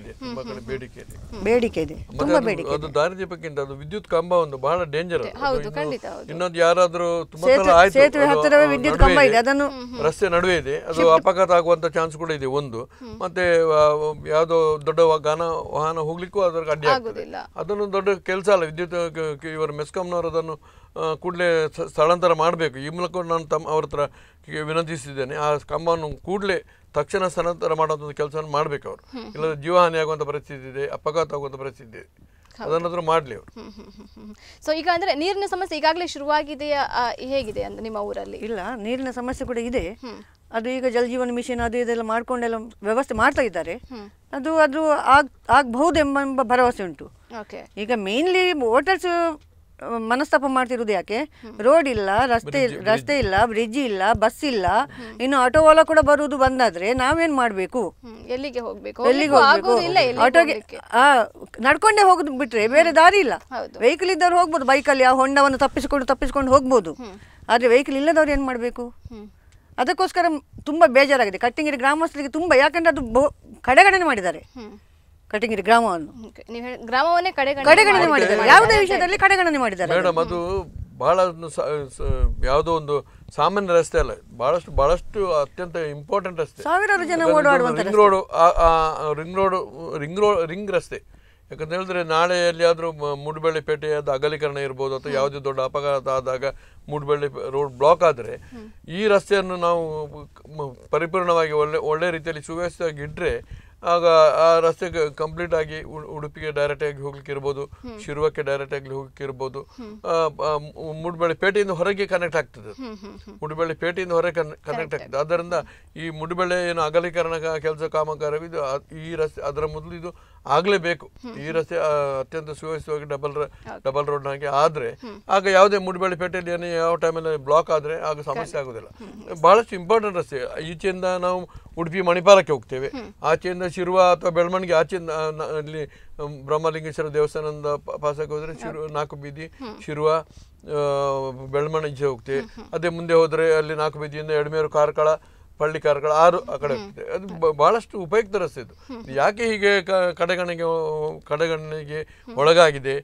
[SPEAKER 6] ಬೇಡಿಕೆ ಇದೆ ಬೇಡಿಕೆ ಇದೆ ತುಂಬಾ ಬೇಡಿಕೆ
[SPEAKER 3] ಅದು ದೀಪಕ್ಕಿಂತ ಅದು ವಿದ್ಯುತ್ ಕಂಬ ಒಂದು ಬಹಳ ಡೇಂಜರ್ ಹೌದು ಖಂಡಿತ ಇನ್ನೊಂದು ಯಾರಾದರೂ ತುಂಬಾ ಸೇತುವೆ ಹತ್ತಿರವೇ ವಿದ್ಯುತ್ ಕಂಬ ಇದೆ ಅದನ್ನು ರಸ್ತೆ ನಡುವೆ ಇದೆ ಅದು ಅಪಘಾತ ಆಗುವಂತ ಚಾನ್ಸ್ ಕೂಡ ಇದೆ ಒಂದು ಮತ್ತೆ ಯಾವುದೋ ದೊಡ್ಡ ವಾಹನ ವಾಹನ ಹೋಗ್ಲಿಕ್ಕೂ ಅದರ ಅಡ್ಡಿ ಆಗುದಿಲ್ಲ ಅದನ್ನು ದೊಡ್ಡ ಕೆಲಸ ಅಲ್ಲ ವಿದ್ಯುತ್ ಇವರು ಮೆಸ್ಕಾಂನವರು ಅದನ್ನು ಕೂಡಲೇ ಸ್ಥಳಾಂತರ ಮಾಡಬೇಕು ಈ ಮೂಲಕ ನಾನು ತಮ್ಮ ಅವ್ರ ಹತ್ರ ವಿನಂತಿಸಿದ್ದೇನೆ ಆ ಕಂಬವನ್ನು ಕೂಡಲೇ ತಕ್ಷಣ ಸ್ಥಳಾಂತರ ಮಾಡುವಂಥ ಕೆಲಸವನ್ನು ಮಾಡಬೇಕು ಅವರು ಇಲ್ಲದ ಜೀವಹಾನಿ ಆಗುವಂಥ ಪರಿಸ್ಥಿತಿ ಇದೆ ಅಪಘಾತ ಆಗುವಂಥ ಪರಿಸ್ಥಿತಿ ಇದೆ ಅದನ್ನಾದರೂ ಮಾಡಲಿ ಅವರು
[SPEAKER 1] ಸೊ ಈಗ ಅಂದರೆ ನೀರಿನ ಸಮಸ್ಯೆ ಈಗಾಗಲೇ
[SPEAKER 6] ಶುರುವಾಗಿದೆಯಾ ಹೇಗಿದೆ ಅಂತ ನಿಮ್ಮ ಊರಲ್ಲಿ ಇಲ್ಲ ನೀರಿನ ಸಮಸ್ಯೆ ಕೂಡ ಇದೆ ಅದು ಈಗ ಜಲಜೀವನ ಮಿಷನ್ ಅದು ಇದೆಲ್ಲ ಮಾಡ್ಕೊಂಡೆಲ್ಲ ವ್ಯವಸ್ಥೆ ಮಾಡ್ತಾ ಇದ್ದಾರೆ ಅದು ಅದು ಆಗ್ ಎಂಬ ಭರವಸೆ ಉಂಟು ಈಗ ಮೇನ್ಲಿ ವೋಟರ್ಸ್ ಮನಸ್ತಾಪ ಮಾಡ್ತಿರೋದು ಯಾಕೆ ರೋಡ್ ಇಲ್ಲ ರಸ್ತೆ ರಸ್ತೆ ಇಲ್ಲ ಬ್ರಿಡ್ಜ್ ಇಲ್ಲ ಬಸ್ ಇಲ್ಲ ಇನ್ನು ಆಟೋ ವಾಲಾ ಕೂಡ ಬರುವುದು ಬಂದಾದ್ರೆ ನಾವೇನ್ ಮಾಡ್ಬೇಕು
[SPEAKER 1] ಎಲ್ಲಿಗೆ ಹೋಗ್ಬೇಕು ಎಲ್ಲಿಗೆ ಹೋಗ್ಬೇಕು ಆಟೋಗೆ
[SPEAKER 6] ಆ ನಡ್ಕೊಂಡೇ ಹೋಗುದು ಬಿಟ್ರೆ ಬೇರೆ ದಾರಿ ಇಲ್ಲ ವೆಹಿಕಲ್ ಇದ್ದವ್ರು ಹೋಗ್ಬೋದು ಬೈಕಲ್ಲಿ ಆ ಹೊಂಡವನ್ನು ತಪ್ಪಿಸಿಕೊಂಡು ತಪ್ಪಿಸಿಕೊಂಡು ಹೋಗ್ಬೋದು ಆದ್ರೆ ವೆಹಿಕಲ್ ಇಲ್ಲದವ್ರು ಏನ್ ಮಾಡ್ಬೇಕು ಅದಕ್ಕೋಸ್ಕರ ತುಂಬಾ ಬೇಜಾರಾಗಿದೆ ಕಟ್ಟಿಂಗಿರಿ ಗ್ರಾಮಸ್ಥರಿಗೆ ತುಂಬಾ ಯಾಕಂದ್ರೆ ಅದು ಕಡೆಗಣನೆ ಮಾಡಿದ್ದಾರೆ ಗ್ರಾಮವನ್ನು
[SPEAKER 1] ಗ್ರಾಮವನ್ನೇ ಕಡೆಗಣನೆ ಮಾಡಿದ್ದಾರೆ ಯಾವುದೇ ವಿಷಯದಲ್ಲಿ
[SPEAKER 6] ಕಡೆಗಣನೆ ಮಾಡಿದ್ದಾರೆ ಮೇಡಮ್ ಅದು ಬಹಳ
[SPEAKER 3] ಯಾವುದೋ ಒಂದು ಸಾಮಾನ್ಯ ರಸ್ತೆ ಅಲ್ಲ ಬಹಳಷ್ಟು ಬಹಳಷ್ಟು ಅತ್ಯಂತ ಇಂಪಾರ್ಟೆಂಟ್ ರಸ್ತೆ ಸಾವಿರಾರು ಜನ ring road ring road ring road ring ರಸ್ತೆ ಯಾಕಂತ ಹೇಳಿದ್ರೆ ನಾಳೆ ಎಲ್ಲಿಯಾದರೂ ಮೂಡುಬಳ್ಳಿ ಪೇಟೆಯಾದ ಅಗಲೀಕರಣ ಇರ್ಬೋದು ಅಥವಾ ಯಾವುದೇ ದೊಡ್ಡ ಅಪಘಾತ ಆದಾಗ ಮೂಡುಬೆಳ್ಳಿ ರೋಡ್ ಬ್ಲಾಕ್ ಆದರೆ ಈ ರಸ್ತೆಯನ್ನು ನಾವು ಪರಿಪೂರ್ಣವಾಗಿ ಒಳ್ಳೆ ಒಳ್ಳೆ ರೀತಿಯಲ್ಲಿ ಸುವ್ಯವಸ್ಥಿತವಾಗಿ ಇಟ್ಟರೆ ಆಗ ಆ ರಸ್ತೆ ಕಂಪ್ಲೀಟ್ ಆಗಿ ಉಡುಪಿಗೆ ಡೈರೆಕ್ಟ್ ಆಗಿ ಹೋಗ್ಲಿಕ್ಕೆ ಇರ್ಬೋದು ಶಿರುವಕ್ಕೆ ಡೈರೆಕ್ಟ್ ಆಗಿ ಹೋಗ್ಲಿಕ್ಕೆ ಇರ್ಬೋದು ಮುಡುಬಳ್ಳಿ ಪೇಟೆಯಿಂದ ಹೊರಗೆ ಕನೆಕ್ಟ್ ಆಗ್ತದೆ ಮುಡುಬಳ್ಳಿ ಪೇಟೆಯಿಂದ ಹೊರಗೆ ಕನೆಕ್ಟ್ ಆಗ್ತದೆ ಆದ್ದರಿಂದ ಈ ಮುಡುಬಳ್ಳಿ ಏನು ಅಗಲೀಕರಣ ಕೆಲಸ ಕಾಮಗಾರ ಇದು ಈ ರಸ್ತೆ ಅದರ ಮೊದಲು ಇದು ಆಗಲೇಬೇಕು ಈ ರಸ್ತೆ ಅತ್ಯಂತ ಸುವ್ಯವಸ್ಥಿತವಾಗಿ ಡಬಲ್ ಡಬಲ್ ರೋಡ್ ಹಾಗೆ ಆದರೆ ಆಗ ಯಾವುದೇ ಪೇಟೆಯಲ್ಲಿ ಏನೇ ಯಾವ ಟೈಮಲ್ಲಿ ಬ್ಲಾಕ್ ಆದರೆ ಆಗ ಸಮಸ್ಯೆ ಆಗೋದಿಲ್ಲ ಬಹಳಷ್ಟು ಇಂಪಾರ್ಟೆಂಟ್ ರಸ್ತೆ ಈಚೆಯಿಂದ ನಾವು ಉಡುಪಿ ಮಣಿಪಾಲಕ್ಕೆ ಹೋಗ್ತೇವೆ ಆಚೆಯಿಂದ ಶಿರುವ ಅಥವಾ ಬೆಳವಣಿಗೆ ಆಚೆಯಿಂದ ಅಲ್ಲಿ ಬ್ರಹ್ಮಲಿಂಗೇಶ್ವರ ದೇವಸ್ಥಾನದ ಪಾಸಕ್ಕೆ ಹೋದರೆ ಶಿರು ನಾಲ್ಕು ಬೀದಿ ಶಿರುವ ಈಚೆ ಹೋಗ್ತೇವೆ ಅದೇ ಮುಂದೆ ಹೋದರೆ ಅಲ್ಲಿ ನಾಲ್ಕು ಬೀದಿಯಿಂದ ಎಡಮೇರು ಕಾರ್ಕಳ ಪಳ್ಳಿಕಾರಗಳು ಆರು ಆ ಕಡೆ ಅದು ಬಹಳಷ್ಟು ಉಪಯುಕ್ತ ರಸ್ತೆ ಇದು ಯಾಕೆ ಹೀಗೆ ಕಡೆಗಣೆಗೆ ಕಡೆಗಣಿಗೆ ಒಳಗಾಗಿದೆ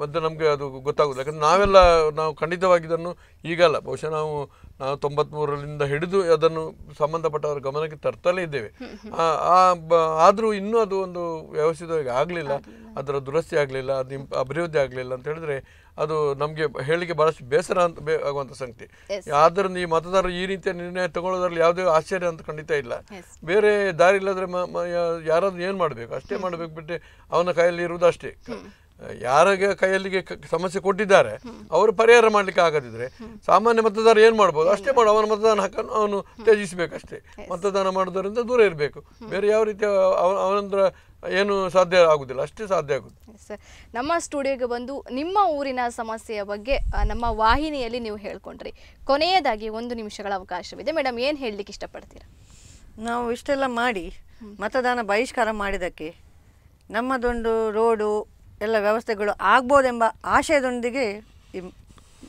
[SPEAKER 3] ಮತ್ತು ನಮಗೆ ಅದು ಗೊತ್ತಾಗೋದು ಯಾಕಂದ್ರೆ ನಾವೆಲ್ಲ ನಾವು ಖಂಡಿತವಾಗಿ ಈಗಲ್ಲ ಬಹುಶಃ ನಾವು ತೊಂಬತ್ಮೂರರಿಂದ ಹಿಡಿದು ಅದನ್ನು ಸಂಬಂಧಪಟ್ಟವರ ಗಮನಕ್ಕೆ ತರ್ತಲೇ ಇದ್ದೇವೆ ಆದರೂ ಇನ್ನೂ ಅದು ಒಂದು ವ್ಯವಸ್ಥಿತವಾಗಿ ಆಗಲಿಲ್ಲ ಅದರ ದುರಸ್ತಿ ಆಗಲಿಲ್ಲ ಅದು ಅಭಿವೃದ್ಧಿ ಆಗಲಿಲ್ಲ ಅಂತ ಹೇಳಿದ್ರೆ ಅದು ನಮಗೆ ಹೇಳಿಕೆ ಭಾಳಷ್ಟು ಬೇಸರ ಅಂತ ಆಗುವಂಥ ಸಂಗತಿ ಆದ್ದರಿಂದ ಈ ಮತದಾರರು ಈ ರೀತಿಯ ನಿರ್ಣಯ ತಗೊಳ್ಳೋದ್ರಲ್ಲಿ ಯಾವುದೇ ಆಶ್ಚರ್ಯ ಅಂತ ಖಂಡಿತ ಇಲ್ಲ ಬೇರೆ ದಾರಿ ಇಲ್ಲದ್ರೆ ಯಾರಾದರೂ ಏನು ಮಾಡಬೇಕು ಅಷ್ಟೇ ಮಾಡಬೇಕು ಬಿಟ್ಟರೆ ಅವನ ಕೈಯಲ್ಲಿ ಇರುವುದು ಅಷ್ಟೇ ಯಾರಿಗೆ ಕೈಯಲ್ಲಿಗೆ ಸಮಸ್ಯೆ ಕೊಟ್ಟಿದ್ದಾರೆ ಅವರು ಪರಿಹಾರ ಮಾಡಲಿಕ್ಕೆ ಆಗದಿದ್ರೆ ಸಾಮಾನ್ಯ ಮತದಾರ ಏನು ಮಾಡ್ಬೋದು ಅಷ್ಟೇ ಮಾಡು ಅವನ ಮತದಾನ ಹಕ್ಕನ್ನು ಅವನು ತ್ಯಜಿಸಬೇಕಷ್ಟೇ ಮತದಾನ ಮಾಡೋದರಿಂದ ದೂರ ಇರಬೇಕು ಬೇರೆ ಯಾವ ರೀತಿಯ ಅವನಂದ್ರ ಏನು ಸಾಧ್ಯ ಆಗುದಿಲ್ಲ ಅಷ್ಟೇ ಸಾಧ್ಯ
[SPEAKER 1] ಆಗುತ್ತೆ ನಮ್ಮ ಸ್ಟುಡಿಯೋಗೆ ಬಂದು ನಿಮ್ಮ ಊರಿನ ಸಮಸ್ಯೆಯ ಬಗ್ಗೆ ನಮ್ಮ ವಾಹಿನಿಯಲ್ಲಿ ನೀವು ಹೇಳ್ಕೊಂಡ್ರಿ ಕೊನೆಯದಾಗಿ ಒಂದು ನಿಮಿಷಗಳ ಅವಕಾಶವಿದೆ ಮೇಡಮ್ ಏನು ಹೇಳಲಿಕ್ಕೆ ಇಷ್ಟಪಡ್ತೀರಾ
[SPEAKER 6] ನಾವು ಇಷ್ಟೆಲ್ಲ ಮಾಡಿ ಮತದಾನ ಬಹಿಷ್ಕಾರ ಮಾಡಿದ್ದಕ್ಕೆ ನಮ್ಮದೊಂದು ರೋಡು ಎಲ್ಲ ವ್ಯವಸ್ಥೆಗಳು ಆಗ್ಬೋದೆಂಬ ಆಶಯದೊಂದಿಗೆ ಈ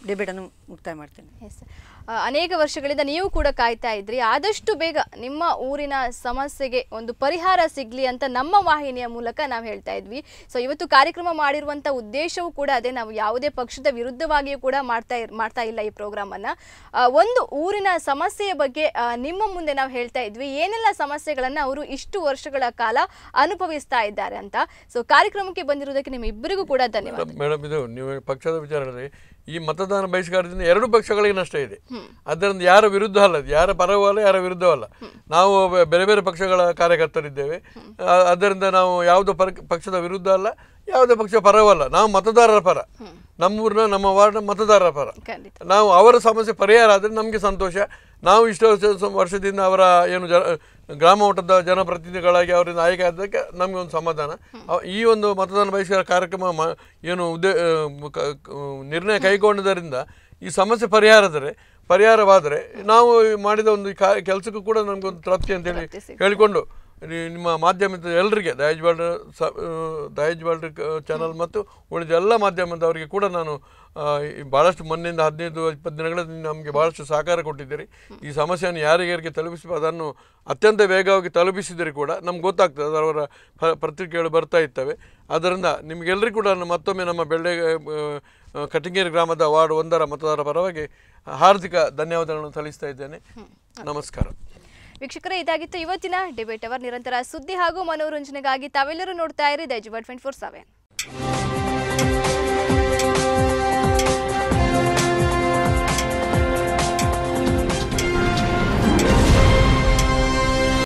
[SPEAKER 6] ಡಿಬೇಟನ್ನು ಮುಕ್ತಾಯ ಮಾಡ್ತೇನೆ ಎಸ್
[SPEAKER 1] ಅನೇಕ ವರ್ಷಗಳಿಂದ ನೀವು ಕೂಡ ಕಾಯ್ತಾ ಇದ್ರಿ ಆದಷ್ಟು ಬೇಗ ನಿಮ್ಮ ಊರಿನ ಸಮಸ್ಯೆಗೆ ಒಂದು ಪರಿಹಾರ ಸಿಗ್ಲಿ ಅಂತ ನಮ್ಮ ವಾಹಿನಿಯ ಮೂಲಕ ನಾವು ಹೇಳ್ತಾ ಇದ್ವಿ ಸೊ ಇವತ್ತು ಕಾರ್ಯಕ್ರಮ ಮಾಡಿರುವಂಥ ಉದ್ದೇಶವೂ ಕೂಡ ಅದೇ ನಾವು ಯಾವುದೇ ಪಕ್ಷದ ವಿರುದ್ಧವಾಗಿಯೂ ಕೂಡ ಮಾಡ್ತಾ ಮಾಡ್ತಾ ಇಲ್ಲ ಈ ಪ್ರೋಗ್ರಾಮ್ ಅನ್ನ ಒಂದು ಊರಿನ ಸಮಸ್ಯೆಯ ಬಗ್ಗೆ ನಿಮ್ಮ ಮುಂದೆ ನಾವು ಹೇಳ್ತಾ ಇದ್ವಿ ಏನೆಲ್ಲ ಸಮಸ್ಯೆಗಳನ್ನ ಅವರು ಇಷ್ಟು ವರ್ಷಗಳ ಕಾಲ ಅನುಭವಿಸ್ತಾ ಇದ್ದಾರೆ ಅಂತ ಸೊ ಕಾರ್ಯಕ್ರಮಕ್ಕೆ ಬಂದಿರುವುದಕ್ಕೆ ಇಬ್ಬರಿಗೂ ಕೂಡ ಧನ್ಯವಾದ
[SPEAKER 3] ಮೇಡಮ್ ಇದು ನೀವು ಪಕ್ಷದ ವಿಚಾರ ಈ ಮತದಾನ ಬಹಿಷ್ಕಾರದಿಂದ ಎರಡು ಪಕ್ಷಗಳಿಗೆ ನಷ್ಟ ಇದೆ ಅದರಿಂದ ಯಾರ ವಿರುದ್ಧ ಅಲ್ಲ ಯಾರ ಪರವೂ ಅಲ್ಲ ಯಾರ ವಿರುದ್ಧವಲ್ಲ ನಾವು ಬೇರೆ ಬೇರೆ ಪಕ್ಷಗಳ ಕಾರ್ಯಕರ್ತರಿದ್ದೇವೆ ಅದರಿಂದ ನಾವು ಯಾವುದೋ ಪಕ್ಷದ ವಿರುದ್ಧ ಅಲ್ಲ ಯಾವುದೇ ಪಕ್ಷ ಪರವಲ್ಲ ನಾವು ಮತದಾರರ ಪರ ನಮ್ಮೂರಿನ ನಮ್ಮ ವಾರ್ಡ್ನ ಮತದಾರರ ಪರ ನಾವು ಅವರ ಸಮಸ್ಯೆ ಪರಿಹಾರ ಆದರೆ ನಮಗೆ ಸಂತೋಷ ನಾವು ಇಷ್ಟು ವರ್ಷ ವರ್ಷದಿಂದ ಅವರ ಏನು ಜನ ಗ್ರಾಮ ಮಟ್ಟದ ಜನಪ್ರತಿನಿಧಿಗಳಾಗಿ ಅವರಿಂದ ಆಯ್ಕೆ ಆದಕ್ಕೆ ನಮಗೆ ಒಂದು ಸಮಾಧಾನ ಈ ಒಂದು ಮತದಾನ ಬಹಿಷ್ಕಾರ ಕಾರ್ಯಕ್ರಮ ಏನು ಉದ್ದೇ ನಿರ್ಣಯ ಕೈಗೊಂಡುದರಿಂದ ಈ ಸಮಸ್ಯೆ ಪರಿಹಾರದರೆ ಪರಿಹಾರವಾದರೆ ನಾವು ಮಾಡಿದ ಒಂದು ಕೆಲಸಕ್ಕೂ ಕೂಡ ನಮಗೊಂದು ತೃಪ್ತಿ ಅಂತೇಳಿ ಹೇಳಿಕೊಂಡು ನಿಮ್ಮ ಮಾಧ್ಯಮದ ಎಲ್ಲರಿಗೆ ದಯಾಜ್ ಬಾಲ್ಡ್ ಸ ದಯಾಜ್ ಬಾಲ್ಡ್ ಚಾನಲ್ ಮತ್ತು ಉಳಿದ ಎಲ್ಲ ಮಾಧ್ಯಮದವರಿಗೆ ಕೂಡ ನಾನು ಭಾಳಷ್ಟು ಮೊನ್ನೆಯಿಂದ ಹದಿನೈದು ಇಪ್ಪತ್ತು ದಿನಗಳಲ್ಲಿ ನಮಗೆ ಭಾಳಷ್ಟು ಸಹಕಾರ ಕೊಟ್ಟಿದ್ದೀರಿ ಈ ಸಮಸ್ಯೆಯನ್ನು ಯಾರಿಗೆ ತಲುಪಿಸಿ ಅದನ್ನು ಅತ್ಯಂತ ವೇಗವಾಗಿ ತಲುಪಿಸಿದರೆ ಕೂಡ ನಮ್ಗೆ ಗೊತ್ತಾಗ್ತದೆ ಅದರವರ ಪತ್ರಿಕೆಗಳು ಬರ್ತಾ ಇರ್ತವೆ ಅದರಿಂದ ನಿಮಗೆಲ್ಲರಿಗೂ ಕೂಡ ನಾನು ಮತ್ತೊಮ್ಮೆ ನಮ್ಮ ಬೆಳ್ಳೆ ಕಟಿಂಗೇರಿ ಗ್ರಾಮದ ವಾರ್ಡ್ ಒಂದರ ಮತದಾರರ ಪರವಾಗಿ ಹಾರ್ದಿಕ ಧನ್ಯವಾದಗಳನ್ನು ಸಲ್ಲಿಸ್ತಾ ಇದ್ದೇನೆ ನಮಸ್ಕಾರ
[SPEAKER 1] ವೀಕ್ಷಕರೇ ಇದಾಗಿತ್ತು ಇವತ್ತಿನ ಡಿಬೇಟ್ ಅವರ್ ನಿರಂತರ ಸುದ್ದಿ ಹಾಗೂ ಮನೋರಂಜನೆಗಾಗಿ ತಾವೆಲ್ಲರೂ ನೋಡ್ತಾ ಇರಿ ದೈಜ್ ಟ್ವೆಂಟಿ ಫೋರ್ ಸೆವೆನ್